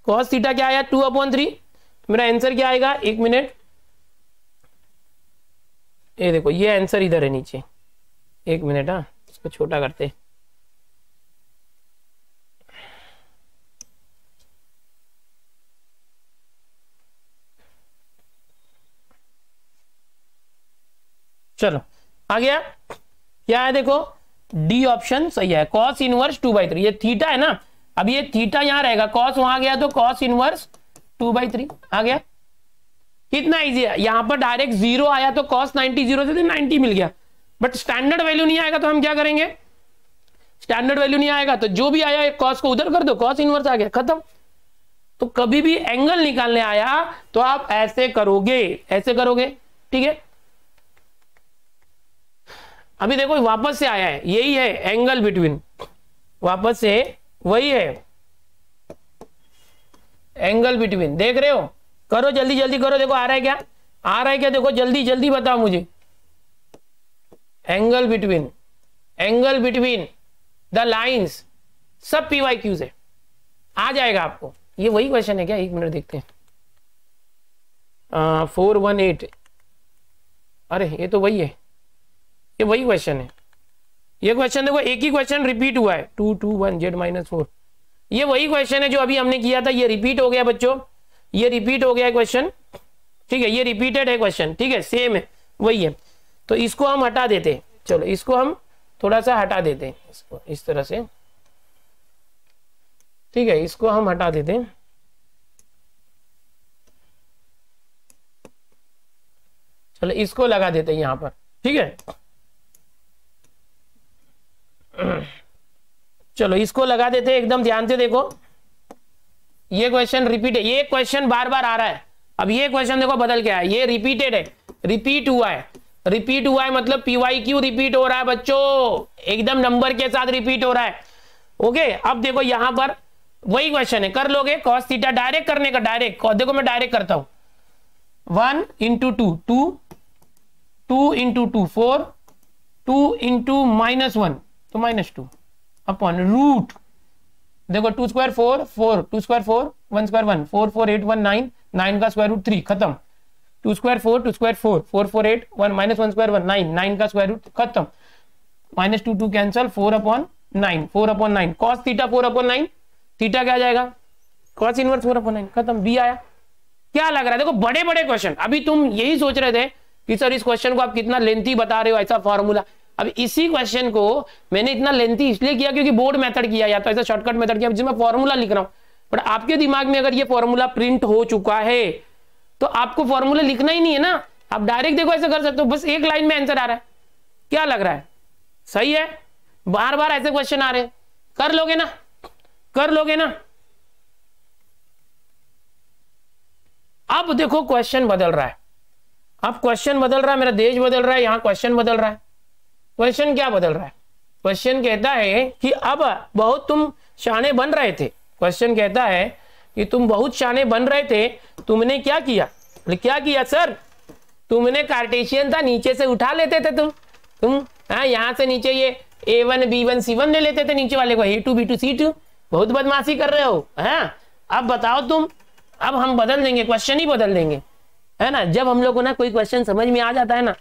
cos theta क्या आया टू अपॉन थ्री मेरा आंसर क्या आएगा एक मिनट ये देखो ये आंसर इधर है नीचे एक मिनट हाँ इसको छोटा करते चलो आ गया क्या है देखो डी ऑप्शन सही है cos inverse two by three ये थीटा है ना अब ये थीटा यहां रहेगा कॉस वहां गया तो cos inverse two by three आ गया कितना इजी है यहां पर डायरेक्ट जीरो आया तो कॉस नाइनटी जीरो से नाइनटी तो मिल गया बट स्टैंडर्ड वैल्यू नहीं आएगा तो हम क्या करेंगे स्टैंडर्ड वैल्यू नहीं आएगा तो जो भी आया कॉस को उधर कर दो कॉस इनवर्स आ गया खत्म तो कभी भी एंगल निकालने आया तो आप ऐसे करोगे ऐसे करोगे ठीक है अभी देखो वापस से आया है यही है एंगल बिटवीन वापस से वही है एंगल बिटवीन देख रहे हो करो जल्दी जल्दी करो देखो आ रहा है क्या आ रहा है क्या देखो जल्दी जल्दी बताओ मुझे angle between angle between the lines सब पी वाई क्यूज है आ जाएगा आपको ये वही क्वेश्चन है क्या एक मिनट देखते हैं फोर वन एट अरे ये तो वही है ये वही क्वेश्चन है ये क्वेश्चन देखो एक ही क्वेश्चन रिपीट हुआ है two two one Z minus four ये वही क्वेश्चन है जो अभी हमने किया था ये रिपीट हो गया बच्चों ये रिपीट हो गया क्वेश्चन ठीक है ये रिपीटेड है क्वेश्चन ठीक है सेम है वही है तो इसको हम हटा देते चलो इसको हम थोड़ा सा हटा देते इसको इस तरह से ठीक है इसको हम हटा देते चलो इसको लगा देते यहां पर ठीक है चलो इसको लगा देते हैं एकदम ध्यान से देखो ये क्वेश्चन रिपीट है ये क्वेश्चन बार बार आ रहा है अब ये क्वेश्चन देखो बदल गया है ये रिपीटेड है रिपीट हुआ है रिपीट हुआ है मतलब पीवाई क्यू रिपीट हो रहा है बच्चों एकदम नंबर के साथ रिपीट हो रहा है ओके अब देखो यहां पर वही क्वेश्चन है कर लोगे कॉस थीटा डायरेक्ट करने का डायरेक्ट देखो मैं डायरेक्ट करता हूं one into two two two into two four two into minus one तो माइनस टू अपॉन रूट देखो two square four four two square four one square one four four eight one nine nine का square root three खत्म two square four two square four four four eight one minus one square one nine nine का square root खत्म minus two two cancel four upon nine four upon nine cos theta four upon nine theta क्या जाएगा cos inverse four upon nine खत्म B आया क्या लग रहा है देखो बड़े बड़े क्वेश्चन अभी तुम यही सोच रहे थे कि सर इस क्वेश्चन को आप कितना लेंथी बता रहे हो ऐसा फॉर्मूला अब इसी क्वेश्चन को मैंने इतना लेंथी इसलिए किया क्योंकि बोर्ड मेथड किया या तो ऐसा शॉर्टकट मेथड किया जिसमें फॉर्मूला लिख रहा हूं बट आपके दिमाग में अगर ये फॉर्मूला प्रिंट हो चुका है तो आपको फॉर्मूला लिखना ही नहीं है ना आप डायरेक्ट देखो ऐसा कर सकते हो बस एक लाइन में आंसर आ रहा है क्या लग रहा है सही है बार बार ऐसे क्वेश्चन आ रहे कर लोगे ना कर लोगे ना अब देखो क्वेश्चन बदल रहा है अब क्वेश्चन बदल रहा है मेरा देश बदल रहा है यहां क्वेश्चन बदल रहा है क्वेश्चन क्या बदल रहा है क्वेश्चन कहता है कि अब बहुत तुम शाने बन रहे थे क्वेश्चन कहता है कि तुम बहुत शाने बन रहे थे तुमने क्या किया क्या किया सर तुमने कार्टेशियन था नीचे से उठा लेते थे तुम तुम हाँ यहाँ से नीचे ये ए वन बी वन सी वन ले लेते थे नीचे वाले को A two B two C two बहुत बदमाशी कर रहे हो हाँ अब बताओ तुम अब हम बदल देंगे क्वेश्चन ही बदल देंगे है ना जब हम लोग को ना कोई क्वेश्चन समझ में आ जाता है ना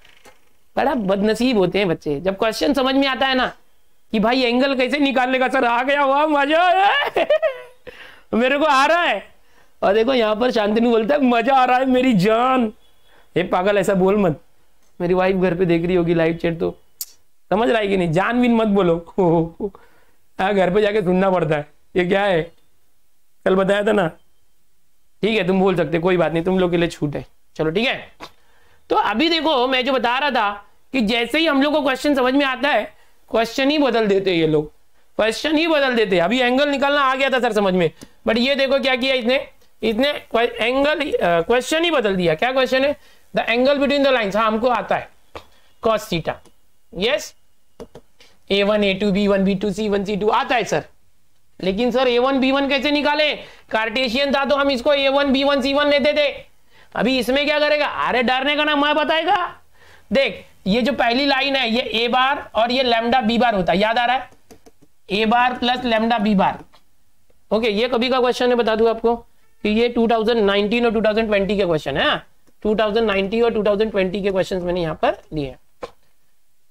बड़ा बदनसीब होते हैं बच्चे जब क्वेश्चन समझ में आता है ना कि भाई एंगल कैसे निकालने सर आ गया हुआ मजा है मेरे को आ रहा है और देखो यहाँ पर शांतनु बोलता है मजा आ रहा है मेरी जान ये पागल ऐसा बोल मत मेरी वाइफ घर पे देख रही होगी लाइव चैट तो समझ रहा है कि नहीं जान भी मत बोलो हाँ घर पे जाके सुनना पड़ता है ये क्या है कल बताया था ना ठीक है तुम बोल सकते कोई बात नहीं तुम लोग के लिए छूट है चलो ठीक है तो अभी देखो मैं जो बता रहा था कि जैसे ही हम लोग को क्वेश्चन समझ में आता है क्वेश्चन ही बदल देते हैं ये लोग क्वेश्चन ही बदल देते हैं अभी एंगल निकालना आ गया था सर समझ में बट ये देखो क्या किया इसने इसने एंगल क्वेश्चन ही बदल दिया क्या क्वेश्चन है the angle between the line हाँ हमको आता है cos theta yes A one A two B one B two C one C two आता है सर लेकिन sir A one B one कैसे निकाले कार्टेशियन था तो हम इसको A one B one C one लेते थे अभी इसमें क्या करेगा अरे डरने का नाम मैं बताएगा देख ये जो पहली लाइन है ये ए बार और ये लेमडा बी बार होता है याद आ रहा है A bar plus lambda B bar okay ये कभी का क्वेश्चन है बता दू आपको कि ये 2019 और 2020 के क्वेश्चन है 2019 और 2020 के क्वेश्चंस मैंने यहां पर लिए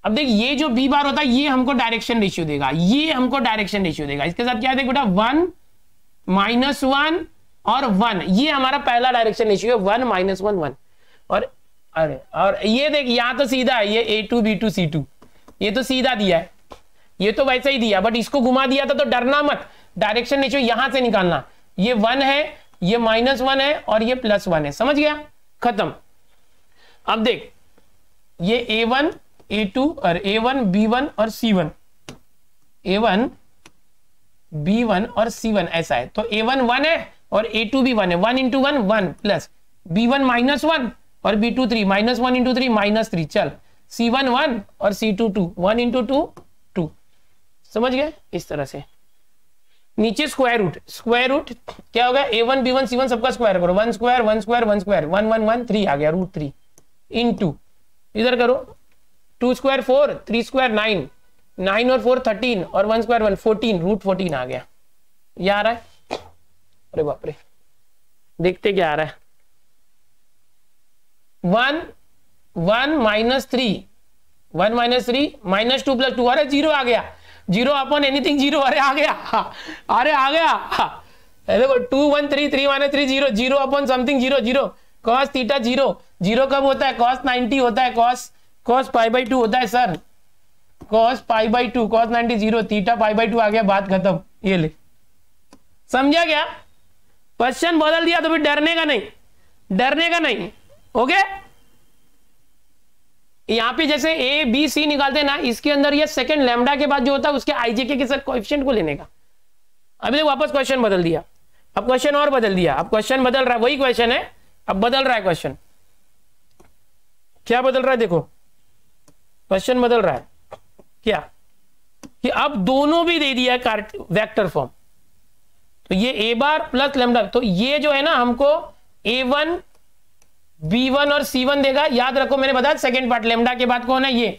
अब देख ये जो बी बार होता है ये हमको डायरेक्शन रेशियो देगा ये हमको डायरेक्शन रेशियो देगा इसके साथ क्या देख बेटा वन माइनस वन और वन ये हमारा पहला डायरेक्शन इश्यू है वन माइनस वन वन और अरे और ये देख यहां तो सीधा है ये ए टू बी टू सी टू ये तो सीधा दिया है ये तो वैसे ही दिया बट इसको घुमा दिया था तो डरना मत डायरेक्शन रेशियो यहां से निकालना ये वन है ये माइनस वन है और ये प्लस वन है समझ गया खत्म अब देख ये ए वन ए टू और ए वन बी वन और सी वन ए वन बी वन और सी वन ऐसा है तो ए वन वन है और ए टू भी वन है one into one one plus B one minus one और B two three minus one into three minus three चल सी वन वन और सी two two one into two two समझ गए इस तरह से नीचे स्क्वायर रूट स्क्वायर रूट क्या होगा A one B one C one सबका स्क्वायर करो one square one square one square one one one three आ गया root three into two करो two square four three square nine nine और four thirteen और one square one fourteen root fourteen आ गया ये आ रहा है अरे बापरे देखते क्या आ रहा है one one minus three one minus three minus two plus two अरे जीरो आ गया जीरो अपन एनीथिंग जीरो अरे आ गया अरे आ गया देखो two one three three minus three zero zero अपन something zero zero cos theta zero zero कब होता है कॉस नाइनटी होता है cos cos pi by two होता है sir cos pi by two cos ninety zero theta pi by two आ गया बात खत्म ये ले समझा गया क्वेश्चन बदल दिया तो भी डरने का नहीं डरने का नहीं ओके यहां पे जैसे ए बी सी निकालते ना इसके अंदर ये सेकंड लेमडा के बाद जो होता है उसके आईजेके के को लेने का अभी देखो वापस क्वेश्चन बदल दिया अब क्वेश्चन और बदल दिया अब क्वेश्चन बदल रहा है वही क्वेश्चन है अब बदल रहा है क्वेश्चन क्या बदल रहा है देखो क्वेश्चन बदल रहा है क्या कि अब दोनों भी दे दिया कार्ट वेक्टर फॉर्म तो ये ए बार प्लस लेमडा तो ये जो है ना हमको ए वन बी वन और सी वन देगा याद रखो मैंने बताया सेकेंड पार्ट लेमडा के बाद कौन है ये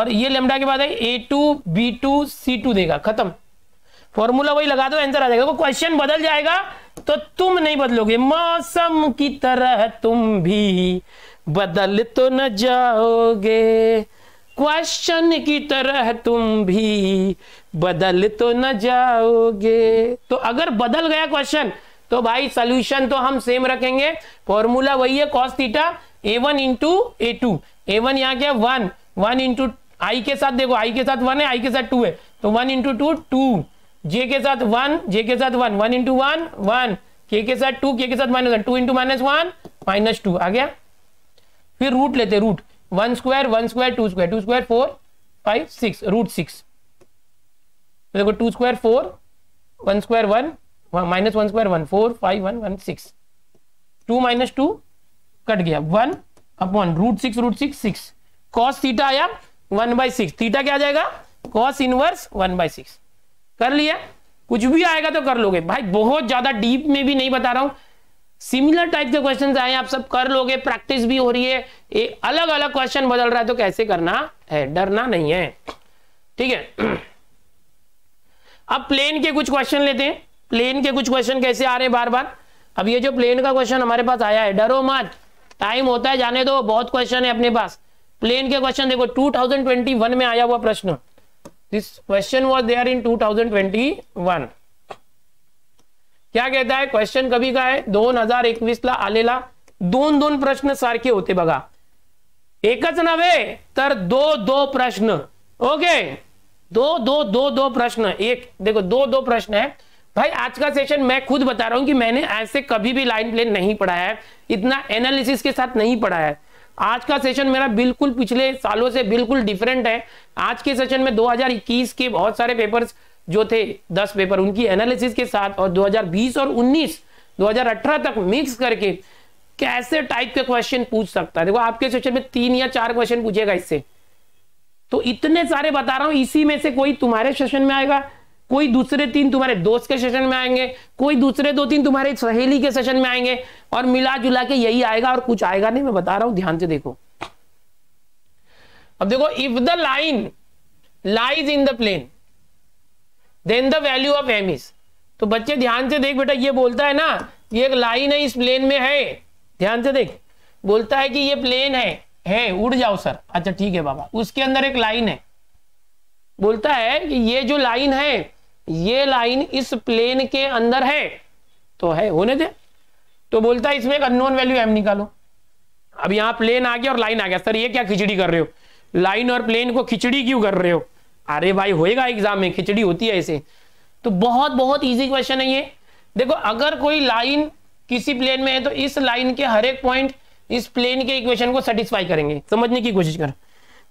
और ये लेमडा के बाद है ए टू बी टू सी टू देगा खत्म फॉर्मूला वही लगा दो आंसर आ जाएगा वो क्वेश्चन बदल जाएगा तो तुम नहीं बदलोगे मौसम की तरह तुम भी बदल तो न जाओगे क्वेश्चन की तरह तुम भी बदल तो न जाओगे तो अगर बदल गया क्वेश्चन तो भाई सोल्यूशन तो हम सेम रखेंगे फॉर्मूला वही है cos theta A one into A two A one यहाँ क्या वन वन इंटू आई के साथ देखो आई के साथ वन है आई के साथ टू है तो one into two two J के साथ वन जे के साथ one one into one one K के साथ टू के के साथ minus one two into minus one minus two आ गया फिर रूट लेते root one square one square two square two square four five six root six तो देखो two square four one square one minus one square one four five one one six two minus two cut गया one upon root six root six six cos theta आया one by six theta क्या आ जाएगा cos inverse one by six कर लिया कुछ भी आएगा तो कर लोगे भाई बहुत ज्यादा डीप में भी नहीं बता रहा हूं सिमिलर टाइप के क्वेश्चन आए आप सब कर लोगे प्रैक्टिस भी हो रही है ए, अलग अलग क्वेश्चन बदल रहा है तो कैसे करना है डरना नहीं है ठीक है अब प्लेन के कुछ क्वेश्चन लेते हैं प्लेन के कुछ क्वेश्चन कैसे आ रहे हैं बार बार अब ये जो प्लेन का क्वेश्चन हमारे पास आया है डरो मत टाइम होता है जाने दो बहुत क्वेश्चन है अपने पास प्लेन के क्वेश्चन देखो 2021 में आया हुआ प्रश्न this question was there in 2021 क्या कहता है क्वेश्चन कभी का है दोन हजार एकवीस आलेला दोन दोन प्रश्न सारखे होते बगा एक नवे तर दो दो प्रश्न ओके दो दो दो दो प्रश्न एक देखो दो दो प्रश्न है भाई आज का सेशन मैं खुद बता रहा हूं कि मैंने ऐसे कभी भी लाइन प्लेन नहीं पढ़ा है इतना एनालिसिस के साथ नहीं पढ़ा है आज का सेशन मेरा बिल्कुल पिछले सालों से बिल्कुल डिफरेंट है आज के सेशन में 2021 के बहुत सारे पेपर्स जो थे दस पेपर उनकी एनालिसिस के साथ और 2020 और 19 2018 तक मिक्स करके कैसे टाइप के क्वेश्चन पूछ सकता है देखो आपके सेशन में तीन या चार क्वेश्चन पूछेगा इससे तो इतने सारे बता रहा हूं इसी में से कोई तुम्हारे सेशन में आएगा कोई दूसरे तीन तुम्हारे दोस्त के सेशन में आएंगे कोई दूसरे दो तीन तुम्हारे सहेली के सेशन में आएंगे और मिला जुला के यही आएगा और कुछ आएगा नहीं मैं बता रहा हूं ध्यान से देखो अब देखो if the line lies in the plane then the value of M is तो बच्चे ध्यान से देख बेटा ये बोलता है ना ये एक लाइन है इस प्लेन में है ध्यान से देख बोलता है कि ये प्लेन है है उड़ जाओ सर अच्छा ठीक है बाबा उसके अंदर एक लाइन है बोलता है कि ये जो लाइन है ये लाइन इस प्लेन के अंदर है तो है होने दे तो बोलता है इसमें एक अननोन वैल्यू एम निकालो अब यहां प्लेन आ गया और लाइन आ गया सर ये क्या खिचड़ी कर रहे हो लाइन और प्लेन को खिचड़ी क्यों कर रहे हो अरे भाई होएगा एग्जाम में खिचड़ी होती है ऐसे तो बहुत बहुत इजी क्वेश्चन है ये देखो अगर कोई लाइन किसी प्लेन में है तो इस लाइन के हर एक पॉइंट इस प्लेन के इक्वेशन को सेटिस्फाई करेंगे समझने की कोशिश कर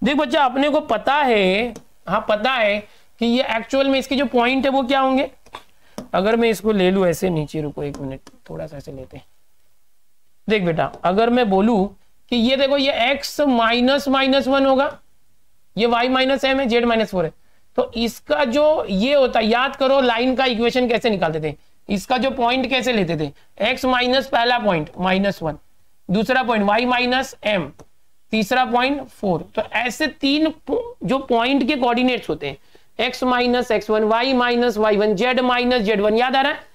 देख बच्चा अपने को पता है हाँ पता है कि ये एक्चुअल में इसके जो पॉइंट है वो क्या होंगे अगर मैं इसको ले लू ऐसे नीचे रुको एक मिनट थोड़ा सा ऐसे लेते हैं देख बेटा अगर मैं बोलू कि ये देखो ये x माइनस माइनस वन होगा ये वाई माइनस एम है जेड माइनस फोर है तो इसका जो ये होता है याद करो लाइन का इक्वेशन कैसे निकालते थे इसका जो पॉइंट कैसे लेते थे एक्स माइनस पहला पॉइंट माइनस वन दूसरा पॉइंट वाई माइनस एम तीसरा पॉइंट फोर तो ऐसे तीन जो पॉइंट के कोऑर्डिनेट्स होते हैं x minus x one Y minus Y one Z minus Z one याद आ रहा है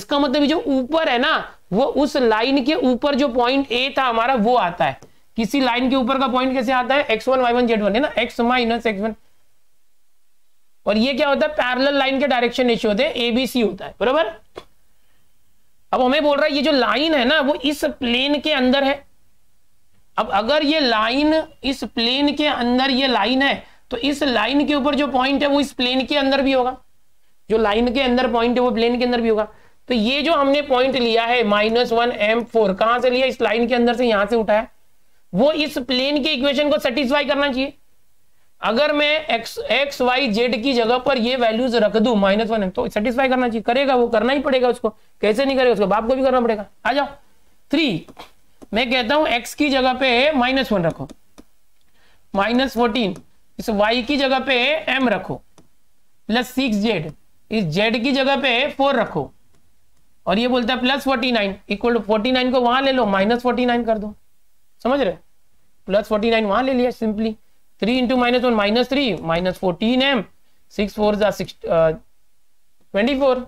इसका मतलब जो ऊपर है ना वो उस लाइन के ऊपर जो पॉइंट ए था हमारा वो आता है किसी लाइन के ऊपर का पॉइंट कैसे आता है X one Y one Z one है ना एक्स माइनस एक्स वन और ये क्या होता है पैरेलल लाइन के डायरेक्शन रेशियो होते हैं एबीसी होता है बराबर अब हमें बोल रहा है ये जो लाइन है ना वो इस प्लेन के अंदर है अब अगर ये लाइन इस प्लेन के अंदर ये लाइन है तो इस लाइन के ऊपर जो पॉइंट है वो इस प्लेन के अंदर भी होगा जो लाइन के अंदर पॉइंट है वो प्लेन के अंदर भी होगा तो ये जो हमने पॉइंट लिया है माइनस वन एम फोर कहां से लिया इस लाइन के अंदर से यहां से उठाया वो इस प्लेन के इक्वेशन को सेटिस्फाई करना चाहिए अगर मैं एक्स एक्स वाई जेड की जगह पर ये वैल्यूज रख दू माइनस वन तो सेटिस्फाई करना चाहिए करेगा वो करना ही पड़ेगा उसको कैसे नहीं करेगा उसको बाप को भी करना पड़ेगा आ जाओ थ्री मैं कहता हूं एक्स की जगह पे माइनस वन रखो माइनस फोर्टीन इस वाई की जगह पे एम रखो प्लस सिक्स जेड इस जेड की जगह पे फोर रखो और ये बोलता है plus forty nine equal to forty nine को वहां ले लो माइनस फोर्टी नाइन कर दो समझ रहे प्लस फोर्टी नाइन वहां ले लिया simply three into minus one minus three minus fourteen M six four जा six twenty four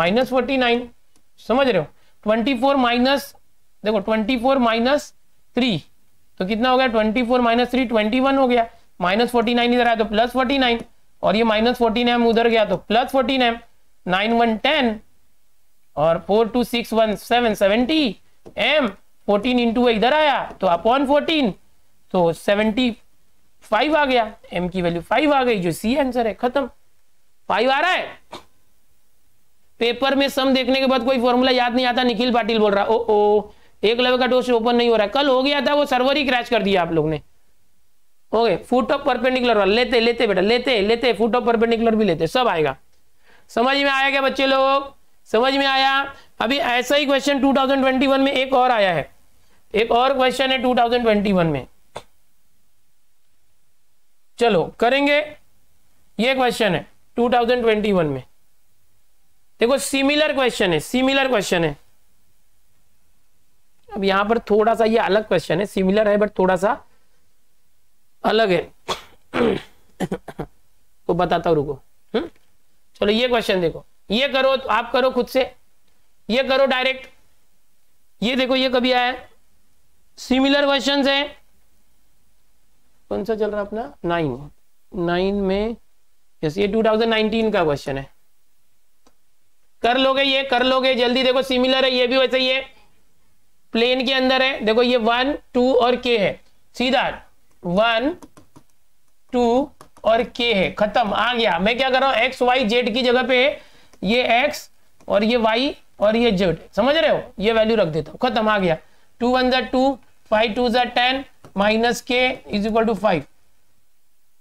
minus forty nine समझ रहे हो ट्वेंटी फोर माइनस देखो ट्वेंटी फोर माइनस थ्री तो कितना हो गया twenty four minus three twenty one हो गया माइनस फोर्टी नाइन इधर आया तो प्लस फोर्टी नाइन और ये माइनस फोर्टीन एम उधर गया तो plus fourteen M nine one ten और four two six one seven seventy M 14 into इधर आया तो अपॉन फोर्टीन तो 75 आ गया m की वैल्यू 5 आ गई जो सी आंसर है खत्म 5 आ रहा है पेपर में सम देखने के बाद कोई फॉर्मूला याद नहीं आता निखिल पाटिल बोल रहा ओ ओ एक लेवल का डोस ओपन नहीं हो रहा कल हो गया था वो सर्वर ही क्रैश कर दिया आप लोग ने ओके फुट ऑफ परपेंडिकुलर वाला लेते लेते बेटा लेते लेते फुट ऑफ परपेंडिकुलर भी लेते सब आएगा समझ में आया क्या बच्चे लोग समझ में आया अभी ऐसा ही क्वेश्चन 2021 में एक और आया है एक और क्वेश्चन है 2021 में चलो करेंगे ये क्वेश्चन है 2021 में देखो सिमिलर क्वेश्चन है सिमिलर क्वेश्चन है अब यहां पर थोड़ा सा ये अलग क्वेश्चन है सिमिलर है बट थोड़ा सा अलग है तो बताता हूं रुको हुँ? हम्म? चलो ये क्वेश्चन देखो ये करो तो आप करो खुद से ये करो डायरेक्ट ये देखो ये कभी आया है सिमिलर क्वेश्चन है कौन सा चल रहा है अपना नाइन नाइन में यस ये 2019 का क्वेश्चन है कर लोगे ये कर लोगे जल्दी देखो सिमिलर है ये भी वैसे ही है प्लेन के अंदर है देखो ये वन टू और के है सीधा वन टू और के है खत्म आ गया मैं क्या कर रहा हूं एक्स वाई जेड की जगह पे ये एक्स और ये वाई और ये जेड समझ रहे हो ये वैल्यू रख देता हूं खत्म आ गया two one J two five two J ten minus K is equal to five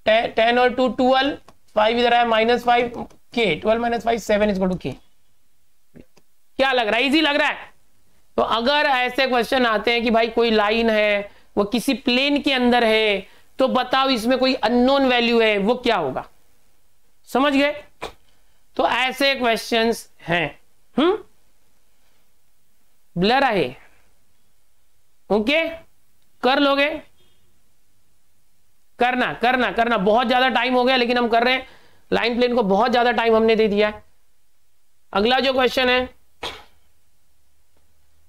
ten और टू ट्वेल्व फाइव इधर आया minus five K twelve minus five seven is two K क्या लग रहा है इजी लग रहा है तो अगर ऐसे क्वेश्चन आते हैं कि भाई कोई लाइन है वो किसी प्लेन के अंदर है तो बताओ इसमें कोई अननोन वैल्यू है वो क्या होगा समझ गए तो ऐसे क्वेश्चंस हैं हम्म ब्लर आहे ओके कर लोगे करना करना करना बहुत ज्यादा टाइम हो गया लेकिन हम कर रहे हैं लाइन प्लेन को बहुत ज्यादा टाइम हमने दे दिया है अगला जो क्वेश्चन है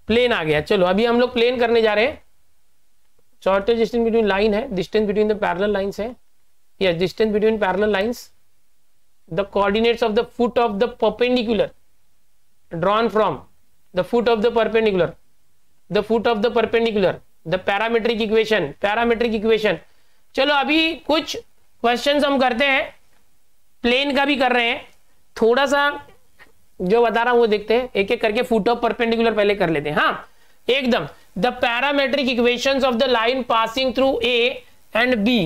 प्लेन आ गया चलो अभी हम लोग प्लेन करने जा रहे हैं शॉर्टेज डिस्टेंस बिटवीन लाइन है distance between the parallel lines है yes distance between parallel lines the coordinates of the foot of the perpendicular drawn from the foot of the perpendicular the foot of the perpendicular the parametric equation parametric equation चलो अभी कुछ question हम करते हैं plane का भी कर रहे हैं थोड़ा सा जो बता रहा हूं वो देखते हैं एक एक करके फुट ऑफ परपेंडिकुलर पहले कर लेते हैं हाँ एकदम the parametric equation of the line passing through A and B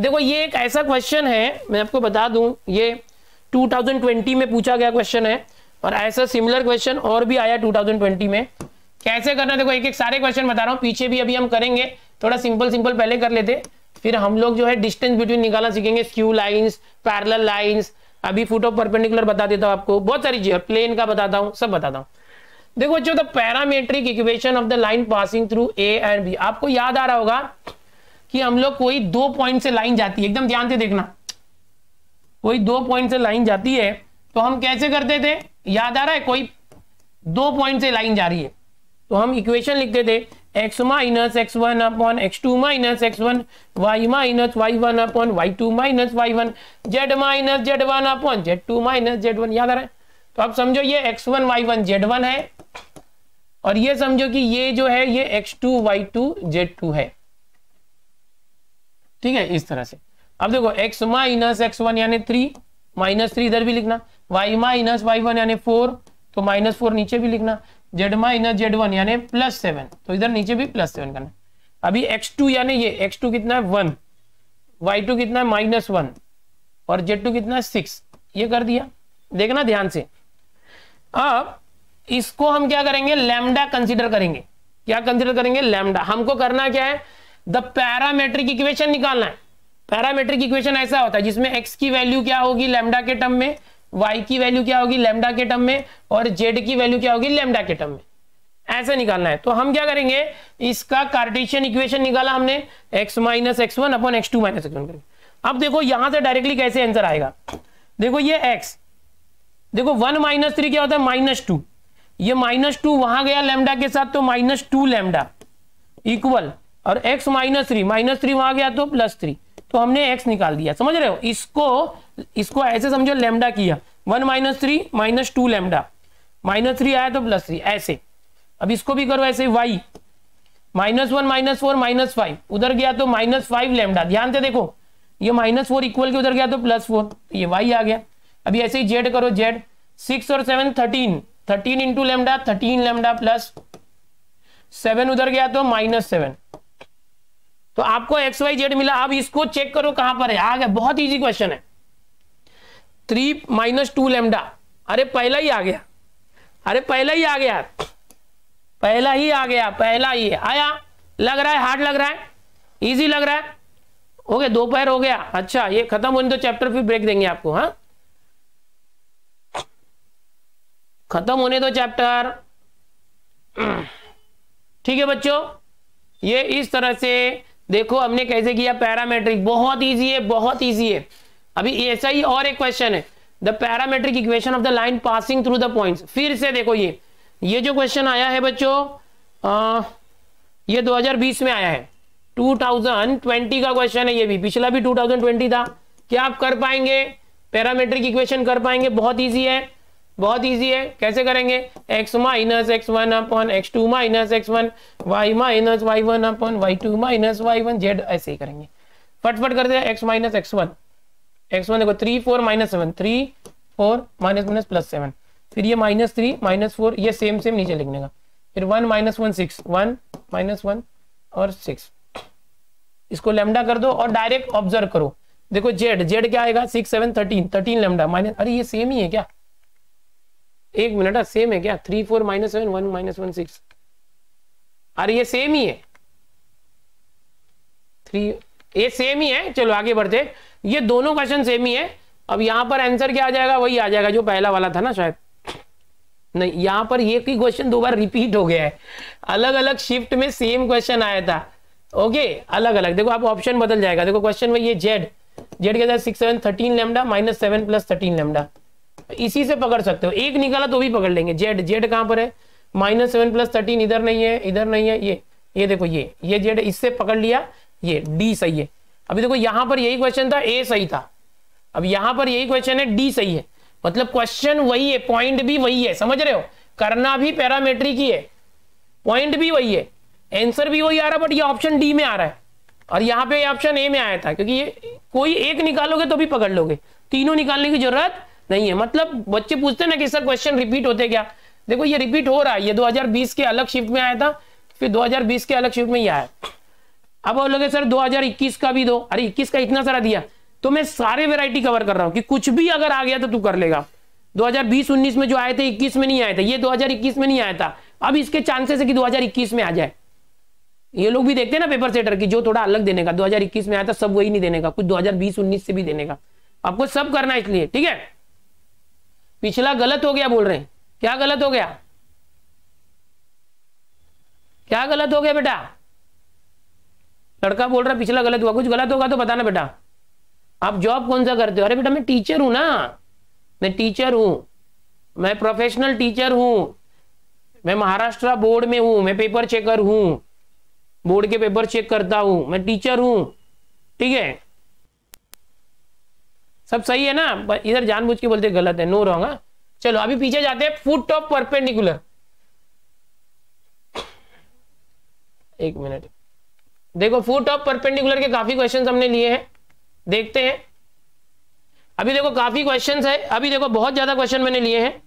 देखो ये एक ऐसा क्वेश्चन है मैं आपको बता दूं ये 2020 में पूछा गया क्वेश्चन है और ऐसा सिमिलर क्वेश्चन और भी आया 2020 में कैसे करना है देखो एक एक सारे क्वेश्चन बता रहा हूँ पीछे भी अभी हम करेंगे थोड़ा सिंपल सिंपल पहले कर लेते फिर हम लोग जो है डिस्टेंस बिटवीन निकालना सीखेंगे स्क्यू लाइन्स पैरल लाइन्स अभी फुट ऑफ परपेंडिकुलर बता देता हूँ आपको बहुत सारी चीज प्लेन का बताता हूँ सब बताता हूँ देखो जो the parametric equation of the line passing through A and B आपको याद आ रहा होगा कि हम लोग कोई दो पॉइंट से लाइन जाती है एकदम ध्यान से देखना कोई दो पॉइंट से लाइन जाती है तो हम कैसे करते थे याद आ रहा है कोई दो पॉइंट से लाइन जा रही है तो हम इक्वेशन लिखते थे X minus x one upon x two minus x one Y minus Y one upon Y two minus Y one Z minus Z one upon Z two minus Z one याद आ रहा है तो आप समझो ये x one Y one Z one है और ये समझो कि ये जो है ये x two Y two Z two है ठीक है इस तरह से अब देखो एक्स माइनस एक्स वन यानी थ्री माइनस थ्री इधर भी लिखना वाई माइनस वाई वन यानी फोर तो माइनस फोर नीचे भी लिखना जेड माइनस जेड वन यानी प्लस सेवन तो इधर नीचे भी प्लस सेवन करना अभी एक्स टू यानी ये एक्स टू कितना है वन वाई टू कितना है माइनस वन और जेड टू कितना है सिक्स ये कर दिया देखना ध्यान से अब इसको हम क्या करेंगे लैमडा कंसिडर करेंगे क्या कंसिडर करेंगे लैमडा हमको करना क्या है द पैरामेट्रिक इक्वेशन निकालना है पैरामेट्रिक इक्वेशन ऐसा होता है जिसमें एक्स की वैल्यू क्या होगी लैमडा के टर्म में वाई की वैल्यू क्या होगी लेमडा के टर्म में और जेड की वैल्यू क्या होगी लेमडा के टर्म में ऐसे निकालना है तो हम क्या करेंगे इसका कार्टेशियन इक्वेशन निकाला हमने X minus x one upon x two minus x one अब देखो यहां से डायरेक्टली कैसे आंसर आएगा देखो ये एक्स देखो वन माइनस थ्री क्या होता है माइनस टू ये माइनस टू वहां गया लेमडा के साथ तो माइनस टू लेमडा इक्वल और X minus three minus three वहां गया तो प्लस थ्री तो हमने एक्स निकाल दिया समझ रहे हो इसको इसको ऐसे समझो लेमडा किया one minus three minus two lambda minus three आया तो प्लस थ्री ऐसे अब इसको भी करो ऐसे Y minus one minus four minus five उधर गया तो माइनस फाइव लेमडा ध्यान से देखो ये माइनस फोर इक्वल के उधर गया तो प्लस फोर तो ये वाई आ गया अभी ऐसे ही जेड करो जेड सिक्स और seven thirteen thirteen into lambda thirteen lambda plus seven उधर गया तो माइनस सेवन तो आपको एक्स वाई जेड मिला अब इसको चेक करो कहां पर है आ गया बहुत इजी क्वेश्चन है थ्री माइनस टू लेमडा अरे पहला ही आ गया अरे पहला ही आ गया पहला ही आ गया पहला ही आया लग रहा है हार्ड लग रहा है इजी लग रहा है ओके दोपहर हो गया अच्छा ये खत्म होने तो चैप्टर फिर ब्रेक देंगे आपको हाँ खत्म होने दो तो चैप्टर ठीक है बच्चों ये इस तरह से देखो हमने कैसे किया पैरामेट्रिक बहुत ईजी है बहुत ईजी है अभी ऐसा ही और एक क्वेश्चन है the parametric equation of the line passing through the points फिर से देखो ये ये जो क्वेश्चन आया है बच्चों ये 2020 में आया है 2020 का क्वेश्चन है ये भी पिछला भी 2020 था क्या आप कर पाएंगे पैरामेट्रिक इक्वेशन कर पाएंगे बहुत ईजी है बहुत इजी है कैसे करेंगे x minus x one upon x two minus x one Y minus Y one upon Y two minus Y one z ऐसे ही करेंगे फटफट कर दे x minus x one x one देखो three four minus seven three four minus minus plus seven फिर ये minus three minus four ये सेम सेम नीचे लिखने का फिर one minus one six one minus one और सिक्स इसको लेमडा कर दो और डायरेक्ट ऑब्जर्व करो देखो जेड जेड क्या आएगा six seven thirteen thirteen lambda minus अरे ये सेम ही है क्या एक मिनट है हाँ, सेम है क्या three four minus seven one minus one six अरे ये सेम ही है थ्री ये सेम ही है चलो आगे बढ़ते ये दोनों क्वेश्चन सेम ही है अब यहां पर आंसर क्या आ जाएगा वही आ जाएगा जो पहला वाला था ना शायद नहीं यहां पर ये की क्वेश्चन दो बार रिपीट हो गया है अलग अलग शिफ्ट में सेम क्वेश्चन आया था ओके अलग अलग देखो आप ऑप्शन बदल जाएगा देखो क्वेश्चन में ये जेड जेड के साथ six seven thirteen lambda minus seven plus thirteen lambda इसी से पकड़ सकते हो एक निकाला तो भी पकड़ लेंगे जेड जेड कहां पर है माइनस सेवन प्लस थर्टीन इधर नहीं है इधर नहीं है ये ये देखो ये ये जेड इससे पकड़ लिया ये डी सही है अभी देखो यहां पर यही क्वेश्चन था ए सही था अब यहां पर यही क्वेश्चन है डी सही है मतलब क्वेश्चन वही है पॉइंट भी वही है समझ रहे हो करना भी पैरामेट्रिक ही है पॉइंट भी वही है एंसर भी वही आ रहा है बट ये ऑप्शन डी में आ रहा है और यहाँ पे ऑप्शन ए में आया था क्योंकि ये कोई एक निकालोगे तो भी पकड़ लोगे तीनों निकालने की जरूरत नहीं है मतलब बच्चे पूछते हैं ना कि सर क्वेश्चन रिपीट होते क्या देखो ये रिपीट हो रहा है ये 2020 के अलग शिफ्ट में आया था फिर 2020 के अलग शिफ्ट में ही आया अब और लगे सर 2021 का भी दो अरे 21 का इतना सारा दिया तो मैं सारे वेरायटी कवर कर रहा हूँ कि कुछ भी अगर आ गया तो तू कर लेगा 2020 19 में जो आए थे 21 में नहीं आए थे ये 2021 में नहीं आया था अब इसके चांसेस है कि 2021 में आ जाए ये लोग भी देखते हैं ना पेपर सेटर की जो थोड़ा अलग देने का 2021 में आया था सब वही नहीं देने का कुछ 2020 19 से भी देने का आपको सब करना इसलिए ठीक है पिछला गलत हो गया बोल रहे हैं क्या गलत हो गया क्या गलत हो गया बेटा लड़का बोल रहा पिछला गलत हुआ कुछ गलत होगा तो बताना बेटा आप जॉब कौन सा करते हो अरे बेटा मैं टीचर हूं ना मैं टीचर हूं मैं प्रोफेशनल टीचर हूं मैं महाराष्ट्र बोर्ड में हूं मैं पेपर चेकर हूं बोर्ड के पेपर चेक करता हूं मैं टीचर हूं ठीक है सब सही है ना इधर जानबूझ के बोलते गलत है नो रॉन्ग हाँ। चलो अभी पीछे जाते हैं फुट ऑफ परपेंडिकुलर एक मिनट देखो फुट ऑफ परपेंडिकुलर के काफी क्वेश्चन हमने लिए हैं देखते हैं अभी देखो काफी क्वेश्चन है अभी देखो बहुत ज्यादा क्वेश्चन मैंने लिए हैं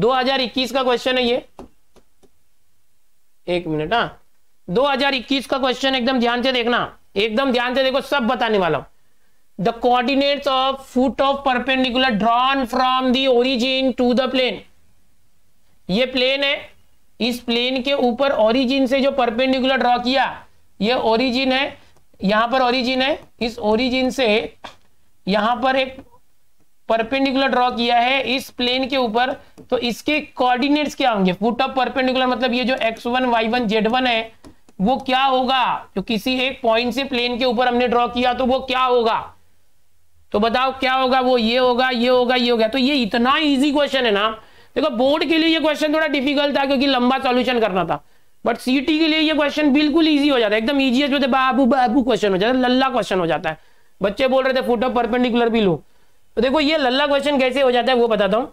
2021 का क्वेश्चन है ये एक मिनट हाँ 2021 का क्वेश्चन एकदम ध्यान से देखना एकदम ध्यान से देखो सब बताने वाला हूं the coordinates of foot of perpendicular drawn from the origin to the plane ये प्लेन है इस प्लेन के ऊपर ओरिजिन से जो परपेंडिकुलर ड्रॉ किया ये ओरिजिन है यहां पर ओरिजिन है इस ओरिजिन से यहां पर एक परपेंडिकुलर ड्रॉ किया है इस प्लेन के ऊपर तो इसके कोऑर्डिनेट्स क्या होंगे फुट ऑफ परपेंडिकुलर मतलब ये जो x one Y one Z one है वो क्या होगा जो किसी एक पॉइंट से प्लेन के ऊपर हमने ड्रॉ किया तो वो क्या होगा तो बताओ क्या होगा वो ये होगा ये होगा ये होगा तो ये इतना ईजी क्वेश्चन है ना देखो बोर्ड के लिए ये क्वेश्चन थोड़ा डिफिकल्ट था क्योंकि लंबा सॉल्यूशन करना था बट सीटी के लिए ये क्वेश्चन बिल्कुल ईजी हो जाता है एकदम ईजीएस्ट होते बाबू बाबू क्वेश्चन हो जाता है लल्ला क्वेश्चन हो जाता है बच्चे बोल रहे थे फुट ऑफ परपेंडिकुलर भी लो तो देखो ये लल्ला क्वेश्चन कैसे हो जाता है वो बताता हूं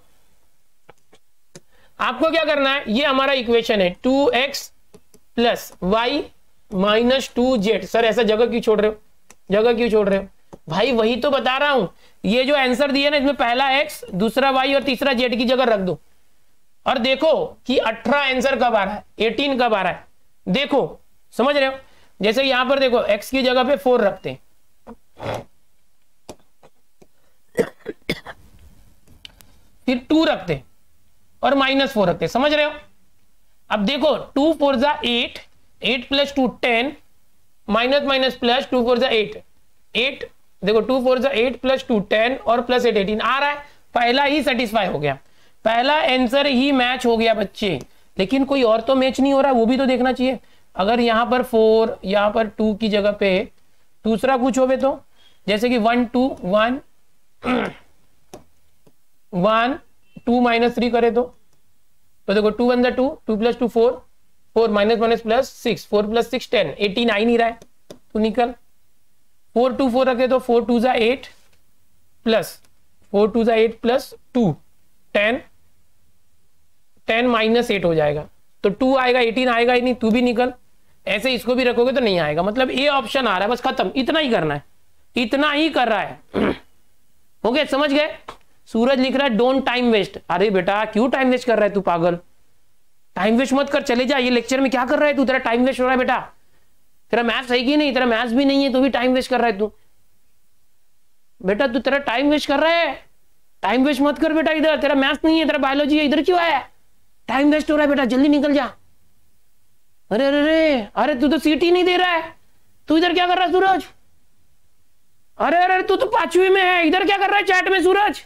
आपको क्या करना है ये हमारा इक्वेशन है two x plus y minus two z sir ऐसा जगह क्यों छोड़ रहे हो जगह क्यों छोड़ रहे हो भाई वही तो बता रहा हूं ये जो आंसर दिया ना इसमें पहला एक्स दूसरा वाई और तीसरा जेड की जगह रख दो और देखो कि 18 आंसर कब आ रहा है 18 कब आ रहा है देखो समझ रहे हो जैसे यहां पर देखो x की जगह पे 4 रखते हैं फिर 2 रखते हैं और माइनस फोर रखते हैं समझ रहे हो अब देखो टू फोर जा eight eight plus two ten minus minus plus two four जा एट एट देखो टू फोर जो एट प्लस टू टेन और प्लस एट एटीन आ रहा है पहला ही सेटिस्फाई हो गया पहला आंसर ही मैच हो गया बच्चे लेकिन कोई और तो मैच नहीं हो रहा वो भी तो देखना चाहिए अगर यहाँ पर फोर यहाँ पर टू की जगह पे दूसरा कुछ गए तो जैसे कि one two one one two minus three करे तो तो देखो two one two two plus two four four minus minus plus six four plus six ten eighteen आ ही नहीं रहा है तो निकल फोर टू फोर रखे तो फोर टू ज़ा एट प्लस फोर टू ज़ा eight plus two ten ten minus eight हो जाएगा तो टू आएगा एटीन आएगा ही नहीं तू भी निकल ऐसे इसको भी रखोगे तो नहीं आएगा मतलब ए ऑप्शन आ रहा है बस खत्म इतना ही करना है इतना ही कर रहा है ओके समझ गए सूरज लिख रहा है डोंट टाइम वेस्ट अरे बेटा क्यों टाइम वेस्ट कर रहा है तू पागल टाइम वेस्ट मत कर चले जा ये लेक्चर में क्या कर रहा है तू तेरा टाइम वेस्ट हो रहा है बेटा तेरा मैथ्स है कि नहीं तेरा मैथ्स भी नहीं है तो भी टाइम वेस्ट कर रहा है तू बेटा तू तेरा टाइम वेस्ट कर रहा है टाइम वेस्ट मत कर बेटा इधर तेरा मैथ्स नहीं है तेरा बायोलॉजी है इधर क्यों आया टाइम वेस्ट हो रहा है बेटा जल्दी निकल जा अरे अरे अरे अरे तू तो सीट ही नहीं दे रहा है तू इधर क्या कर रहा है सूरज अरे अरे तू तो पांचवी में है इधर क्या कर रहा है चैट में सूरज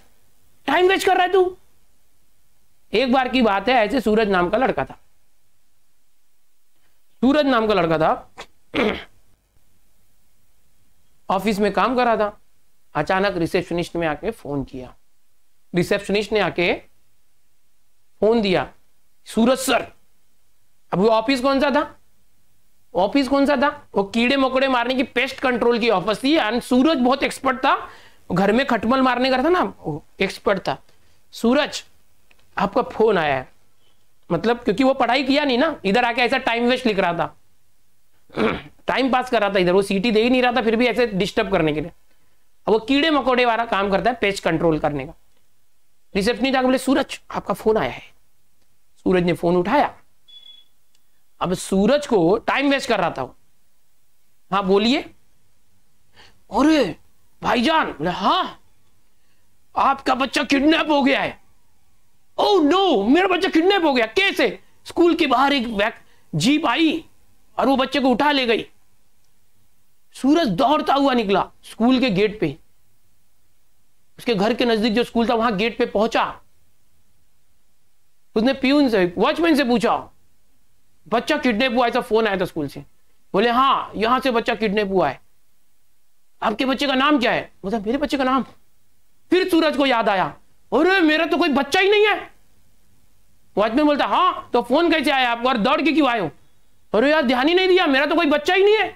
टाइम वेस्ट कर रहा है तू एक बार की बात है ऐसे सूरज नाम का लड़का था सूरज नाम का लड़का था ऑफिस में काम कर रहा था अचानक रिसेप्शनिस्ट में आके फोन किया रिसेप्शनिस्ट ने आके फोन दिया सूरज सर अब वो ऑफिस कौन सा था ऑफिस कौन सा था वो कीड़े मकोड़े मारने की पेस्ट कंट्रोल की ऑफिस थी एंड सूरज बहुत एक्सपर्ट था घर में खटमल मारने का था ना एक्सपर्ट था सूरज आपका फोन आया है मतलब क्योंकि वो पढ़ाई किया नहीं ना इधर आके ऐसा टाइम वेस्ट लिख रहा था टाइम पास कर रहा था इधर वो सीटी दे ही नहीं रहा था फिर भी ऐसे डिस्टर्ब करने के लिए अब वो कीड़े मकोड़े वाला काम करता है पेज कंट्रोल करने का रिसेप्शनी जाकर बोले सूरज आपका फोन आया है सूरज ने फोन उठाया अब सूरज को टाइम वेस्ट कर रहा था हाँ बोलिए अरे भाईजान हाँ आपका बच्चा किडनैप हो गया है ओ oh नो मेरा बच्चा किडनैप हो गया कैसे स्कूल के बाहर एक जीप आई और वो बच्चे को उठा ले गई सूरज दौड़ता हुआ निकला स्कूल के गेट पे उसके घर के नजदीक जो स्कूल था वहां गेट पे पहुंचा उसने प्यून से वॉचमैन से पूछा बच्चा किडनैप हुआ ऐसा फोन आया था स्कूल से बोले हाँ यहां से बच्चा किडनैप हुआ है आपके बच्चे का नाम क्या है बोला मेरे बच्चे का नाम फिर सूरज को याद आया अरे मेरा तो कोई बच्चा ही नहीं है वॉचमैन बोलता हाँ तो फोन कैसे आया आपको और दौड़ के क्यों आए हो अरे यार ध्यान ही नहीं दिया मेरा तो कोई बच्चा ही नहीं है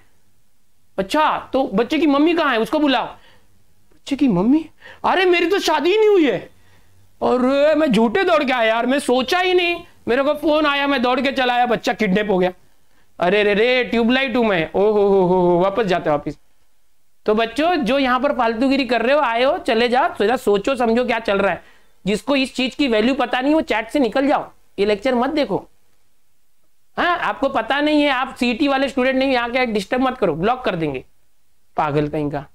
अच्छा तो बच्चे की मम्मी कहाँ है उसको बुलाओ बच्चे की मम्मी अरे मेरी तो शादी ही नहीं हुई है और मैं झूठे दौड़ के आया यार मैं सोचा ही नहीं मेरे को फोन आया मैं दौड़ के चला आया बच्चा किडनेप हो गया अरे रे रे ट्यूबलाइट हूं मैं ओ हो हो हो वापस जाते वापिस तो बच्चों जो यहाँ पर फालतूगिरी कर रहे हो आए हो चले जाओ सीधा सोचो समझो क्या चल रहा है जिसको इस चीज की वैल्यू पता नहीं वो चैट से निकल जाओ ये लेक्चर मत देखो हाँ आपको पता नहीं है आप सीटी वाले स्टूडेंट नहीं यहाँ के डिस्टर्ब मत करो ब्लॉक कर देंगे पागल कहीं का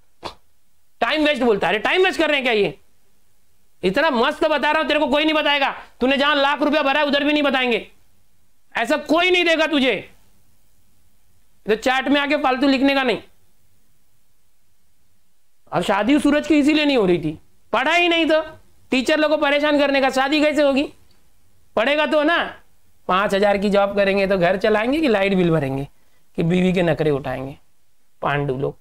टाइम वेस्ट बोलता है अरे टाइम वेस्ट कर रहे हैं क्या ये इतना मस्त बता रहा हूं तेरे को कोई नहीं बताएगा तूने जहां लाख रुपया भरा है उधर भी नहीं बताएंगे ऐसा कोई नहीं देगा तुझे तो चैट में आके फालतू लिखने का नहीं अब शादी सूरज की इसीलिए नहीं हो रही थी पढ़ा ही नहीं तो टीचर लोगों को परेशान करने का शादी कैसे होगी पढ़ेगा तो ना पाँच हजार की जॉब करेंगे तो घर चलाएंगे कि लाइट बिल भरेंगे कि बीवी के नखरे उठाएंगे पांडू लोग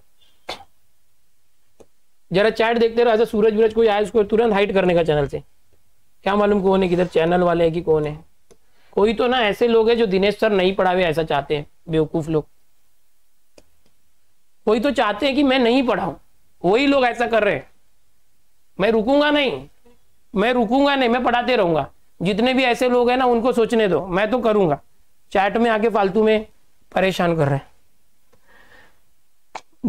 जरा चैट देखते रहो ऐसा सूरज वूरज कोई आया उसको तुरंत हाइट करने का चैनल से क्या मालूम कौन है किधर चैनल वाले है कि कौन है कोई तो ना ऐसे लोग हैं जो दिनेश सर नहीं पढ़ा हुए ऐसा चाहते हैं बेवकूफ लोग कोई तो चाहते हैं कि मैं नहीं पढ़ाऊं वही लोग ऐसा कर रहे हैं मैं रुकूंगा नहीं मैं रुकूंगा नहीं मैं पढ़ाते रहूंगा जितने भी ऐसे लोग हैं ना उनको सोचने दो मैं तो करूंगा चैट में आके फालतू में परेशान कर रहे हैं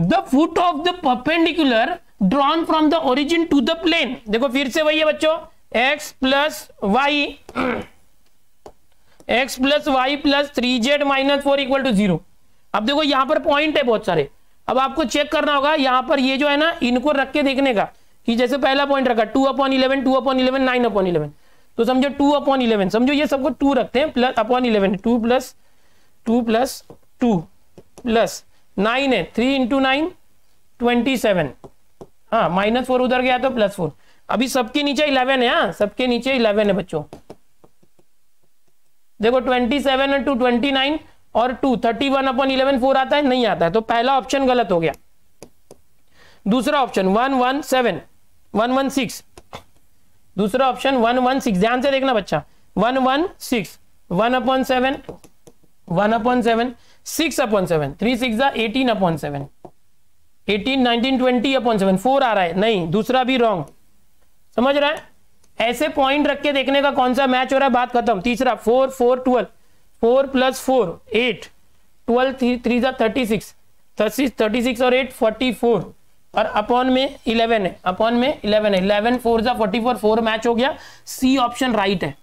the foot of the perpendicular drawn from the origin to the plane देखो फिर से वही है बच्चों x plus y x plus y plus three z minus four equal to zero अब देखो यहां पर पॉइंट है बहुत सारे अब आपको चेक करना होगा यहां पर ये जो है ना इनको रख के देखने का कि जैसे पहला पॉइंट रखा two upon eleven two upon eleven nine upon eleven तो समझो टू अपॉन इलेवन समझो ये सबको टू रखते हैं plus upon eleven two plus two plus two plus nine है three into nine twenty seven हाँ माइनस फोर उधर गया तो प्लस फोर अभी सबके नीचे इलेवन है हाँ सबके नीचे इलेवन है बच्चों देखो ट्वेंटी सेवन और टू ट्वेंटी नाइन और two thirty one upon eleven four आता है नहीं आता है तो पहला ऑप्शन गलत हो गया दूसरा option one one seven one one six दूसरा ऑप्शन वन वन सिक्स ध्यान से देखना बच्चा one one six one upon seven one upon seven six upon seven three six eighteen upon seven eighteen nineteen twenty upon seven four आ रहा है नहीं दूसरा भी रॉन्ग समझ रहा है ऐसे पॉइंट रख के देखने का कौन सा मैच हो रहा है बात खत्म तीसरा four four twelve four plus four eight twelve three three thirty six thirty six और एट फोर्टी फोर और अपॉन में इलेवन है अपॉन में इलेवन है इलेवन फोर जा फोर्टी फोर फोर मैच हो गया सी ऑप्शन राइट है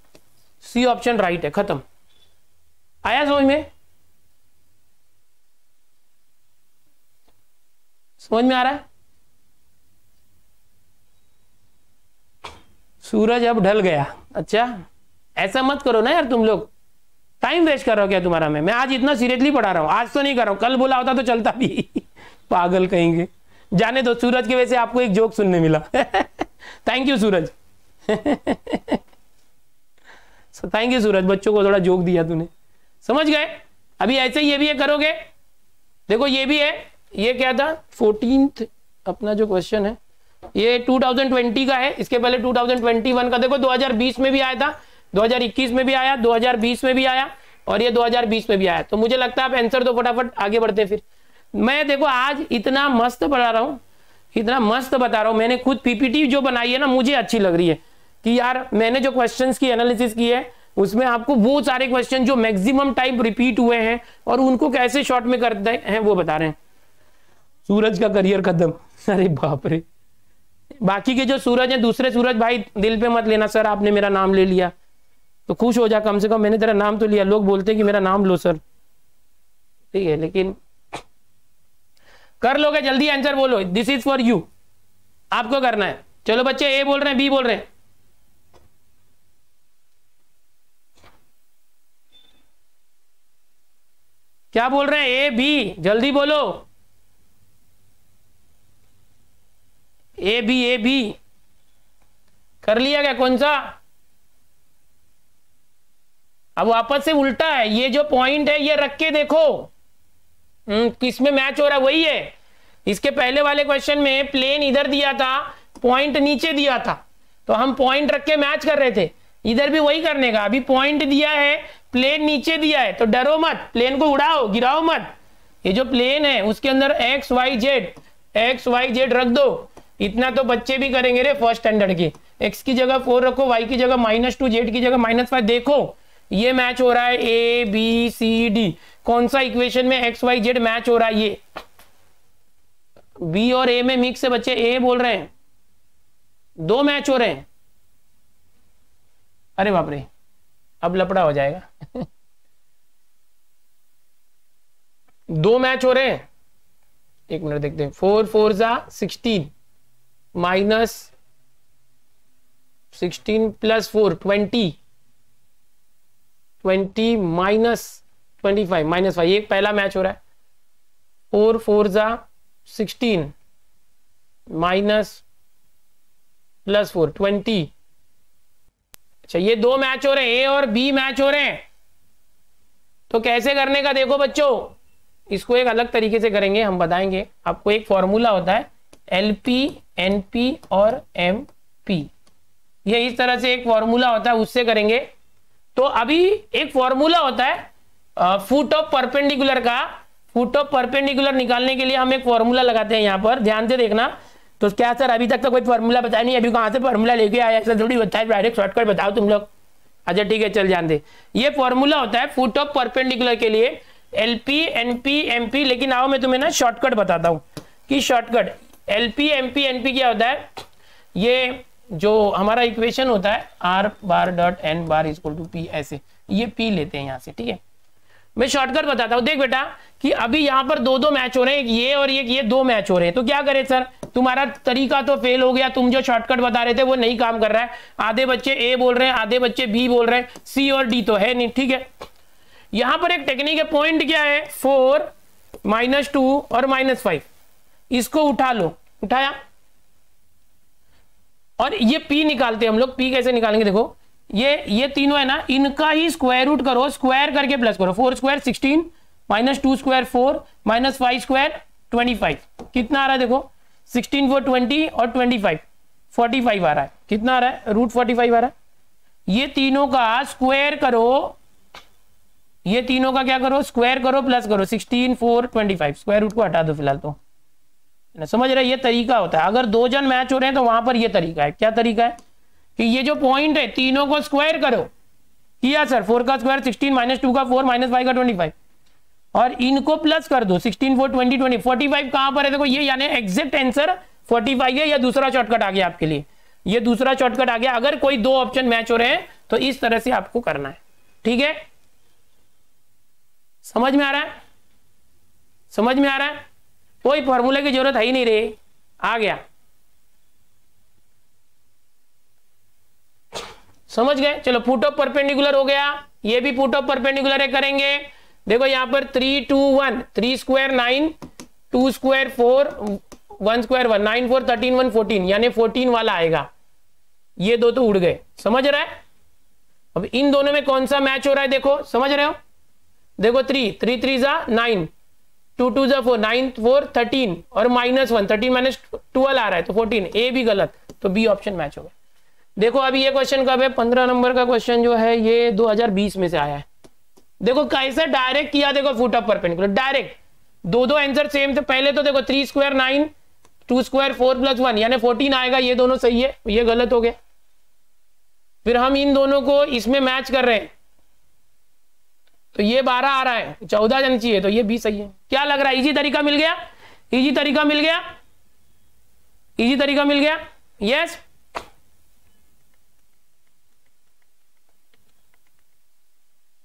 सी ऑप्शन राइट है खत्म आया समझ में समझ में आ रहा है सूरज अब ढल गया अच्छा ऐसा मत करो ना यार तुम लोग टाइम वेस्ट कर रहा हो क्या तुम्हारा मैं मैं आज इतना सीरियसली पढ़ा रहा हूं आज तो नहीं कर रहा हूं कल बोला होता तो चलता भी पागल कहेंगे जाने दो सूरज की वजह से आपको एक जोक सुनने मिला thank you Suraj thank you Suraj बच्चों को थोड़ा जोक दिया तूने समझ गए अभी ऐसे ये भी है करोगे देखो ये भी है ये क्या था फोर्टीन अपना जो क्वेश्चन है ये 2020 का है इसके पहले 2021 का देखो 2020 में भी आया था 2021 में भी आया 2020 में भी आया और ये 2020 में भी आया तो मुझे लगता है आप आंसर दो तो फटाफट आगे बढ़ते हैं फिर मैं देखो आज इतना मस्त बना रहा हूँ इतना मस्त बता रहा हूँ मैंने खुद पीपीटी जो बनाई है ना मुझे अच्छी लग रही है कि यार मैंने जो क्वेश्चंस की एनालिसिस की है उसमें आपको वो सारे क्वेश्चन जो मैक्सिमम टाइम रिपीट हुए हैं और उनको कैसे शॉर्ट में करते हैं वो बता रहे हैं सूरज का करियर खत्म अरे बाप रे बाकी के जो सूरज हैं दूसरे सूरज भाई दिल पे मत लेना सर आपने मेरा नाम ले लिया तो खुश हो जा कम से कम मैंने तेरा नाम तो लिया लोग बोलते हैं कि मेरा नाम लो सर ठीक है लेकिन कर लोगे जल्दी आंसर बोलो दिस इज फॉर यू आपको करना है चलो बच्चे ए बोल रहे हैं बी बोल रहे हैं क्या बोल रहे हैं ए बी जल्दी बोलो ए बी ए बी कर लिया क्या कौन सा अब वापस से उल्टा है ये जो पॉइंट है ये रख के देखो हम्म, किस में मैच हो रहा है वही है इसके पहले वाले क्वेश्चन में प्लेन इधर दिया था पॉइंट नीचे दिया था तो हम पॉइंट रख के मैच कर रहे थे इधर भी वही करने का अभी पॉइंट दिया है प्लेन नीचे दिया है तो डरो मत प्लेन को उड़ाओ गिराओ मत ये जो प्लेन है उसके अंदर x y z x y z रख दो इतना तो बच्चे भी करेंगे रे फर्स्ट स्टैंडर्ड के एक्स की जगह फोर रखो वाई की जगह माइनस टू जेड की जगह माइनस फाइव देखो ये मैच हो रहा है ए बी सी डी कौन सा इक्वेशन में एक्स वाई जेड मैच हो रहा है ये बी और ए में मिक्स है बच्चे ए बोल रहे हैं दो मैच हो रहे हैं अरे बाप रे अब लपड़ा हो जाएगा दो मैच हो रहे हैं एक मिनट देखते हैं फोर फोर जा sixteen minus sixteen plus four twenty twenty minus twenty five minus five ये पहला मैच हो रहा है फोर फोर जा sixteen minus plus four twenty अच्छा ये दो मैच हो रहे हैं ए और बी मैच हो रहे हैं तो कैसे करने का देखो बच्चों इसको एक अलग तरीके से करेंगे हम बताएंगे आपको एक फॉर्मूला होता है एल पी एन पी और एम पी ये इस तरह से एक फॉर्मूला होता है उससे करेंगे तो अभी एक फॉर्मूला होता है फुट ऑफ परपेंडिकुलर का फुट ऑफ परपेंडिकुलर निकालने के लिए हम एक फॉर्मूला लगाते हैं यहाँ पर ध्यान से देखना तो क्या सर अभी तक तो कोई फॉर्मूला बताया नहीं अभी कहाँ से फॉर्मूला लेके आया ऐसा थोड़ी बताया डायरेक्ट शॉर्टकट बताओ तुम लोग अच्छा ठीक है चल जान दे ये फॉर्मूला होता है फुट ऑफ परपेंडिकुलर के लिए L P N P M P लेकिन आओ मैं तुम्हें ना शॉर्टकट बताता हूँ कि shortcut L P M P N P क्या होता है ये जो हमारा इक्वेशन होता है are bar dot n bar is equal to p ऐसे ये पी लेते हैं यहाँ से ठीक है मैं शॉर्टकट बताता हूँ देख बेटा कि अभी यहाँ पर दो दो मैच हो रहे हैं ये और एक ये दो मैच हो रहे हैं तो क्या करें सर तुम्हारा तरीका तो फेल हो गया तुम जो शॉर्टकट बता रहे थे वो नहीं काम कर रहा है आधे बच्चे ए बोल रहे हैं आधे बच्चे बी बोल रहे हैं सी और डी तो है नहीं ठीक है यहां पर एक टेक्निक है पॉइंट क्या है फोर माइनस टू और माइनस फाइव इसको उठा लो उठाया और ये पी निकालते हैं हम लोग पी कैसे निकालेंगे देखो ये ये तीनों है ना इनका ही स्क्वायर रूट करो स्क्वायर करके प्लस करो four square sixteen minus two square four minus five square twenty five कितना आ रहा है देखो सिक्सटीन फोर ट्वेंटी और ट्वेंटी फाइव फोर्टी फाइव आ रहा है कितना आ रहा है रूट फोर्टी फाइव आ रहा है ये तीनों का स्क्वायर करो ये तीनों का क्या करो स्क्वायर करो प्लस करो sixteen four twenty five square root को हटा दो फिलहाल तो समझ रहे ये तरीका होता है अगर दो जन मैच हो रहे हैं तो वहां पर ये तरीका है क्या तरीका है कि ये जो पॉइंट है तीनों को स्क्वायर करो किया सर फोर का स्क्वायर सिक्सटीन माइनस टू का फोर माइनस फाइव का ट्वेंटी फाइव और इनको प्लस कर दो sixteen four twenty twenty forty five कहां पर है देखो ये यानी एग्जैक्ट आंसर फोर्टी फाइव है या दूसरा शॉर्टकट आ गया आपके लिए ये दूसरा शॉर्टकट आ गया अगर कोई दो ऑप्शन मैच हो रहे हैं तो इस तरह से आपको करना है ठीक है समझ में आ रहा है समझ में आ रहा है कोई फॉर्मूले की जरूरत है ही नहीं रे आ गया समझ गए चलो पुट ऑफ परपेंडिकुलर हो गया ये भी पुट ऑफ परपेंडिकुलर है करेंगे देखो यहां पर three two one three square nine two square four one square one nine four thirteen one fourteen यानी फोर्टीन वाला आएगा ये दो तो उड़ गए समझ रहा है अब इन दोनों में कौन सा मैच हो रहा है देखो समझ रहे हो देखो थ्री थ्री थ्री जा नाइन टू टू जब फोर नाइन फोर थर्टीन और minus one thirteen minus twelve आ रहा है तो फोर्टीन ए भी गलत तो बी ऑप्शन मैच हो गया देखो अभी ये क्वेश्चन कब है पंद्रह नंबर का क्वेश्चन जो है ये 2020 में से आया है देखो कैसे डायरेक्ट किया देखो फुट ऑफ परपेंडिकुलर डायरेक्ट दो दो आंसर सेम थे पहले तो देखो three square nine two square four plus one यानी फोर्टीन आएगा ये दोनों सही है ये गलत हो गया फिर हम इन दोनों को इसमें मैच कर रहे हैं तो ये बारह आ रहा है चौदह जन चाहिए तो ये भी सही है क्या लग रहा है इजी तरीका मिल गया इजी तरीका मिल गया इजी तरीका मिल गया यस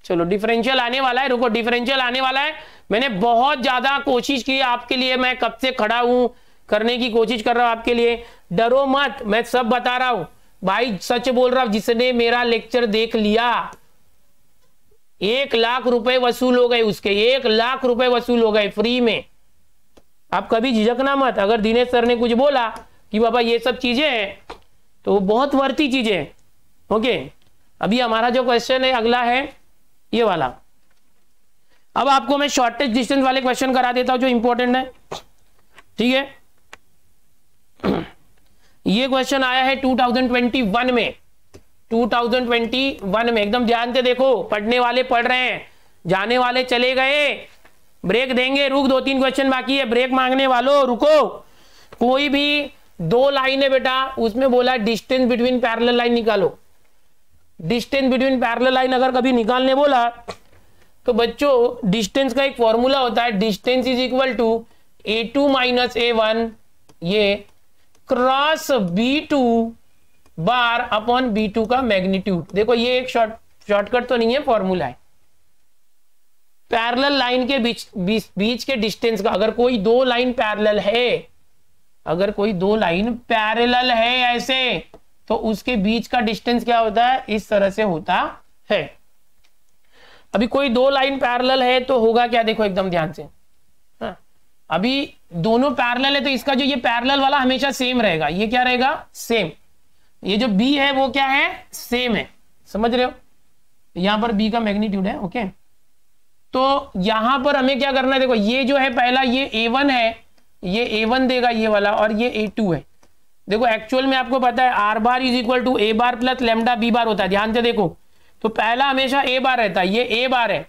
चलो डिफरेंशियल आने वाला है रुको डिफरेंशियल आने वाला है मैंने बहुत ज्यादा कोशिश की आपके लिए मैं कब से खड़ा हूं करने की कोशिश कर रहा हूं आपके लिए डरो मत मैं सब बता रहा हूं भाई सच बोल रहा हूं जिसने मेरा लेक्चर देख लिया एक लाख रुपए वसूल हो गए उसके एक लाख रुपए वसूल हो गए फ्री में आप कभी झिझकना मत अगर दिनेश सर ने कुछ बोला कि बाबा ये सब चीजें हैं तो वो बहुत वर्ती चीजें हैं ओके अभी हमारा जो क्वेश्चन है अगला है ये वाला अब आपको मैं शॉर्टेज डिस्टेंस वाले क्वेश्चन करा देता हूं जो इंपॉर्टेंट है ठीक है ये क्वेश्चन आया है 2021 में 2021 में एकदम ध्यान से देखो पढ़ने वाले पढ़ रहे हैं जाने वाले चले गए ब्रेक देंगे रुक दो तीन क्वेश्चन बाकी है ब्रेक मांगने वालों रुको कोई भी दो लाइन है बेटा उसमें बोला डिस्टेंस बिटवीन पैरल लाइन निकालो डिस्टेंस बिटवीन पैरल लाइन अगर कभी निकालने बोला तो बच्चों डिस्टेंस का एक फॉर्मूला होता है distance is equal to a two minus A one ये cross B two bar upon b two का मैग्नीट्यूड देखो ये एक शॉर्ट शॉर्टकट तो नहीं है फॉर्मूला है पैरेलल लाइन के बीच बीच बीच के डिस्टेंस का अगर कोई दो लाइन पैरेलल है अगर कोई दो लाइन पैरेलल है ऐसे तो उसके बीच का डिस्टेंस क्या होता है इस तरह से होता है अभी कोई दो लाइन पैरेलल है तो होगा क्या देखो एकदम ध्यान से हाँ। अभी दोनों पैरेलल है तो इसका जो ये पैरेलल वाला हमेशा सेम रहेगा ये क्या रहेगा सेम ये जो बी है वो क्या है सेम है समझ रहे हो यहां पर बी का मैग्नीट्यूड है ओके तो यहां पर हमें क्या करना है देखो ये जो है पहला ये ए वन है ये ए वन देगा ये वाला और ये ए टू है देखो एक्चुअल में आपको पता है are bar is equal to A bar plus lambda B bar होता है ध्यान से देखो तो पहला हमेशा ए बार रहता है ये ए बार है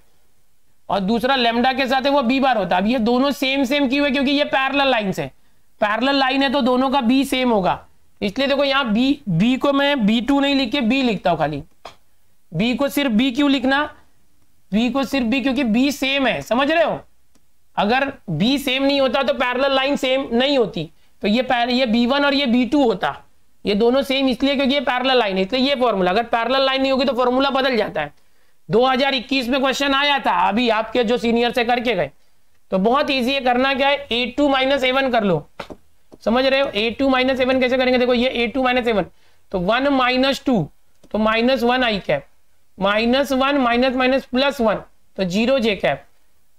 और दूसरा लेमडा के साथ है वो बी बार होता है अब ये दोनों सेम सेम क्यों है क्योंकि ये पैरल लाइन है पैरल लाइन है तो दोनों का बी सेम होगा इसलिए देखो यहाँ बी बी को मैं बी टू नहीं लिख के बी लिखता हूं खाली बी को सिर्फ बी क्यों लिखना बी को सिर्फ बी क्योंकि बी सेम है समझ रहे हो अगर बी सेम नहीं होता तो पैरल लाइन सेम नहीं होती तो ये ये बी वन और ये बी टू होता ये दोनों सेम इसलिए क्योंकि ये पैरल लाइन है इसलिए ये फॉर्मूला अगर पैरल लाइन नहीं होगी तो फॉर्मूला बदल जाता है 2021 में क्वेश्चन आया था अभी आपके जो सीनियर से करके गए तो बहुत ईजी है करना क्या है ए टू माइनस ए वन कर लो समझ रहे हो ए टू माइनस सेवन कैसे करेंगे देखो ये ए टू माइनस सेवन तो वन माइनस टू तो माइनस वन आई cap minus one minus minus plus one तो zero j cap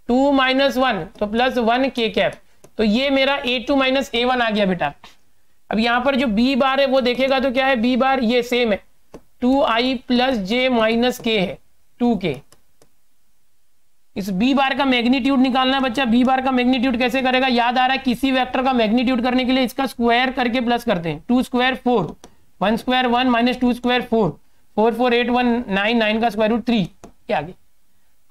two minus one तो प्लस वन के कैप तो ये मेरा a two minus A one आ गया बेटा अब यहां पर जो बी बार है वो देखेगा तो क्या है बी बार ये सेम है टू आई प्लस जे माइनस के है टू के इस बी बार का मैग्नीट्यूड निकालना है बच्चा बी बार का मैग्नीट्यूड कैसे करेगा याद आ रहा है किसी वेक्टर का मैग्नीट्यूड करने के लिए इसका स्क्वायर करके प्लस करते हैं two square four one square one minus two square four four four eight one nine nine का स्क्वायर रूट थ्री के आगे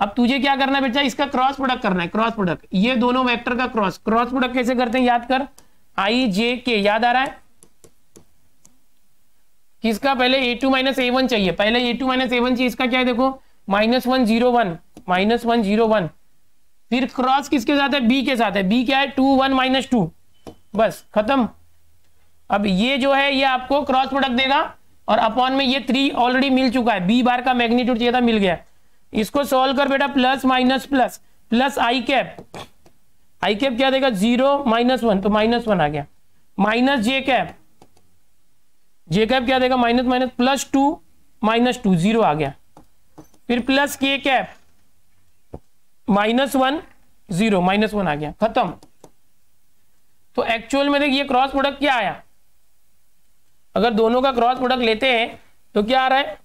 अब तुझे क्या करना है बेटा इसका क्रॉस प्रोडक्ट करना है क्रॉस प्रोडक्ट ये दोनों वेक्टर का क्रॉस क्रॉस प्रोडक्ट कैसे करते हैं याद कर आई जे के याद आ रहा है किसका पहले a two minus A one चाहिए पहले a two minus A one चाहिए इसका क्या है देखो minus one zero one minus one zero one फिर क्रॉस किसके साथ है बी के साथ है बी क्या है टू वन माइनस टू बस खत्म अब ये जो है ये आपको क्रॉस प्रोडक्ट देगा और अपॉन में ये थ्री ऑलरेडी मिल चुका है बी बार का मैग्नीट्यूड चाहिए था मिल गया इसको सॉल्व कर बेटा plus minus plus plus I cap i cap क्या देगा जीरो माइनस वन तो माइनस वन आ गया माइनस जे कैप जे कैप क्या देगा minus minus plus two minus two zero आ गया फिर प्लस के क्या minus one zero minus one आ गया खत्म तो एक्चुअल में देखिए क्रॉस प्रोडक्ट क्या आया अगर दोनों का क्रॉस प्रोडक्ट लेते हैं तो क्या आ रहा है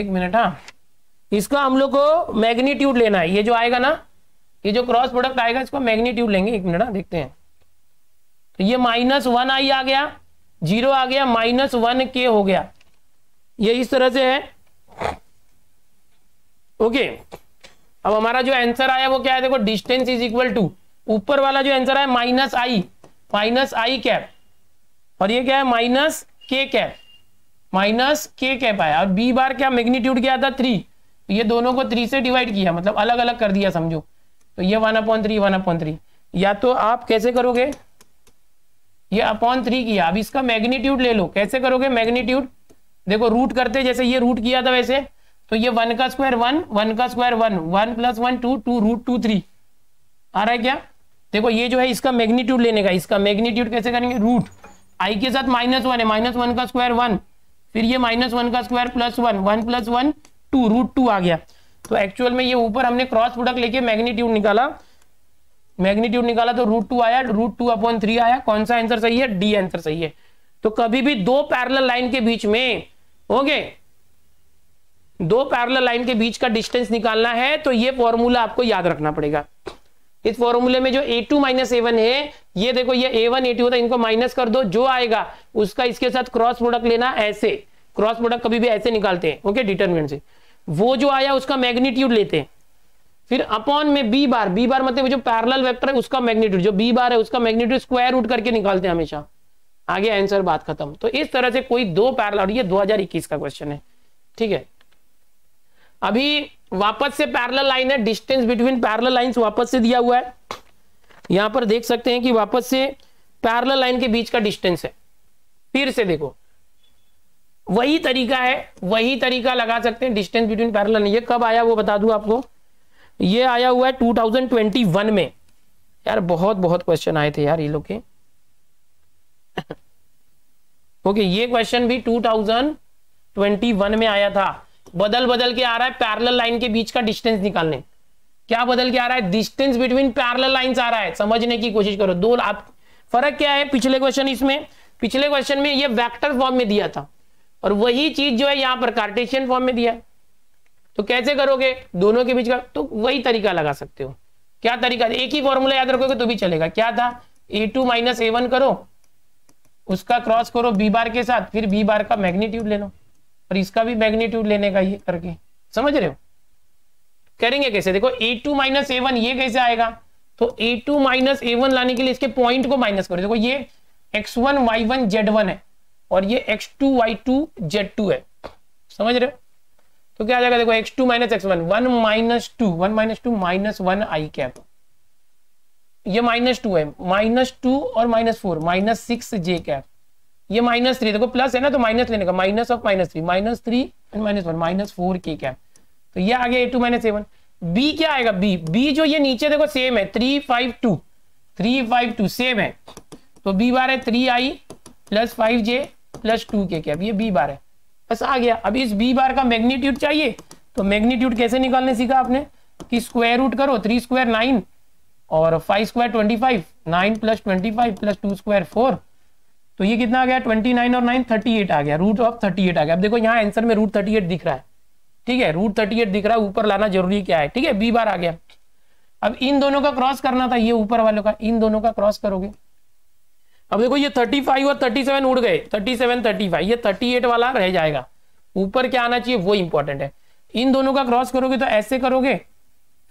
एक मिनट हाँ इसका हम लोग को मैग्नीट्यूड लेना है ये जो आएगा ना ये जो क्रॉस प्रोडक्ट आएगा इसको मैग्नीट्यूड लेंगे एक मिनट हाँ देखते हैं तो ये माइनस वन आई आ गया जीरो आ गया माइनस वन के हो गया ये इस तरह से है ओके अब हमारा जो आंसर आया वो क्या है देखो डिस्टेंस इज इक्वल टू ऊपर वाला जो आंसर है minus i minus i cap और ये क्या है माइनस के कैप माइनस के कैप आया और बी बार क्या मैग्नीट्यूड क्या था थ्री तो ये दोनों को थ्री से डिवाइड किया मतलब अलग अलग कर दिया समझो तो ये one upon three one upon three या तो आप कैसे करोगे ये अपॉन थ्री किया अब इसका मैग्नीट्यूड ले लो कैसे करोगे मैग्नीट्यूड देखो रूट करते जैसे ये रूट किया था वैसे तो ये वन का स्क्वायर वन वन का square one one plus one two two root two three आ रहा है क्या देखो ये जो है इसका मैग्नीट्यूड लेने का इसका मैग्नीट्यूड कैसे करेंगे रूट आई के साथ माइनस वन है माइनस वन का स्क्वायर वन फिर ये माइनस वन का square plus one one plus one two root two आ गया तो एक्चुअल में ये ऊपर हमने क्रॉस प्रोडक्ट लेके मैग्नीट्यूड निकाला मैग्नीट्यूड निकाला तो रूट टू आया रूट टू अपॉन थ्री आया कौन सा आंसर सही है डी आंसर सही है तो कभी भी दो पैरल लाइन के बीच में ओके okay, दो पैरल लाइन के बीच का डिस्टेंस निकालना है तो ये फॉर्मूला आपको याद रखना पड़ेगा इस फॉर्मूले में जो a two minus A one है ये देखो ये ए वन ए टू होता है इनको माइनस कर दो जो आएगा उसका इसके साथ क्रॉस प्रोडक्ट लेना ऐसे क्रॉस प्रोडक्ट कभी भी ऐसे निकालते हैं ओके डिटर्मिनेंट से वो जो आया उसका मैग्नीट्यूड लेते हैं फिर अपॉन में बी बार बी बार मतलब जो पैरल वेक्टर है उसका मैग्नीट्यूड जो बी बार है उसका मैग्नीट्यूड स्क्वायर रूट करके निकालते हैं हमेशा आगे आंसर बात खत्म तो इस तरह से कोई दो पैरल और ये इक्कीस का क्वेश्चन है ठीक है अभी वापस से पैरल लाइन है डिस्टेंस बिटवीन पैरल लाइन्स वापस से दिया हुआ है यहां पर देख सकते हैं कि वापस से पैरल लाइन के बीच का डिस्टेंस है फिर से देखो वही तरीका है वही तरीका लगा सकते हैं डिस्टेंस बिटवीन पैरल ये कब आया वो बता दू आपको ये आया हुआ है 2021 में यार बहुत बहुत क्वेश्चन आए थे यार ये लोग के ओके ये क्वेश्चन भी 2021 में आया था बदल बदल के आ रहा है पैरल लाइन के बीच का डिस्टेंस निकालने क्या बदल के आ रहा है डिस्टेंस बिटवीन पैरल लाइन आ रहा है समझने की कोशिश करो दो आप फर्क क्या है पिछले क्वेश्चन इसमें पिछले क्वेश्चन में ये वेक्टर फॉर्म में दिया था और वही चीज जो है यहां पर कार्टेशियन फॉर्म में दिया तो कैसे करोगे दोनों के बीच का तो वही तरीका लगा सकते हो क्या तरीका एक ही फॉर्मूला याद रखोगे तो भी चलेगा क्या था a two minus A one करो उसका क्रॉस करो बी बार के साथ फिर बी बार का मैग्नीट्यूड ले लो और इसका भी मैग्नीट्यूड लेने का ये करके समझ रहे हो करेंगे कैसे देखो a two minus A one ये कैसे आएगा तो a two minus A one लाने के लिए इसके पॉइंट को माइनस करो देखो ये x one Y one Z one है और ये x two Y two Z two है समझ रहे हो तो क्या आ जाएगा देखो x two minus x one one minus two one minus two minus one आई कैप ये माइनस टू है माइनस टू और minus four minus six j cap ये माइनस थ्री देखो प्लस है ना तो माइनस लेने का minus of minus three minus three and minus one minus four k cap तो ये आ गया a two minus seven b क्या आएगा बी बी जो ये नीचे देखो सेम है three five two three five two same है तो बी बार है three i plus five J plus two k cap ये बी बार है बस आ गया अब इस बी बार का मैग्नीट्यूड चाहिए तो मैग्नीट्यूड कैसे निकालने सीखा आपने कि स्क्वायर रूट करो थ्री स्क्वायर नाइन और five square twenty five nine plus twenty five plus two square four तो ये कितना आ गया 29 और 9 38 आ गया रूट ऑफ 38 आ गया अब देखो यहाँ आंसर में रूट 38 दिख रहा है ठीक है रूट 38 दिख रहा है ऊपर लाना जरूरी क्या है ठीक है बी बार आ गया अब इन दोनों का क्रॉस करना था ये ऊपर वालों का इन दोनों का क्रॉस करोगे अब देखो ये 35 और 37 उड़ गए 37 35 ये 38 वाला रह जाएगा ऊपर क्या आना चाहिए वो इंपॉर्टेंट है इन दोनों का क्रॉस करोगे तो ऐसे करोगे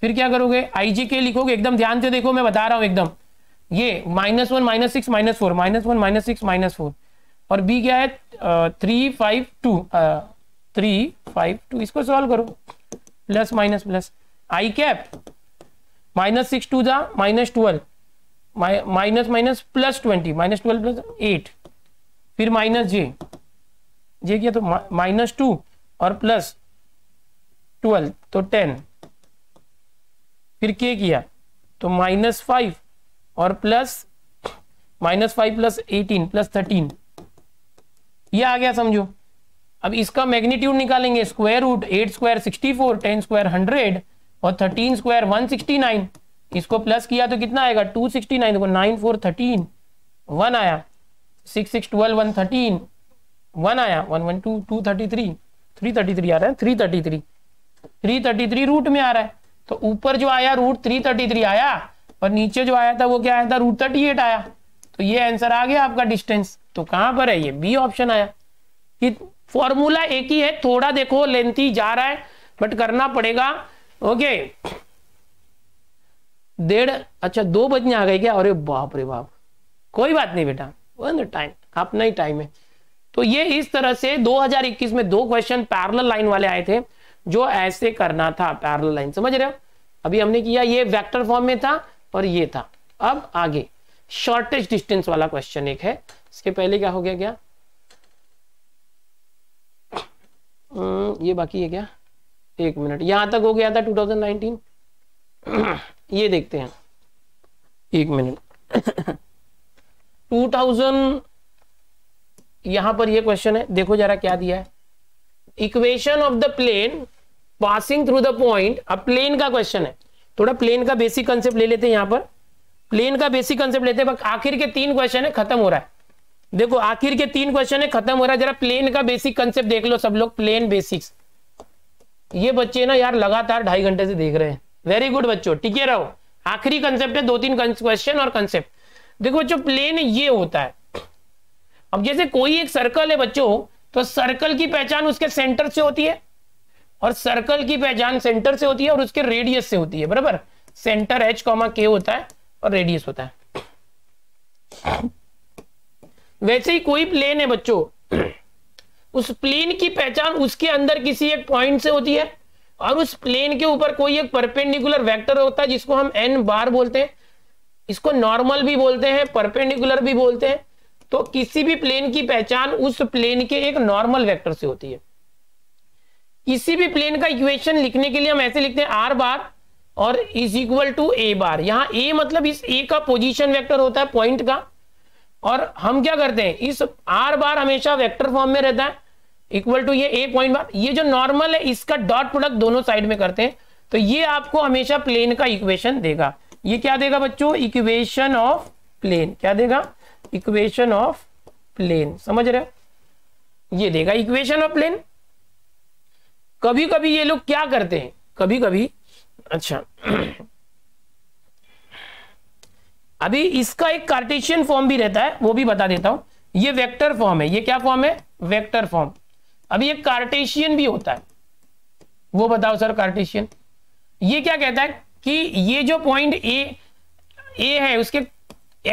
फिर क्या करोगे आईजी के लिखोगे एकदम ध्यान से देखो मैं बता रहा हूं एकदम ये minus one minus six minus four minus one minus six minus four और बी क्या है three five two three five two इसको सॉल्व करो प्लस माइनस प्लस आई कैप माइनस सिक्स टू जा minus twelve minus minus plus twenty minus twelve plus eight फिर minus j j किया तो minus two और प्लस ट्वेल्व तो ten फिर k किया तो माइनस फाइव और plus minus five plus eighteen plus thirteen ये आ गया समझो अब इसका मैग्नीट्यूड निकालेंगे square root eight square sixty four ten square hundred और thirteen square one sixty nine इसको प्लस किया तो कितना आएगा टू सिक्सटी नाइन देखो नाइन फोर थर्टीन वन आया six six twelve one thirteen one आया one one two two thirty three three thirty three आ रहा है three thirty three three thirty three root में आ रहा है तो ऊपर जो आया रूट थ्री थर्टी थ्री आया और नीचे जो आया था वो क्या आया था रूट थर्टी एट आया तो ये आंसर आ गया आपका डिस्टेंस तो कहां पर है ये बी ऑप्शन आया कि फॉर्मूला एक ही है थोड़ा देखो लेंथी जा रहा है बट करना पड़ेगा ओके डेढ़ अच्छा दो बजने आ गए क्या अरे बाप रे बाप कोई बात नहीं बेटा वन टाइम अपना ही टाइम है तो ये इस तरह से 2021 में दो क्वेश्चन पैरल लाइन वाले आए थे जो ऐसे करना था पैरल लाइन समझ रहे हो अभी हमने किया ये वेक्टर फॉर्म में था और ये था अब आगे शॉर्टेज डिस्टेंस वाला क्वेश्चन एक है इसके पहले क्या हो गया क्या हम्म, ये बाकी है क्या एक मिनट यहां तक हो गया था 2019 ये देखते हैं एक मिनट 2000 यहां पर ये क्वेश्चन है देखो जरा क्या दिया है equation of the plane passing through the point अब प्लेन का क्वेश्चन है थोड़ा प्लेन का बेसिक कंसेप्ट ले लेते हैं यहां पर प्लेन का बेसिक कंसेप्ट लेते हैं आखिर के तीन क्वेश्चन है खत्म हो रहा है देखो आखिर के तीन क्वेश्चन है खत्म हो रहा है जरा प्लेन का बेसिक कंसेप्ट देख लो सब लोग प्लेन बेसिक्स ये बच्चे ना यार लगातार ढाई घंटे से देख रहे हैं वेरी गुड बच्चों टिके रहो आखिरी कंसेप्ट है दो तीन क्वेश्चन और कंसेप्ट देखो बच्चों प्लेन ये होता है अब जैसे कोई एक सर्कल है बच्चों तो सर्कल की पहचान उसके सेंटर से होती है और सर्कल की पहचान सेंटर से होती है और उसके रेडियस से होती है बराबर सेंटर एच कॉमा के होता है और रेडियस होता है वैसे ही कोई प्लेन है बच्चों उस प्लेन की पहचान उसके अंदर किसी एक पॉइंट से होती है और उस प्लेन के ऊपर कोई एक परपेंडिकुलर वेक्टर होता है जिसको हम एन बार बोलते हैं इसको नॉर्मल भी बोलते हैं परपेंडिकुलर भी बोलते हैं तो किसी भी प्लेन की पहचान उस प्लेन के एक नॉर्मल वेक्टर से होती है किसी भी प्लेन का इक्वेशन लिखने के लिए हम ऐसे लिखते हैं आर बार और is equal to A bar यहां ए मतलब इस ए का पोजीशन वेक्टर होता है पॉइंट का और हम क्या करते हैं इस आर बार हमेशा वेक्टर फॉर्म में रहता है इक्वल टू ये ए पॉइंट बार ये जो नॉर्मल है इसका डॉट प्रोडक्ट दोनों साइड में करते हैं तो ये आपको हमेशा प्लेन का इक्वेशन देगा ये क्या देगा बच्चों इक्वेशन ऑफ प्लेन क्या देगा इक्वेशन ऑफ प्लेन समझ रहे हो ये देगा इक्वेशन ऑफ प्लेन कभी कभी ये लोग क्या करते हैं कभी कभी अच्छा अभी इसका एक कार्टेशियन फॉर्म भी रहता है वो भी बता देता हूं ये वेक्टर फॉर्म है ये क्या फॉर्म है वेक्टर फॉर्म अभी ये कार्टेशियन भी होता है वो बताओ सर कार्टेशियन ये क्या कहता है कि ये जो पॉइंट ए ए है उसके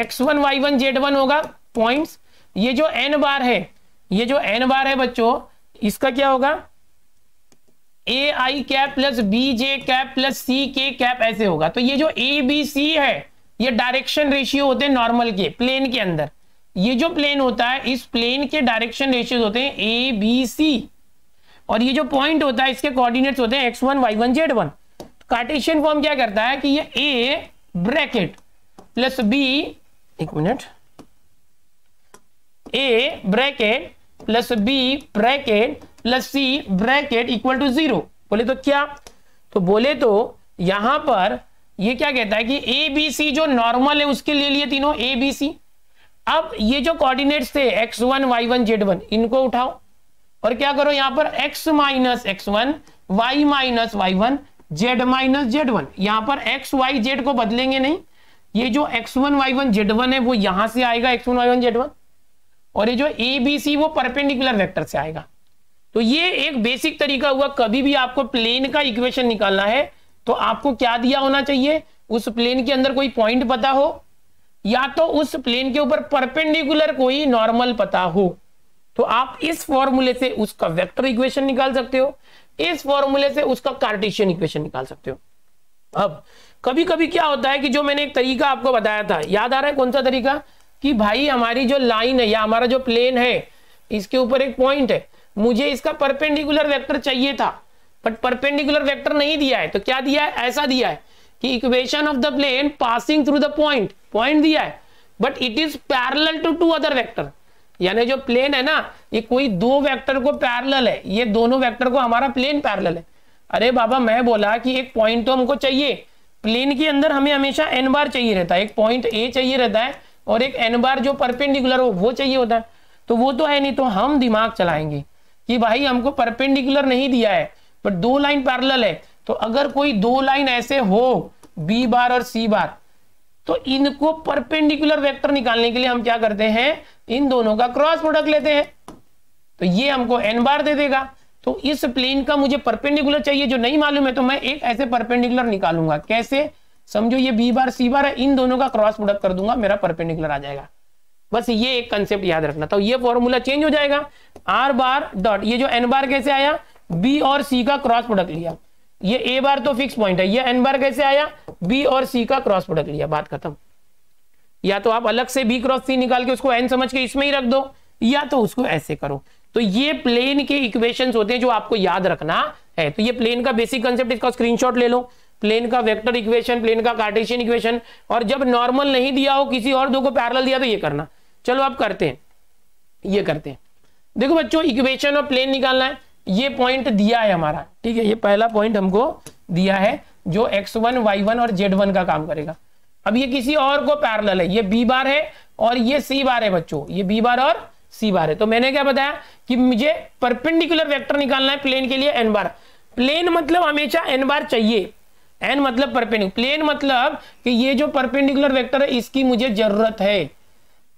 x one Y one Z one होगा पॉइंट्स ये जो एन बार है ये जो एन बार है बच्चों इसका क्या होगा a i cap plus b j cap plus c k cap ऐसे होगा तो ये जो ए बी सी है ये डायरेक्शन रेशियो होते हैं नॉर्मल के प्लेन के अंदर ये जो प्लेन होता है इस प्लेन के डायरेक्शन रेशियो होते हैं ए बी सी और ये जो पॉइंट होता है इसके कोऑर्डिनेट्स होते हैं x one Y one Z one cartesian form क्या करता है कि ये ए ब्रैकेट प्लस बी एक मिनट a bracket plus b bracket plus c bracket equal to zero बोले तो क्या तो बोले तो यहां पर ये क्या कहता है कि ए बी सी जो नॉर्मल है उसके ले लिए तीनों ए बी सी अब ये जो कोऑर्डिनेट्स थे x one Y one Z one इनको उठाओ और क्या करो यहां पर x minus x one Y minus Y one Z minus Z one यहां पर एक्स वाई जेड को बदलेंगे नहीं ये जो x one Y one Z one है वो यहां से आएगा x one Y one Z one और ये जो ए बी सी वो परपेंडिकुलर वेक्टर से आएगा तो ये एक बेसिक तरीका हुआ कभी भी आपको प्लेन का इक्वेशन निकालना है तो आपको क्या दिया होना चाहिए उस प्लेन के अंदर कोई पॉइंट पता हो या तो उस प्लेन के ऊपर परपेंडिकुलर कोई नॉर्मल पता हो तो आप इस फॉर्मूले से उसका वेक्टर इक्वेशन निकाल सकते हो इस फॉर्मूले से उसका कार्टेशियन इक्वेशन निकाल सकते हो अब कभी कभी क्या होता है कि जो मैंने एक तरीका आपको बताया था याद आ रहा है कौन सा तरीका कि भाई हमारी जो लाइन है या हमारा जो प्लेन है इसके ऊपर एक पॉइंट है मुझे इसका परपेंडिकुलर वेक्टर चाहिए था बट परपेंडिकुलर वेक्टर नहीं दिया है तो क्या दिया है ऐसा दिया है कि equation of the plane passing through the point point दिया है but it is parallel to two other vector यानी जो प्लेन है ना ये कोई दो वैक्टर को पैरल है ये दोनों वैक्टर को हमारा प्लेन पैरल है अरे बाबा मैं बोला कि एक पॉइंट तो हमको चाहिए प्लेन के अंदर हमें हमेशा एन बार चाहिए रहता है एक पॉइंट ए चाहिए रहता है और एक एन बार जो परपेंडिकुलर हो वो चाहिए होता है तो वो तो है नहीं तो हम दिमाग चलाएंगे कि भाई हमको परपेंडिकुलर नहीं दिया है बट दो लाइन पैरल है तो अगर कोई दो लाइन ऐसे हो बी बार और सी बार तो इनको परपेंडिकुलर वेक्टर निकालने के लिए हम क्या करते हैं इन दोनों का क्रॉस प्रोडक्ट लेते हैं तो ये हमको एन बार दे देगा तो इस प्लेन का मुझे परपेंडिकुलर चाहिए जो नहीं मालूम है तो मैं एक ऐसे परपेंडिकुलर निकालूंगा कैसे समझो ये बी बार सी बार है इन दोनों का क्रॉस प्रोडक्ट कर दूंगा मेरा परपेंडिकुलर आ जाएगा बस ये एक कंसेप्ट याद रखना तो ये फॉर्मूला चेंज हो जाएगा आर बार डॉट ये जो एन बार कैसे आया बी और सी का क्रॉस प्रोडक्ट लिया ये ए बार तो फिक्स पॉइंट है ये एन बार कैसे आया बी और सी का क्रॉस प्रोडक्ट लिया बात खत्म या तो आप अलग से बी क्रॉस सी निकाल के उसको एन समझ के इसमें ही रख दो या तो उसको ऐसे करो तो ये प्लेन के इक्वेशंस होते हैं जो आपको याद रखना है तो ये प्लेन का बेसिक कंसेप्ट इसका स्क्रीनशॉट ले लो प्लेन का वेक्टर इक्वेशन प्लेन का कार्टेशियन इक्वेशन और जब नॉर्मल नहीं दिया हो किसी और दो को पैरल दिया तो ये करना चलो आप करते हैं ये करते हैं देखो बच्चों इक्वेशन और प्लेन निकालना है ये पॉइंट दिया है हमारा ठीक है ये पहला पॉइंट हमको दिया है जो एक्स वन वाई वन और जेड वन का काम करेगा अब ये किसी और को पैरल है ये बी बार है और ये सी बार है बच्चों ये बी बार और सी बार है तो मैंने क्या बताया कि मुझे परपेंडिकुलर वेक्टर निकालना है प्लेन के लिए एन बार प्लेन मतलब हमेशा एन बार चाहिए एन मतलब परपेंडिकुलर प्लेन मतलब कि ये जो परपेंडिकुलर वेक्टर है इसकी मुझे जरूरत है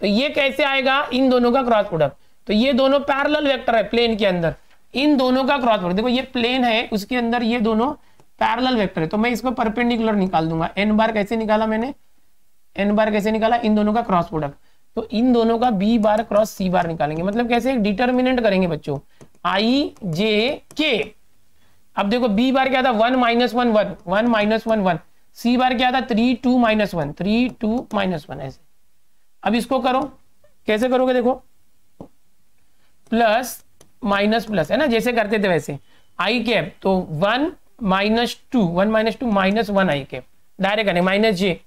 तो ये कैसे आएगा इन दोनों का क्रॉस प्रोडक्ट तो ये दोनों पैरेलल वेक्टर है प्लेन के अंदर इन दोनों का क्रॉस प्रोडक्ट देखो ये प्लेन है उसके अंदर ये दोनों पैरेलल वेक्टर है तो मैं इसको परपेंडिकुलर निकाल दूंगा एन बार कैसे निकाला मैंने एन बार कैसे निकाला इन दोनों का क्रॉस प्रोडक्ट तो इन दोनों का बी बार क्रॉस सी बार निकालेंगे मतलब कैसे डिटर्मिनेंट करेंगे बच्चों आई जे के अब देखो बी बार क्या था one minus one one one minus one one c bar क्या था three two minus one three two minus one ऐसे अब इसको करो कैसे करोगे देखो प्लस माइनस प्लस है ना जैसे करते थे वैसे आई कैप तो one minus two one minus two minus one आई कैप डायरेक्ट करें minus j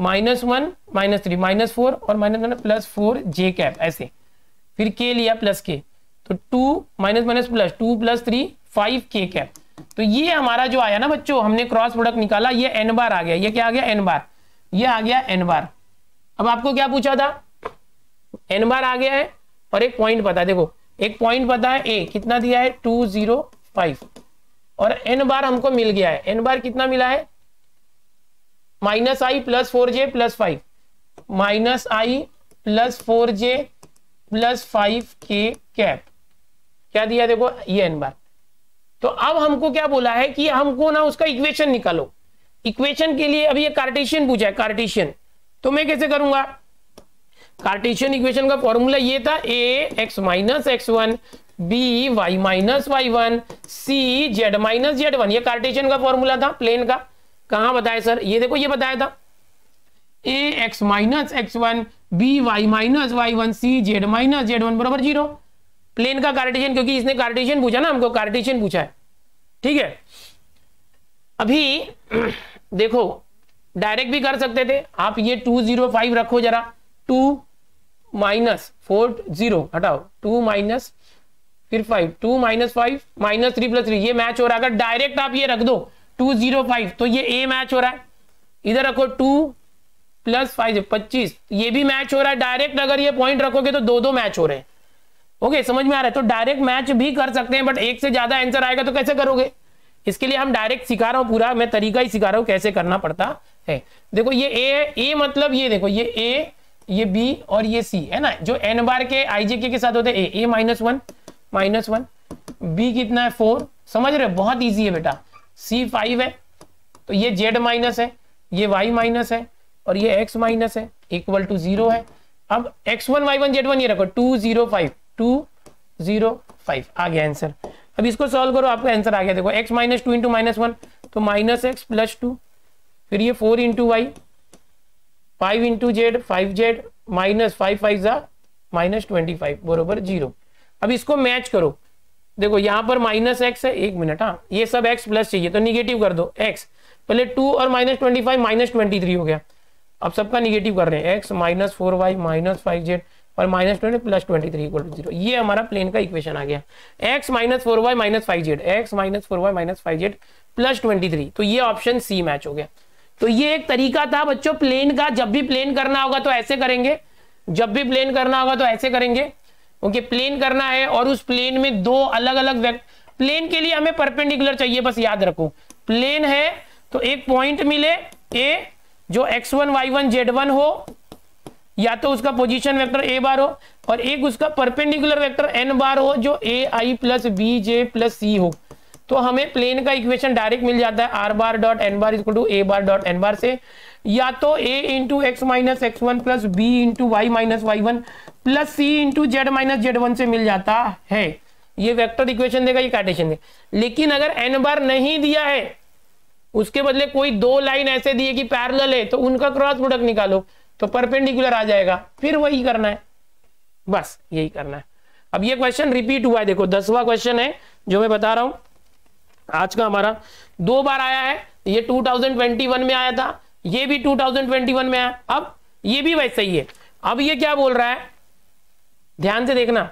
minus one minus three minus four और minus one plus four j cap ऐसे फिर के लिया प्लस के तो two minus minus plus two plus three five k cap तो ये हमारा जो आया ना बच्चों हमने क्रॉस प्रोडक्ट निकाला ये एन बार आ गया ये क्या आ गया एन बार ये आ गया एन बार अब आपको क्या पूछा था एन बार आ गया है और एक पॉइंट पता है देखो एक पॉइंट पता है ए कितना दिया है टू जीरो फाइव और एन बार हमको मिल गया है एन बार कितना मिला है माइनस आई plus four j plus five minus आई plus four j plus five k cap क्या दिया देखो ये एन बार तो अब हमको क्या बोला है कि हमको ना उसका इक्वेशन निकालो इक्वेशन के लिए अभी ये कार्टेशियन पूछा है कार्टेशियन तो मैं कैसे करूंगा कार्टेशियन इक्वेशन का फॉर्मूला ये था a x minus x one b y minus Y one c z minus Z one ये कार्टेशियन का फॉर्मूला था प्लेन का कहा बताया सर ये देखो ये बताया था a x minus x one b y minus Y one c z minus Z one बराबर जीरो प्लेन का कार्टेशियन क्योंकि इसने कार्टेशियन पूछा ना हमको कार्टेशियन पूछा है ठीक है अभी देखो डायरेक्ट भी कर सकते थे आप ये टू जीरो फाइव रखो जरा टू माइनस फोर जीरो हटाओ टू माइनस फिर five two minus five minus three plus three ये मैच हो रहा है अगर डायरेक्ट आप ये रख दो टू जीरो फाइव तो ये ए मैच हो रहा है इधर रखो टू प्लस फाइव पच्चीस ये भी मैच हो रहा है डायरेक्ट अगर ये पॉइंट रखोगे तो दो दो मैच हो रहे हैं ओके okay, समझ में आ रहा है तो डायरेक्ट मैच भी कर सकते हैं बट एक से ज्यादा आंसर आएगा तो कैसे करोगे इसके लिए हम डायरेक्ट सिखा रहा हूं पूरा मैं तरीका ही सिखा रहा हूं कैसे करना पड़ता है देखो ये ए है ए मतलब ये देखो ये ए ये बी और ये सी है ना जो एन बार के आईजेके के साथ होते हैं a minus one minus one b कितना है फोर समझ रहे बहुत ईजी है बेटा सी फाइव है तो ये जेड माइनस है ये वाई माइनस है और ये एक्स माइनस है इक्वल टू जीरो है अब x one Y one Z one ये रखो two zero five two zero five आ गया आंसर अब इसको सॉल्व करो आपका आंसर आ गया देखो x minus two into minus one तो माइनस एक्स प्लस टू फिर ये four into y five into z five z minus five five जा माइनस ट्वेंटी फाइव बरोबर जीरो अब इसको मैच करो देखो यहां पर माइनस एक्स है एक मिनट हाँ ये सब एक्स प्लस चाहिए तो निगेटिव कर दो एक्स पहले टू और minus twenty five minus twenty three हो गया अब सबका निगेटिव कर रहे हैं x minus four y minus five z और minus twenty plus twenty three equal to zero ये हमारा प्लेन का इक्वेशन आ गया x minus four y minus five z x minus four y minus five z plus twenty three तो ये option C match हो गया तो ये एक तरीका था बच्चों प्लेन का जब भी प्लेन करना होगा तो ऐसे करेंगे जब भी प्लेन करना होगा तो ऐसे करेंगे ओके प्लेन करना है और उस प्लेन में दो अलग अलग प्लेन के लिए हमें परपेंडिकुलर चाहिए बस याद रखो प्लेन है तो एक पॉइंट मिले ए जो x one Y one Z one हो या तो उसका पोजीशन वेक्टर ए बार हो और एक उसका परपेंडिकुलर वेक्टर एन बार हो जो a i plus b j plus c हो तो हमें प्लेन का इक्वेशन डायरेक्ट मिल जाता है are bar dot n bar equal to A bar dot n bar से या तो a into x minus x one plus b into y minus Y one plus c into z minus Z one से मिल जाता है ये vector equation देगा ये कार्टेशन देगा लेकिन अगर एन बार नहीं दिया है उसके बदले कोई दो लाइन ऐसे दिए कि पैरल है तो उनका क्रॉस प्रोडक्ट निकालो तो परपेंडिकुलर आ जाएगा फिर वही करना है बस यही करना है अब ये क्वेश्चन रिपीट हुआ है देखो दसवा क्वेश्चन है जो मैं बता रहा हूं आज का हमारा दो बार आया है ये 2021 में आया था ये भी 2021 में आया अब ये भी वैसा ही है अब ये क्या बोल रहा है ध्यान से देखना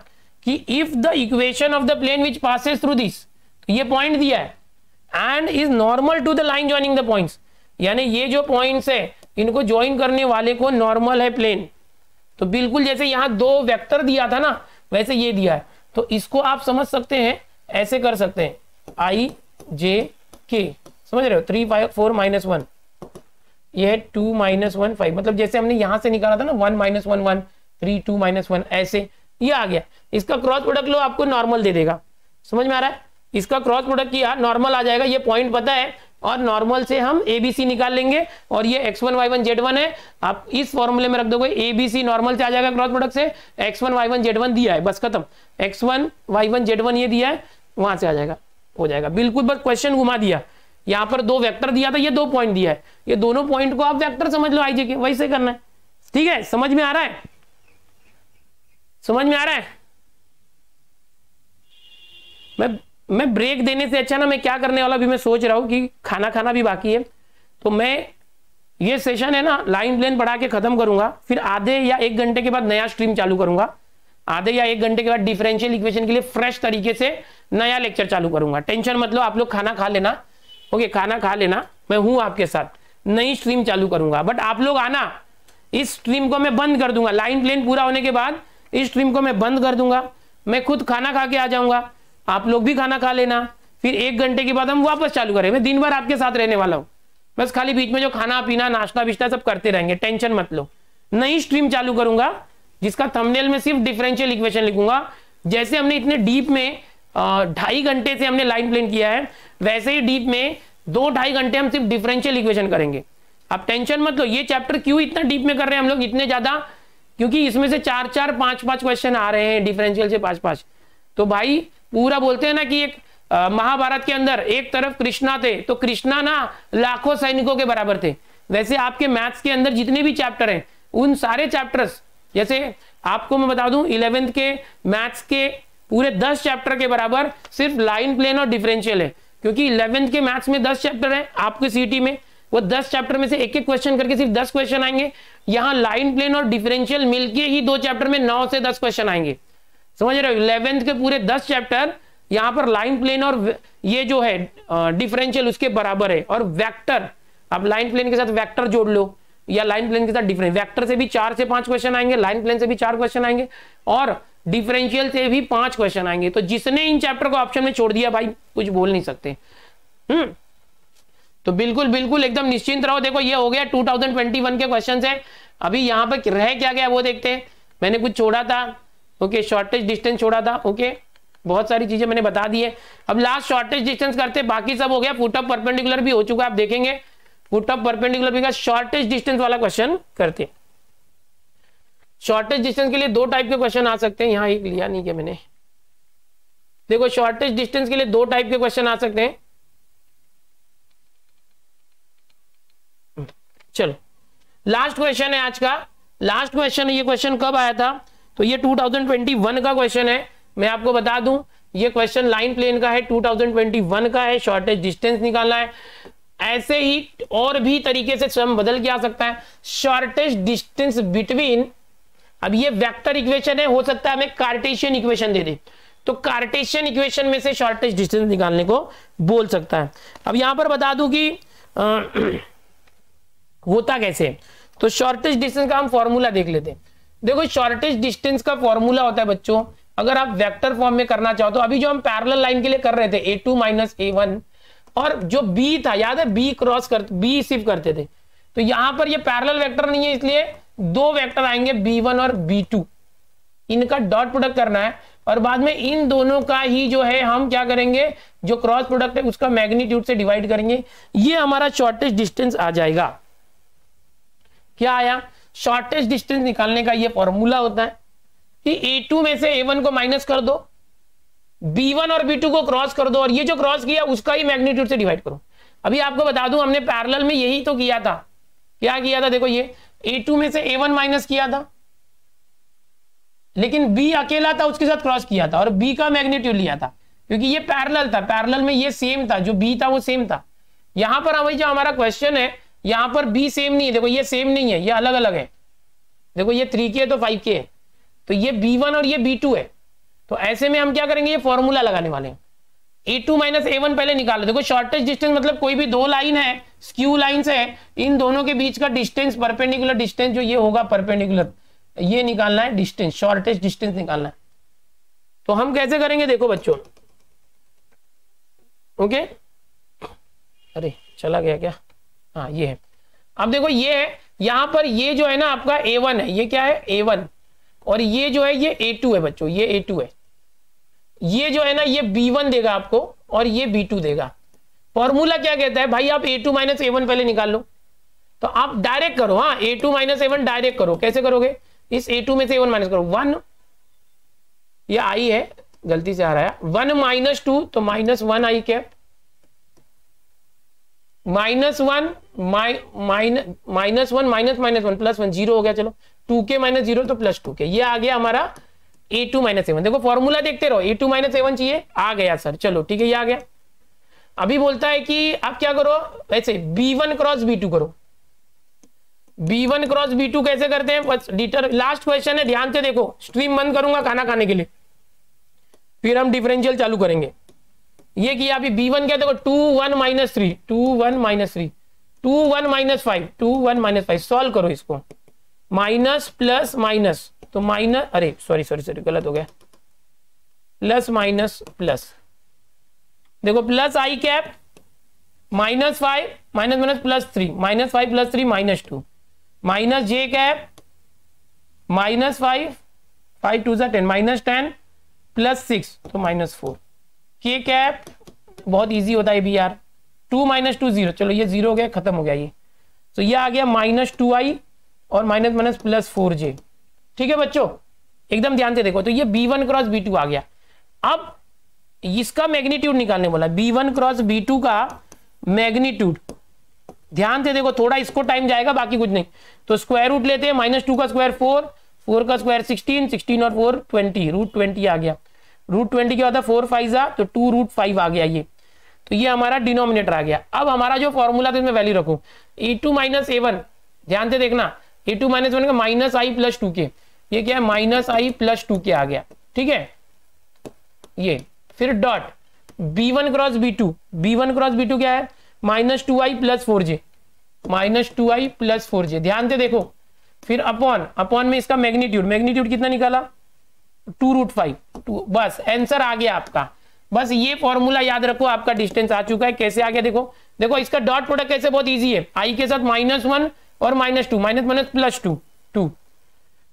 कि if the equation of the plane which pass through this ये पॉइंट दिया है and is normal to the line joining the point यानी ये जो पॉइंट्स है इनको ज्वाइन करने वाले को नॉर्मल है प्लेन तो बिल्कुल जैसे यहां दो वेक्टर दिया था ना वैसे ये दिया है तो इसको आप समझ सकते हैं ऐसे कर सकते हैं आई जे के समझ रहे हो three five four minus one ये टू माइनस वन फाइव मतलब जैसे हमने यहां से निकाला था ना one minus one one three two minus one ऐसे ये आ गया इसका क्रॉस प्रोडक्ट लो आपको नॉर्मल दे देगा समझ में आ रहा है इसका क्रॉस प्रोडक्ट किया नॉर्मल आ जाएगा ये पॉइंट पता है और नॉर्मल से हम एबीसी निकाल लेंगे और ये x one Y one Z one है आप इस फॉर्मूले में रख दोगे एबीसी नॉर्मल से आ जाएगा क्रॉस प्रोडक्ट से x one Y one Z one दिया है बस खत्म x one Y one Z one ये दिया है वहां से आ जाएगा हो जाएगा बिल्कुल बस क्वेश्चन घुमा दिया यहाँ पर दो वेक्टर दिया था ये दो पॉइंट दिया है ये दोनों पॉइंट को आप वेक्टर समझ लो आईजे के वैसे करना है ठीक है समझ में आ रहा है समझ में आ रहा है मैं मैं ब्रेक देने से अच्छा ना मैं क्या करने वाला अभी मैं सोच रहा हूँ कि खाना खाना भी बाकी है तो मैं ये सेशन है ना लाइन प्लेन बढ़ा के खत्म करूंगा फिर आधे या एक घंटे के बाद नया स्ट्रीम चालू करूंगा आधे या एक घंटे के बाद डिफरेंशियल इक्वेशन के लिए फ्रेश तरीके से नया लेक्चर चालू करूंगा टेंशन मतलब आप लोग खाना खा लेना ओके खाना खा लेना मैं हूं आपके साथ नई स्ट्रीम चालू करूंगा बट आप लोग आना इस स्ट्रीम को मैं बंद कर दूंगा लाइन प्लेन पूरा होने के बाद इस स्ट्रीम को मैं बंद कर दूंगा मैं खुद खाना खा के आ जाऊंगा आप लोग भी खाना खा लेना फिर एक घंटे के बाद हम वापस चालू करें मैं दिन भर आपके साथ रहने वाला हूँ बस खाली बीच में जो खाना पीना नाश्ता बिश्ता सब करते रहेंगे टेंशन मत लो नई स्ट्रीम चालू करूंगा जिसका थंबनेल में सिर्फ डिफरेंशियल इक्वेशन लिखूंगा जैसे हमने इतने डीप में ढाई घंटे से हमने लाइन प्लेन किया है वैसे ही डीप में दो ढाई घंटे हम सिर्फ डिफरेंशियल इक्वेशन करेंगे आप टेंशन मत लो ये चैप्टर क्यों इतना डीप में कर रहे हैं हम लोग इतने ज्यादा क्योंकि इसमें से चार चार पांच पांच क्वेश्चन आ रहे हैं डिफरेंशियल से पांच पांच तो भाई पूरा बोलते हैं ना कि एक महाभारत के अंदर एक तरफ कृष्णा थे तो कृष्णा ना लाखों सैनिकों के बराबर थे वैसे आपके मैथ्स के अंदर जितने भी चैप्टर हैं उन सारे चैप्टर्स जैसे आपको मैं बता दूं इलेवेंथ के मैथ्स के पूरे दस चैप्टर के बराबर सिर्फ लाइन प्लेन और डिफरेंशियल है क्योंकि इलेवेंथ के मैथ्स में दस चैप्टर है आपके सीटी में वो दस चैप्टर में से एक एक क्वेश्चन करके सिर्फ दस क्वेश्चन आएंगे यहाँ लाइन प्लेन और डिफरेंशियल मिलके ही दो चैप्टर में नौ से दस क्वेश्चन आएंगे समझ रहे हो इलेवेंथ के पूरे दस चैप्टर यहाँ पर लाइन प्लेन और ये जो है डिफरेंशियल उसके बराबर है और वैक्टर अब लाइन प्लेन के साथ वैक्टर जोड़ लो या लाइन प्लेन के साथ डिफरेंस वेक्टर से भी चार से पांच क्वेश्चन आएंगे लाइन प्लेन से भी चार क्वेश्चन आएंगे और डिफरेंशियल से भी पांच क्वेश्चन आएंगे तो जिसने इन चैप्टर को ऑप्शन में छोड़ दिया भाई कुछ बोल नहीं सकते हम्म तो बिल्कुल बिल्कुल एकदम निश्चिंत रहो देखो ये हो गया वन के क्वेश्चन है अभी यहाँ पर रह क्या गया वो देखते हैं मैंने कुछ छोड़ा था ओके शॉर्टेज डिस्टेंस छोड़ा था ओके बहुत सारी चीजें मैंने बता दी है अब लास्ट शॉर्टेज डिस्टेंस करते बाकी सब हो गया फुट ऑफ परपेंडिकुलर भी हो चुका है आप देखेंगे फुट ऑफ परपेंडिकुलर भी का शॉर्टेज डिस्टेंस वाला क्वेश्चन करते शॉर्टेज डिस्टेंस के लिए दो टाइप के क्वेश्चन आ सकते हैं यहाँ एक लिया नहीं क्या मैंने देखो शॉर्टेज डिस्टेंस के लिए दो टाइप के क्वेश्चन आ सकते हैं चलो लास्ट क्वेश्चन है आज का लास्ट क्वेश्चन ये क्वेश्चन कब आया था तो ये 2021 का क्वेश्चन है मैं आपको बता दूं ये क्वेश्चन लाइन प्लेन का है 2021 का है शॉर्टेज डिस्टेंस निकालना है ऐसे ही और भी तरीके से स्वयं बदल के आ सकता है शॉर्टेज डिस्टेंस बिटवीन अब ये वेक्टर इक्वेशन है हो सकता है हमें कार्टेशियन इक्वेशन दे दे तो कार्टेशियन इक्वेशन में से शॉर्टेज डिस्टेंस निकालने को बोल सकता है अब यहां पर बता दू कि होता कैसे तो शॉर्टेज डिस्टेंस का हम फॉर्मूला देख लेते हैं देखो शॉर्टेज डिस्टेंस का फॉर्मूला होता है बच्चों अगर आप वेक्टर फॉर्म में करना चाहो तो अभी जो हम पैरल लाइन के लिए कर रहे थे a two minus A one और जो बी था याद है बी क्रॉस कर बी सिर्फ करते थे तो यहां पर ये पैरल वेक्टर नहीं है इसलिए दो वेक्टर आएंगे बी वन और बी टू इनका डॉट प्रोडक्ट करना है और बाद में इन दोनों का ही जो है हम क्या करेंगे जो क्रॉस प्रोडक्ट है उसका मैग्नीट्यूड से डिवाइड करेंगे ये हमारा शॉर्टेज डिस्टेंस आ जाएगा क्या आया शॉर्टेस्ट डिस्टेंस निकालने का ये फॉर्मूला होता है कि ए टू में से ए वन को माइनस कर दो बी वन और बी टू को क्रॉस कर दो और ये जो क्रॉस किया उसका ही मैग्नीट्यूड से डिवाइड करो अभी आपको बता दूं हमने पैरेलल में यही तो किया था क्या किया था देखो ये ए टू में से ए वन माइनस किया था लेकिन बी अकेला था उसके साथ क्रॉस किया था और बी का मैग्नीट्यूड लिया था क्योंकि ये पैरेलल था पैरेलल में ये सेम था जो बी था वो सेम था यहां पर हमें जो हमारा क्वेश्चन है यहां पर बी सेम नहीं है देखो ये सेम नहीं है ये अलग अलग है देखो ये थ्री के है तो फाइव के है तो ये बी वन और ये बी टू है तो ऐसे में हम क्या करेंगे ये फॉर्मूला लगाने वाले a two minus A one पहले निकालो देखो शॉर्टेस्ट डिस्टेंस मतलब कोई भी दो लाइन है स्क्यू लाइन है इन दोनों के बीच का डिस्टेंस परपेंडिकुलर डिस्टेंस जो ये होगा परपेंडिकुलर ये निकालना है डिस्टेंस शॉर्टेस्ट डिस्टेंस निकालना है तो हम कैसे करेंगे देखो बच्चों ओके अरे चला गया क्या हाँ ये है अब देखो ये है यहां पर ये जो है ना आपका ए वन है ये क्या है ए वन और ये जो है ये ए टू है बच्चों ये ए टू है ये जो है ना ये बी वन देगा आपको और ये बी टू देगा फॉर्मूला क्या कहता है भाई आप A two minus A one पहले निकाल लो तो आप डायरेक्ट करो हाँ A two minus A one direct करो कैसे करोगे इस ए टू में से ए वन माइनस करो वन ये आई है गलती से आ रहा है वन माइनस टू तो माइनस वन आई cap minus one minus one minus minus one plus one zero हो गया चलो टू के माइनस जीरो तो प्लस टू के ये आ गया हमारा ए टू माइनस सेवन देखो फॉर्मूला देखते रहो ए टू माइनस सेवन चाहिए आ गया सर चलो ठीक है ये आ गया अभी बोलता है कि आप क्या करो वैसे B one cross B two करो B one cross B two कैसे करते हैं बस डिटर लास्ट क्वेश्चन है ध्यान से देखो स्ट्रीम बंद करूंगा खाना खाने के लिए फिर हम डिफरेंशियल चालू करेंगे ये किया अभी बी वन क्या देखो two one minus three two one minus three two one minus five two one minus five solve करो इसको माइनस प्लस माइनस तो माइनस अरे सॉरी सॉरी सॉरी गलत हो गया प्लस माइनस प्लस देखो प्लस आई cap minus five minus minus plus three minus five plus three minus two minus जे cap minus five five two ten minus ten plus six तो minus four k cap बहुत easy होता है भी यार to minus two zero चलो ये zero हो गया खत्म हो गया ये तो ये आ गया माइनस टू आई और minus minus plus four J ठीक है बच्चों एकदम ध्यान से देखो तो ये B one cross B two आ गया अब इसका मैग्नीट्यूड निकालने बोला B one cross B two का मैग्नीट्यूड ध्यान से देखो थोड़ा इसको टाइम जाएगा बाकी कुछ नहीं तो स्क्वायर रूट लेते हैं माइनस टू का स्क्वायर फोर फोर का स्क्वायर सिक्सटीन सिक्सटीन और फोर ट्वेंटी रूट ट्वेंटी आ गया रूट ट्वेंटी क्या होता है फोर फाइव जा तो टू रूट फाइव आ गया ये तो ये हमारा डिनोमिनेटर आ गया अब हमारा जो फॉर्मूला था इसमें वैल्यू रखो A two minus A one ध्यान से देखना ए टू माइनस वन का माइनस आई प्लस टू के ये क्या है माइनस आई प्लस टू के आ गया ठीक है ये फिर dot B one cross B two B one cross B two क्या है माइनस टू आई plus four J minus two आई प्लस फोर जे ध्यान से देखो फिर अपॉन अपॉन में इसका मैग्नीट्यूड मैग्नीट्यूड कितना निकाला टू रूट फाइव बस आंसर आ गया आपका बस ये फॉर्मूला याद रखो आपका डिस्टेंस आ चुका है कैसे आ गया देखो देखो इसका डॉट प्रोडक्ट कैसे बहुत इजी है आई के साथ माइनस वन और minus two minus minus plus two two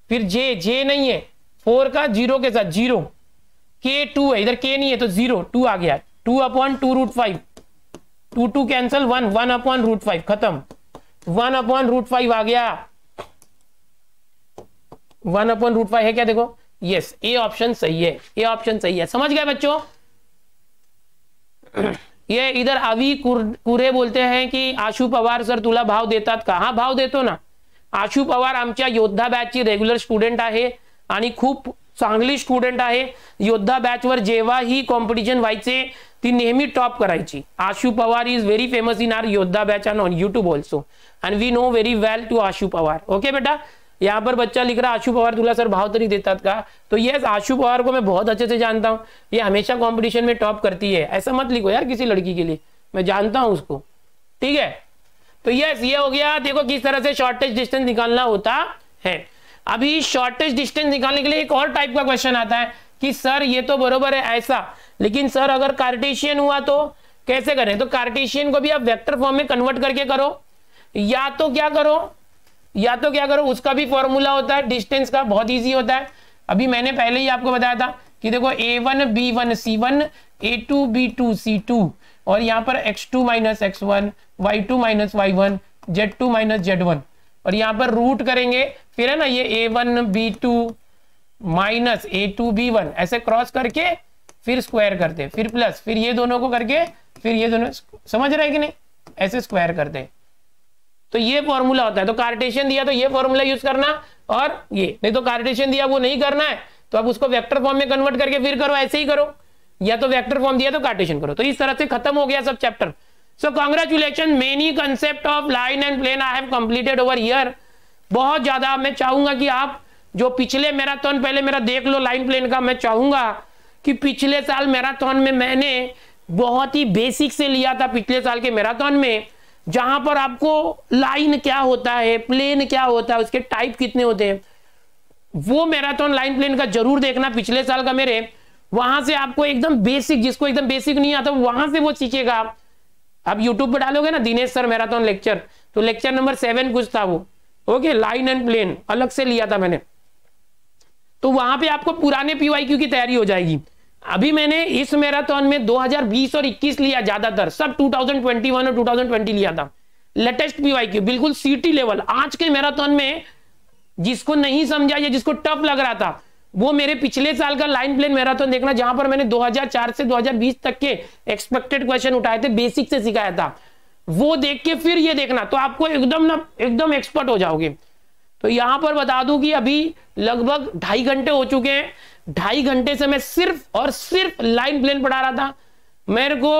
फिर जे जे नहीं है फोर का जीरो के साथ जीरो के टू है इधर के नहीं है तो जीरो टू आ गया two upon two root five two two cancel one one upon root five खत्म वन अपॉन रूट फाइव आ गया वन अपॉन रूट फाइव है क्या देखो यस ए ऑप्शन सही है ए ऑप्शन सही है समझ गए बच्चों ये इधर अभी कुरे बोलते हैं कि आशु पवार सर तुला भाव देता का हा भाव देतो ना आशु पवार आम योद्धा बैच बॅचची रेग्युलर स्टूडेंट है खूब चांगली स्टूडेंट है योद्धा बैच वर बॅचवर ही कॉम्पिटिशन से ती नेहमी टॉप कराई Ashu Pawar is very famous in our Yoddha batch and on YouTube also and we know very well to Ashu Pawar okay बेटा यहाँ पर बच्चा लिख रहा आशु पवार दूल्हा सर भाव तरी देता का तो यस आशु पवार को मैं बहुत अच्छे से जानता हूँ ये हमेशा कॉम्पिटिशन में टॉप करती है ऐसा मत लिखो यार किसी लड़की के लिए मैं जानता हूँ उसको ठीक है तो यस ये हो गया देखो किस तरह से शॉर्टेज डिस्टेंस निकालना होता है अभी शॉर्टेज डिस्टेंस निकालने के लिए एक और टाइप का क्वेश्चन आता है कि सर ये तो बरोबर है ऐसा लेकिन सर अगर कार्टेशियन हुआ तो कैसे करें तो कार्टेशियन को भी आप वेक्टर फॉर्म में कन्वर्ट करके करो या तो क्या करो या तो क्या करो उसका भी फॉर्मूला होता है डिस्टेंस का बहुत ईजी होता है अभी मैंने पहले ही आपको बताया था कि देखो ए वन बी वन सी वन ए टू बी टू सी टू और यहाँ पर x two minus x one y two minus Y one z two minus Z one और यहाँ पर रूट करेंगे फिर है ना ये ए one B two minus A two B one ऐसे क्रॉस करके फिर स्क्वायर करते फिर प्लस फिर ये दोनों को करके फिर ये दोनों समझ रहे कि नहीं ऐसे स्क्वायर करते तो ये फॉर्मूला होता है तो कार्टेशियन दिया तो ये फॉर्मूला यूज करना और ये नहीं तो कार्टेशियन दिया वो नहीं करना है तो अब उसको वेक्टर फॉर्म में कन्वर्ट करके फिर करो ऐसे ही करो या तो वेक्टर फॉर्म दिया तो कार्टेशियन करो तो इस तरह से खत्म हो गया सब chapter so congratulation many concept of line and plane I have completed over year बहुत ज्यादा मैं चाहूंगा कि आप जो पिछले मैराथन पहले मेरा देख लो लाइन प्लेन का मैं चाहूंगा कि पिछले साल मैराथन में मैंने बहुत ही बेसिक से लिया था पिछले साल के मैराथन में जहां पर आपको लाइन क्या होता है प्लेन क्या होता है उसके टाइप कितने होते हैं वो मैराथन लाइन प्लेन का जरूर देखना पिछले साल का मेरे वहां से आपको एकदम बेसिक जिसको एकदम बेसिक नहीं आता वहां से वो सीखेगा आप यूट्यूब पर डालोगे ना दिनेश सर मैराथन लेक्चर तो लेक्चर नंबर सेवन कुछ था वो ओके लाइन एंड प्लेन अलग से लिया था मैंने तो वहां पे आपको पुराने पीवाईक्यू की तैयारी हो जाएगी अभी मैंने इस मैराथन में 2020 और 21 लिया ज्यादातर सब 2021 और 2020 लिया था लेटेस्ट पीवाईक्यू बिल्कुल सिटी लेवल आज के मैराथन में जिसको नहीं समझा या जिसको टफ लग रहा था वो मेरे पिछले साल का लाइन प्लेन मैराथन देखना जहां पर मैंने 2004 से 2020 तक के एक्सपेक्टेड क्वेश्चन उठाए थे बेसिक से सिखाया था वो देख के फिर ये देखना तो आपको एकदम ना एकदम एक्सपर्ट हो जाओगे तो यहां पर बता दू कि अभी लगभग ढाई घंटे हो चुके हैं ढाई घंटे से मैं सिर्फ और सिर्फ लाइन प्लेन पढ़ा रहा था मेरे को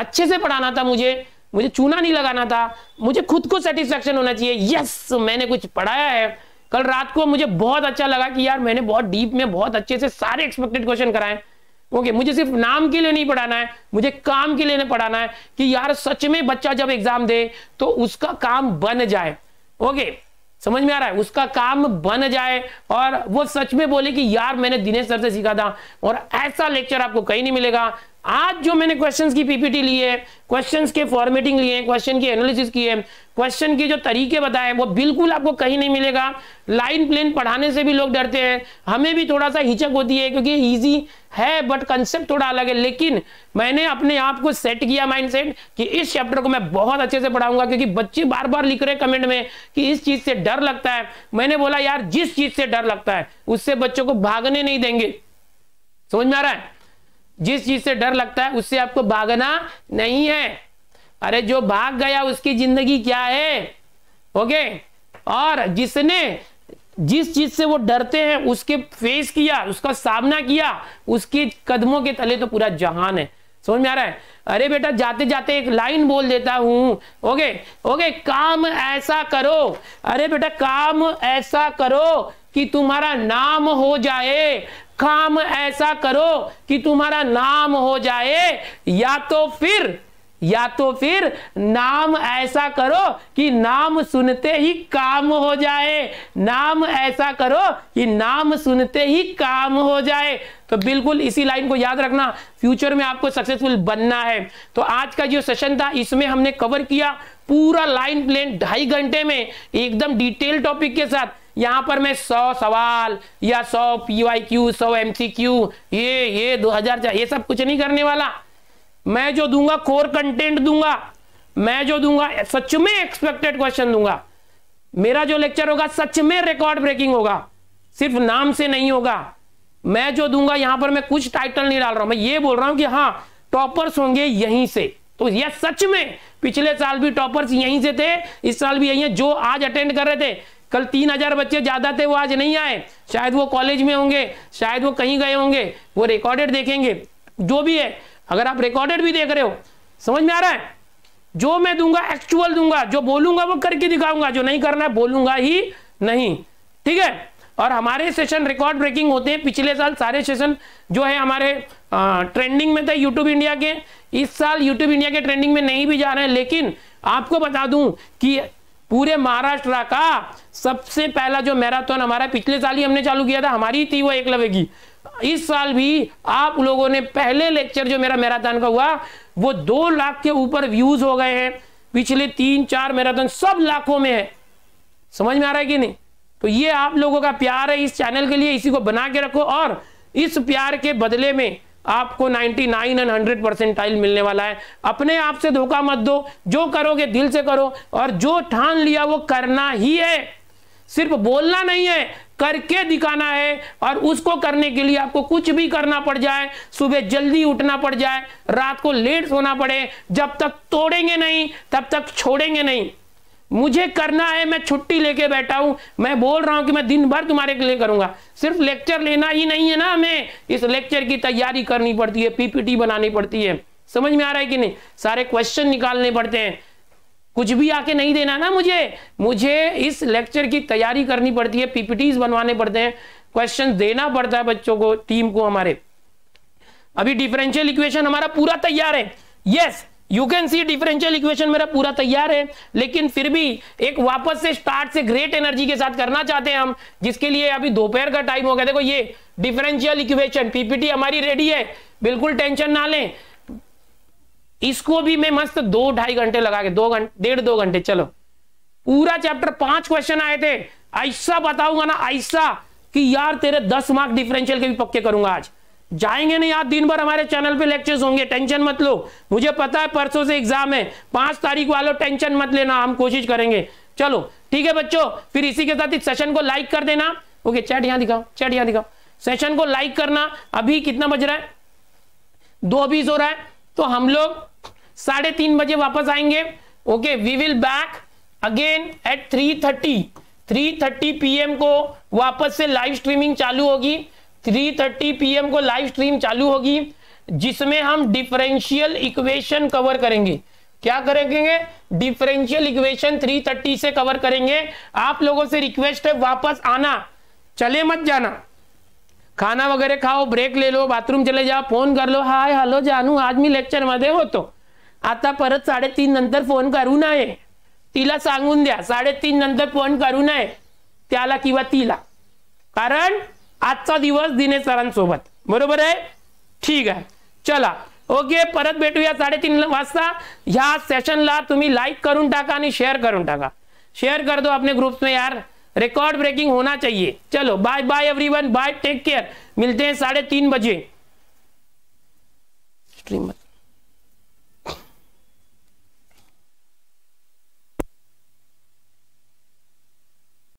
अच्छे से पढ़ाना था मुझे मुझे चूना नहीं लगाना था मुझे खुद को सेटिस्फेक्शन होना चाहिए यस मैंने कुछ पढ़ाया है कल रात को मुझे बहुत अच्छा लगा कि यार मैंने बहुत डीप में बहुत अच्छे से सारे एक्सपेक्टेड क्वेश्चन कराए ओके okay, मुझे सिर्फ नाम के लिए नहीं पढ़ाना है मुझे काम के लिए नहीं पढ़ाना है कि यार सच में बच्चा जब एग्जाम दे तो उसका काम बन जाए ओके okay, समझ में आ रहा है उसका काम बन जाए और वो सच में बोले कि यार मैंने दिनेश सर से सीखा था और ऐसा लेक्चर आपको कहीं नहीं मिलेगा आज जो मैंने क्वेश्चंस की पीपीटी ली है क्वेश्चंस के फॉर्मेटिंग लिए क्वेश्चन की एनालिसिस की है क्वेश्चन के जो तरीके बताए वो बिल्कुल आपको कहीं नहीं मिलेगा लाइन प्लेन पढ़ाने से भी लोग डरते हैं हमें भी थोड़ा सा हिचक होती है क्योंकि इजी है बट कंसेप्ट थोड़ा अलग है लेकिन मैंने अपने आप को सेट किया माइंडसेट कि इस चैप्टर को मैं बहुत अच्छे से पढ़ाऊंगा क्योंकि बच्चे बार बार लिख रहे कमेंट में कि इस चीज से डर लगता है मैंने बोला यार जिस चीज से डर लगता है उससे बच्चों को भागने नहीं देंगे समझ में आ रहा है जिस चीज से डर लगता है उससे आपको भागना नहीं है अरे जो भाग गया उसकी जिंदगी क्या है ओके और जिसने जिस चीज से वो डरते हैं उसके फेस किया उसका सामना किया उसके कदमों के तले तो पूरा जहान है समझ में आ रहा है अरे बेटा जाते जाते एक लाइन बोल देता हूं ओके ओके काम ऐसा करो अरे बेटा काम ऐसा करो कि तुम्हारा नाम हो जाए काम ऐसा करो कि तुम्हारा नाम हो जाए या तो फिर या तो फिर नाम ऐसा करो कि नाम सुनते ही काम हो जाए नाम ऐसा करो कि नाम सुनते ही काम हो जाए तो बिल्कुल इसी लाइन को याद रखना फ्यूचर में आपको सक्सेसफुल बनना है तो आज का जो सेशन था इसमें हमने कवर किया पूरा लाइन प्लेन ढाई घंटे में एकदम डिटेल टॉपिक के साथ यहां पर मैं सौ सवाल या सौ पी वाई क्यू सौ एम सी क्यू ये ये दो हजार ये सब कुछ नहीं करने वाला मैं जो दूंगा कोर कंटेंट दूंगा मैं जो दूंगा सच में एक्सपेक्टेड क्वेश्चन दूंगा मेरा जो लेक्चर होगा सच में रिकॉर्ड ब्रेकिंग होगा सिर्फ नाम से नहीं होगा मैं जो दूंगा यहां पर मैं कुछ टाइटल नहीं डाल रहा हूं मैं ये बोल रहा हूं कि हाँ टॉपर्स होंगे यहीं से तो यह सच में पिछले साल भी टॉपर्स यहीं से थे इस साल भी यही है जो आज अटेंड कर रहे थे कल तीन हजार बच्चे ज्यादा थे वो आज नहीं आए शायद वो कॉलेज में होंगे शायद वो कहीं गए होंगे वो रिकॉर्डेड देखेंगे जो भी है अगर आप रिकॉर्डेड भी देख रहे हो समझ में आ रहा है जो मैं दूंगा एक्चुअल दूंगा जो बोलूंगा वो करके दिखाऊंगा जो नहीं करना है बोलूंगा ही नहीं ठीक है और हमारे सेशन रिकॉर्ड ब्रेकिंग होते हैं पिछले साल सारे सेशन जो है हमारे आ, ट्रेंडिंग में थे यूट्यूब इंडिया के इस साल यूट्यूब इंडिया के ट्रेंडिंग में नहीं भी जा रहे हैं लेकिन आपको बता दूं कि पूरे महाराष्ट्र का सबसे पहला जो मैराथन हमारा पिछले साल ही हमने चालू किया था हमारी थी वो एकलव्य की इस साल भी आप लोगों ने पहले लेक्चर जो मेरा मैराथन का हुआ वो दो लाख के ऊपर व्यूज हो गए हैं पिछले तीन चार मैराथन सब लाखों में है समझ में आ रहा है कि नहीं तो ये आप लोगों का प्यार है इस चैनल के लिए इसी को बना के रखो और इस प्यार के बदले में आपको 99 नाइन एंड 100 परसेंटाइल मिलने वाला है अपने आप से धोखा मत दो जो करोगे दिल से करो और जो ठान लिया वो करना ही है सिर्फ बोलना नहीं है करके दिखाना है और उसको करने के लिए आपको कुछ भी करना पड़ जाए सुबह जल्दी उठना पड़ जाए रात को लेट सोना पड़े जब तक तोड़ेंगे नहीं तब तक छोड़ेंगे नहीं मुझे करना है मैं छुट्टी लेके बैठा हूं मैं बोल रहा हूं कि मैं दिन भर तुम्हारे लिए करूंगा सिर्फ लेक्चर लेना ही नहीं है ना हमें इस लेक्चर की तैयारी करनी पड़ती है पीपीटी बनानी पड़ती है समझ में आ रहा है कि नहीं सारे क्वेश्चन निकालने पड़ते हैं कुछ भी आके नहीं देना ना मुझे मुझे इस लेक्चर की तैयारी करनी पड़ती है पीपीटीज बनवाने पड़ते हैं क्वेश्चन देना पड़ता है बच्चों को टीम को हमारे अभी डिफरेंशियल इक्वेशन हमारा पूरा तैयार है yes you can see differential equation मेरा पूरा तैयार है लेकिन फिर भी एक वापस से स्टार्ट से ग्रेट एनर्जी के साथ करना चाहते हैं हम जिसके लिए अभी दोपहर का टाइम हो गया देखो ये डिफरेंशियल इक्वेशन पीपीटी हमारी रेडी है बिल्कुल टेंशन ना लें इसको भी मैं मस्त दो ढाई घंटे लगा के दो घंटे डेढ़ दो घंटे चलो पूरा चैप्टर पांच क्वेश्चन आए थे ऐसा बताऊंगा ना ऐसा कि यार तेरे दस मार्क डिफरेंशियल के भी पक्के करूंगा आज जाएंगे नहीं आज दिन भर हमारे चैनल पे लेक्चर्स होंगे टेंशन मत लो मुझे पता है परसों से एग्जाम है पांच तारीख वालों टेंशन मत लेना हम कोशिश करेंगे चलो ठीक है बच्चों फिर इसी के साथ इस सेशन को लाइक कर देना ओके चैट यहां दिखाओ चैट यहां दिखाओ सेशन को लाइक करना अभी कितना बज रहा है दो बीस हो रहा है तो हम लोग साढ़े तीन बजे वापस आएंगे okay we will back again at three thirty three thirty PM को वापस से लाइव स्ट्रीमिंग चालू होगी थ्री थर्टी पीएम को लाइव स्ट्रीम चालू होगी जिसमें हम डिफरेंशियल इक्वेशन कवर करेंगे क्या करेंगे डिफरेंशियल इक्वेशन 330 से कवर करेंगे आप लोगों से रिक्वेस्ट है वापस आना चले मत जाना खाना वगैरह खाओ ब्रेक ले लो बाथरूम चले जाओ फोन कर लो हाय हेलो जानू आज मैं लेक्चर में दे हो तो आता परत साडेतीन नंतर फोन करू नए तिला सांगून द्या साडेतीन नंतर फोन करू नये त्याला किंवा तिला कारण आजचा दिवस दिनेश सरांसोबत बरोबर आहे ठीक आहे चला ओके परत भेटू साडेतीन वाजता हा सेशनला तुम्ही लाइक करून टाका आणि शेअर टाका शेयर कर दो अपने ग्रुप्स में यार रिकॉर्ड ब्रेकिंग होना चाहिए चलो bye bye everyone bye take care मिलते हैं साढ़े तीन बजे स्ट्रीम